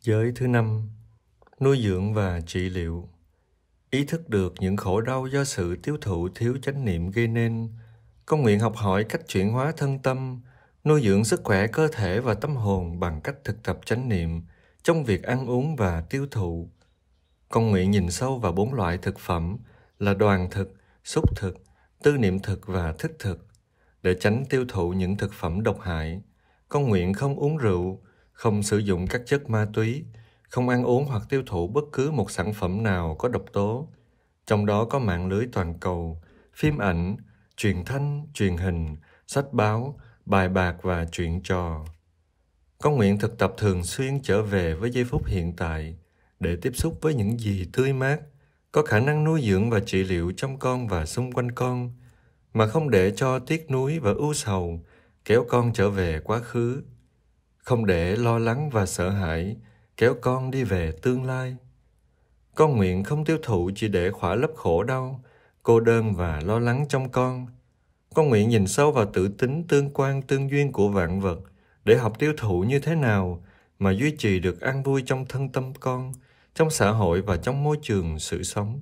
giới thứ năm nuôi dưỡng và trị liệu ý thức được những khổ đau do sự tiêu thụ thiếu chánh niệm gây nên con nguyện học hỏi cách chuyển hóa thân tâm, nuôi dưỡng sức khỏe cơ thể và tâm hồn bằng cách thực tập chánh niệm trong việc ăn uống và tiêu thụ. Con nguyện nhìn sâu vào bốn loại thực phẩm là đoàn thực, xúc thực, tư niệm thực và thức thực để tránh tiêu thụ những thực phẩm độc hại. Con nguyện không uống rượu, không sử dụng các chất ma túy, không ăn uống hoặc tiêu thụ bất cứ một sản phẩm nào có độc tố, trong đó có mạng lưới toàn cầu, phim ảnh, truyền thanh, truyền hình, sách báo, bài bạc và chuyện trò. Con nguyện thực tập thường xuyên trở về với giây phút hiện tại để tiếp xúc với những gì tươi mát, có khả năng nuôi dưỡng và trị liệu trong con và xung quanh con, mà không để cho tiếc nuối và ưu sầu kéo con trở về quá khứ, không để lo lắng và sợ hãi kéo con đi về tương lai. Con nguyện không tiêu thụ chỉ để khỏa lấp khổ đau, cô đơn và lo lắng trong con. Con nguyện nhìn sâu vào tự tính tương quan tương duyên của vạn vật để học tiêu thụ như thế nào mà duy trì được an vui trong thân tâm con, trong xã hội và trong môi trường sự sống.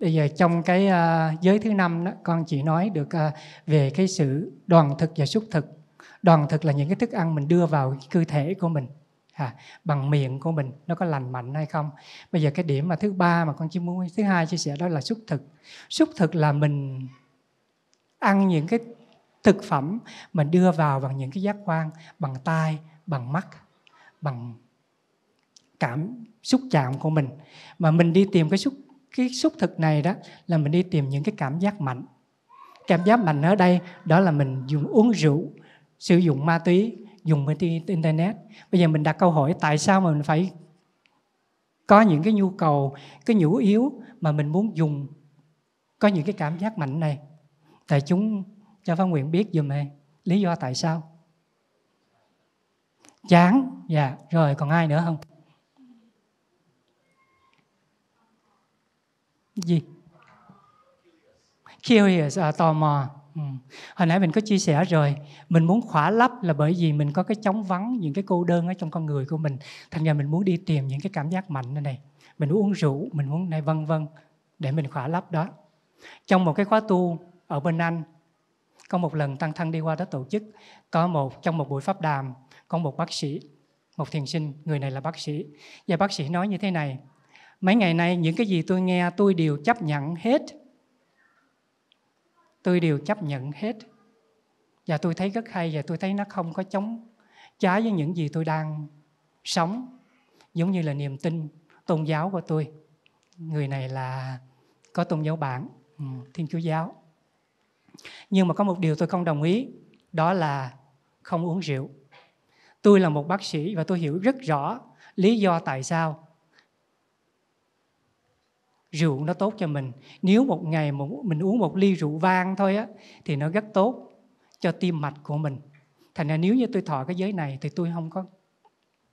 Bây giờ trong cái uh, giới thứ năm đó, con chỉ nói được uh, về cái sự đoàn thực và xúc thực. Đoàn thực là những cái thức ăn mình đưa vào cơ thể của mình à, bằng miệng của mình nó có lành mạnh hay không bây giờ cái điểm mà thứ ba mà con chỉ muốn thứ hai chia sẻ đó là xúc thực xúc thực là mình ăn những cái thực phẩm mình đưa vào bằng những cái giác quan bằng tai bằng mắt bằng cảm xúc chạm của mình mà mình đi tìm cái xúc cái xúc thực này đó là mình đi tìm những cái cảm giác mạnh cảm giác mạnh ở đây đó là mình dùng uống rượu sử dụng ma túy dùng bên internet bây giờ mình đặt câu hỏi tại sao mà mình phải có những cái nhu cầu cái nhu yếu mà mình muốn dùng có những cái cảm giác mạnh này tại chúng cho phan nguyện biết dùm em lý do tại sao chán dạ rồi còn ai nữa không gì curious à, tò mò Ừ. Hồi nãy mình có chia sẻ rồi, mình muốn khỏa lấp là bởi vì mình có cái chống vắng, những cái cô đơn ở trong con người của mình. Thành ra mình muốn đi tìm những cái cảm giác mạnh này này. Mình muốn uống rượu, mình muốn này vân vân để mình khỏa lấp đó. Trong một cái khóa tu ở bên Anh, có một lần tăng thân đi qua đó tổ chức, có một trong một buổi pháp đàm, có một bác sĩ, một thiền sinh, người này là bác sĩ. Và bác sĩ nói như thế này, mấy ngày nay những cái gì tôi nghe tôi đều chấp nhận hết tôi đều chấp nhận hết và tôi thấy rất hay và tôi thấy nó không có chống trái với những gì tôi đang sống giống như là niềm tin tôn giáo của tôi người này là có tôn giáo bản ừ, thiên chúa giáo nhưng mà có một điều tôi không đồng ý đó là không uống rượu tôi là một bác sĩ và tôi hiểu rất rõ lý do tại sao rượu nó tốt cho mình nếu một ngày mà mình uống một ly rượu vang thôi á thì nó rất tốt cho tim mạch của mình thành ra nếu như tôi thọ cái giới này thì tôi không có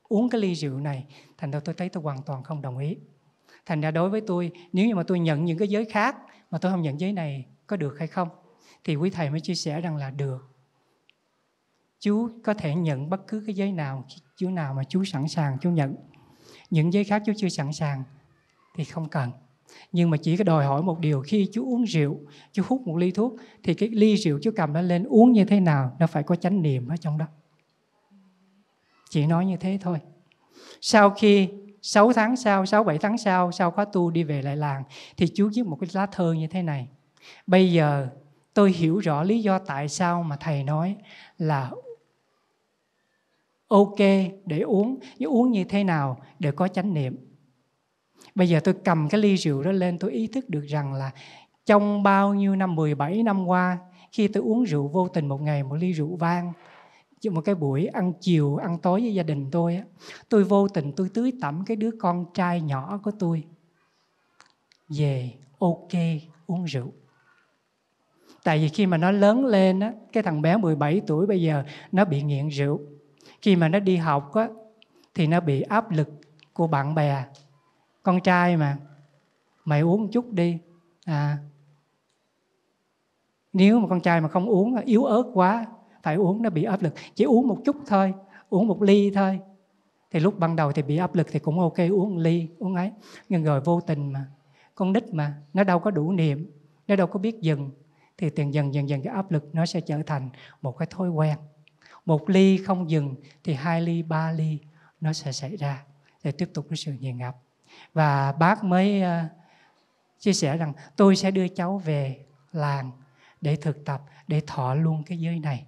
uống cái ly rượu này thành ra tôi thấy tôi hoàn toàn không đồng ý thành ra đối với tôi nếu như mà tôi nhận những cái giới khác mà tôi không nhận giới này có được hay không thì quý thầy mới chia sẻ rằng là được chú có thể nhận bất cứ cái giới nào chú nào mà chú sẵn sàng chú nhận những giới khác chú chưa sẵn sàng thì không cần nhưng mà chỉ có đòi hỏi một điều khi chú uống rượu chú hút một ly thuốc thì cái ly rượu chú cầm nó lên uống như thế nào nó phải có chánh niệm ở trong đó chỉ nói như thế thôi sau khi 6 tháng sau, 6 7 tháng sau, sau khóa tu đi về lại làng thì chú viết một cái lá thơ như thế này. Bây giờ tôi hiểu rõ lý do tại sao mà thầy nói là ok để uống, nhưng uống như thế nào để có chánh niệm. Bây giờ tôi cầm cái ly rượu đó lên tôi ý thức được rằng là trong bao nhiêu năm 17 năm qua khi tôi uống rượu vô tình một ngày một ly rượu vang một cái buổi ăn chiều ăn tối với gia đình tôi tôi vô tình tôi tưới tẩm cái đứa con trai nhỏ của tôi về ok uống rượu tại vì khi mà nó lớn lên cái thằng bé 17 tuổi bây giờ nó bị nghiện rượu khi mà nó đi học thì nó bị áp lực của bạn bè con trai mà mày uống chút đi à nếu mà con trai mà không uống yếu ớt quá phải uống nó bị áp lực chỉ uống một chút thôi uống một ly thôi thì lúc ban đầu thì bị áp lực thì cũng ok uống một ly uống ấy nhưng rồi vô tình mà con nít mà nó đâu có đủ niệm nó đâu có biết dừng thì tiền dần dần dần cái áp lực nó sẽ trở thành một cái thói quen một ly không dừng thì hai ly ba ly nó sẽ xảy ra để tiếp tục cái sự nghiền ngập và bác mới ờ, chia sẻ rằng tôi sẽ đưa cháu về làng để thực tập để thọ luôn cái giới này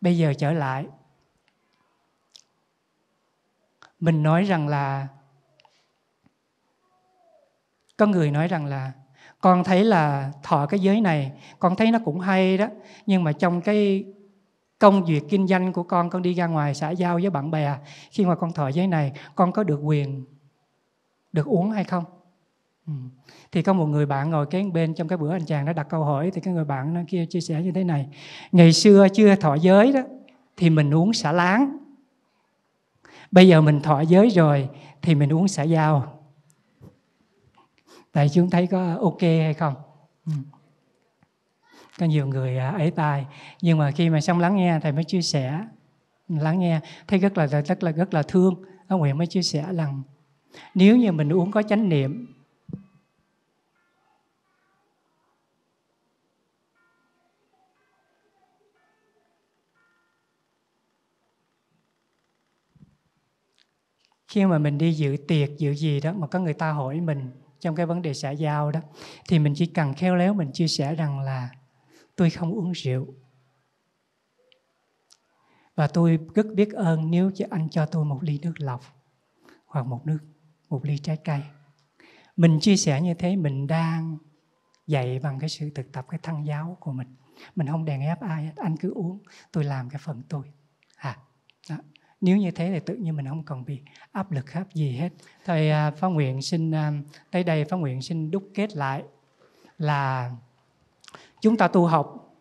bây giờ trở lại mình nói rằng là có người nói rằng là con thấy là thọ cái giới này con thấy nó cũng hay đó nhưng mà trong cái công việc kinh doanh của con con đi ra ngoài xã giao với bạn bè khi mà con thọ giới này con có được quyền được uống hay không ừ. thì có một người bạn ngồi kế bên trong cái bữa anh chàng đã đặt câu hỏi thì cái người bạn nó kia chia sẻ như thế này ngày xưa chưa thọ giới đó thì mình uống xả láng bây giờ mình thọ giới rồi thì mình uống xả dao tại chúng thấy có ok hay không ừ. có nhiều người à, ấy tai nhưng mà khi mà xong lắng nghe thầy mới chia sẻ lắng nghe thấy rất là rất là rất là thương ông Nguyễn mới chia sẻ rằng nếu như mình uống có chánh niệm khi mà mình đi dự tiệc dự gì đó mà có người ta hỏi mình trong cái vấn đề xã giao đó thì mình chỉ cần khéo léo mình chia sẻ rằng là tôi không uống rượu và tôi rất biết ơn nếu anh cho tôi một ly nước lọc hoặc một nước một ly trái cây mình chia sẻ như thế mình đang dạy bằng cái sự thực tập cái thăng giáo của mình mình không đàn ép ai anh cứ uống tôi làm cái phần tôi à đó. nếu như thế thì tự nhiên mình không còn bị áp lực hấp gì hết Thầy à, phát nguyện xin à, tới đây phát nguyện xin đúc kết lại là chúng ta tu học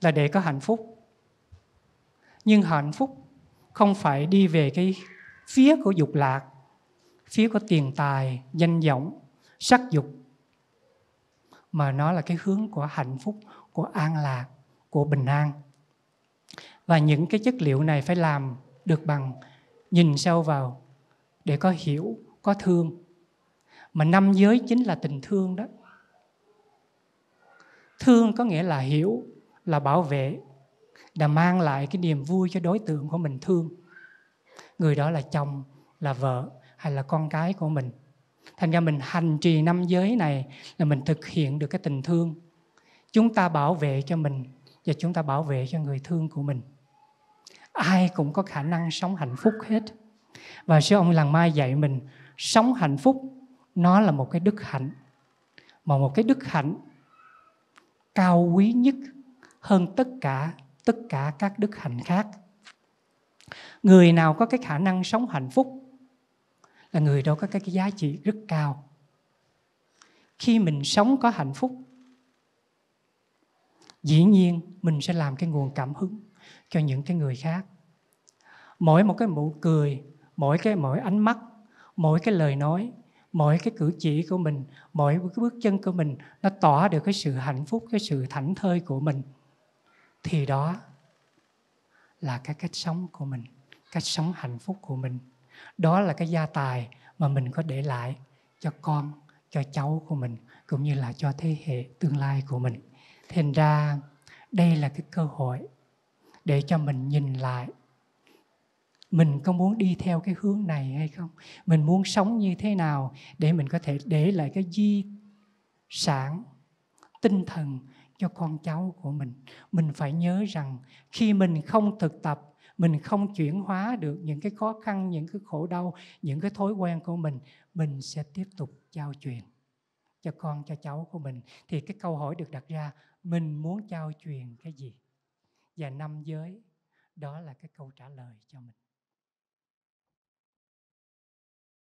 là để có hạnh phúc nhưng hạnh phúc không phải đi về cái phía của dục lạc phía có tiền tài danh vọng sắc dục mà nó là cái hướng của hạnh phúc của an lạc của bình an và những cái chất liệu này phải làm được bằng nhìn sâu vào để có hiểu có thương mà năm giới chính là tình thương đó thương có nghĩa là hiểu là bảo vệ là mang lại cái niềm vui cho đối tượng của mình thương người đó là chồng là vợ hay là con cái của mình thành ra mình hành trì năm giới này là mình thực hiện được cái tình thương chúng ta bảo vệ cho mình và chúng ta bảo vệ cho người thương của mình ai cũng có khả năng sống hạnh phúc hết và sư ông làng mai dạy mình sống hạnh phúc nó là một cái đức hạnh mà một cái đức hạnh cao quý nhất hơn tất cả tất cả các đức hạnh khác người nào có cái khả năng sống hạnh phúc là người đó có cái, cái giá trị rất cao khi mình sống có hạnh phúc dĩ nhiên mình sẽ làm cái nguồn cảm hứng cho những cái người khác mỗi một cái nụ cười mỗi cái mỗi ánh mắt mỗi cái lời nói mỗi cái cử chỉ của mình mỗi cái bước chân của mình nó tỏ được cái sự hạnh phúc cái sự thảnh thơi của mình thì đó là cái cách sống của mình cách sống hạnh phúc của mình đó là cái gia tài mà mình có để lại cho con cho cháu của mình cũng như là cho thế hệ tương lai của mình thành ra đây là cái cơ hội để cho mình nhìn lại mình có muốn đi theo cái hướng này hay không mình muốn sống như thế nào để mình có thể để lại cái di sản tinh thần cho con cháu của mình mình phải nhớ rằng khi mình không thực tập mình không chuyển hóa được những cái khó khăn những cái khổ đau những cái thói quen của mình mình sẽ tiếp tục trao truyền cho con cho cháu của mình thì cái câu hỏi được đặt ra mình muốn trao truyền cái gì và năm giới đó là cái câu trả lời cho mình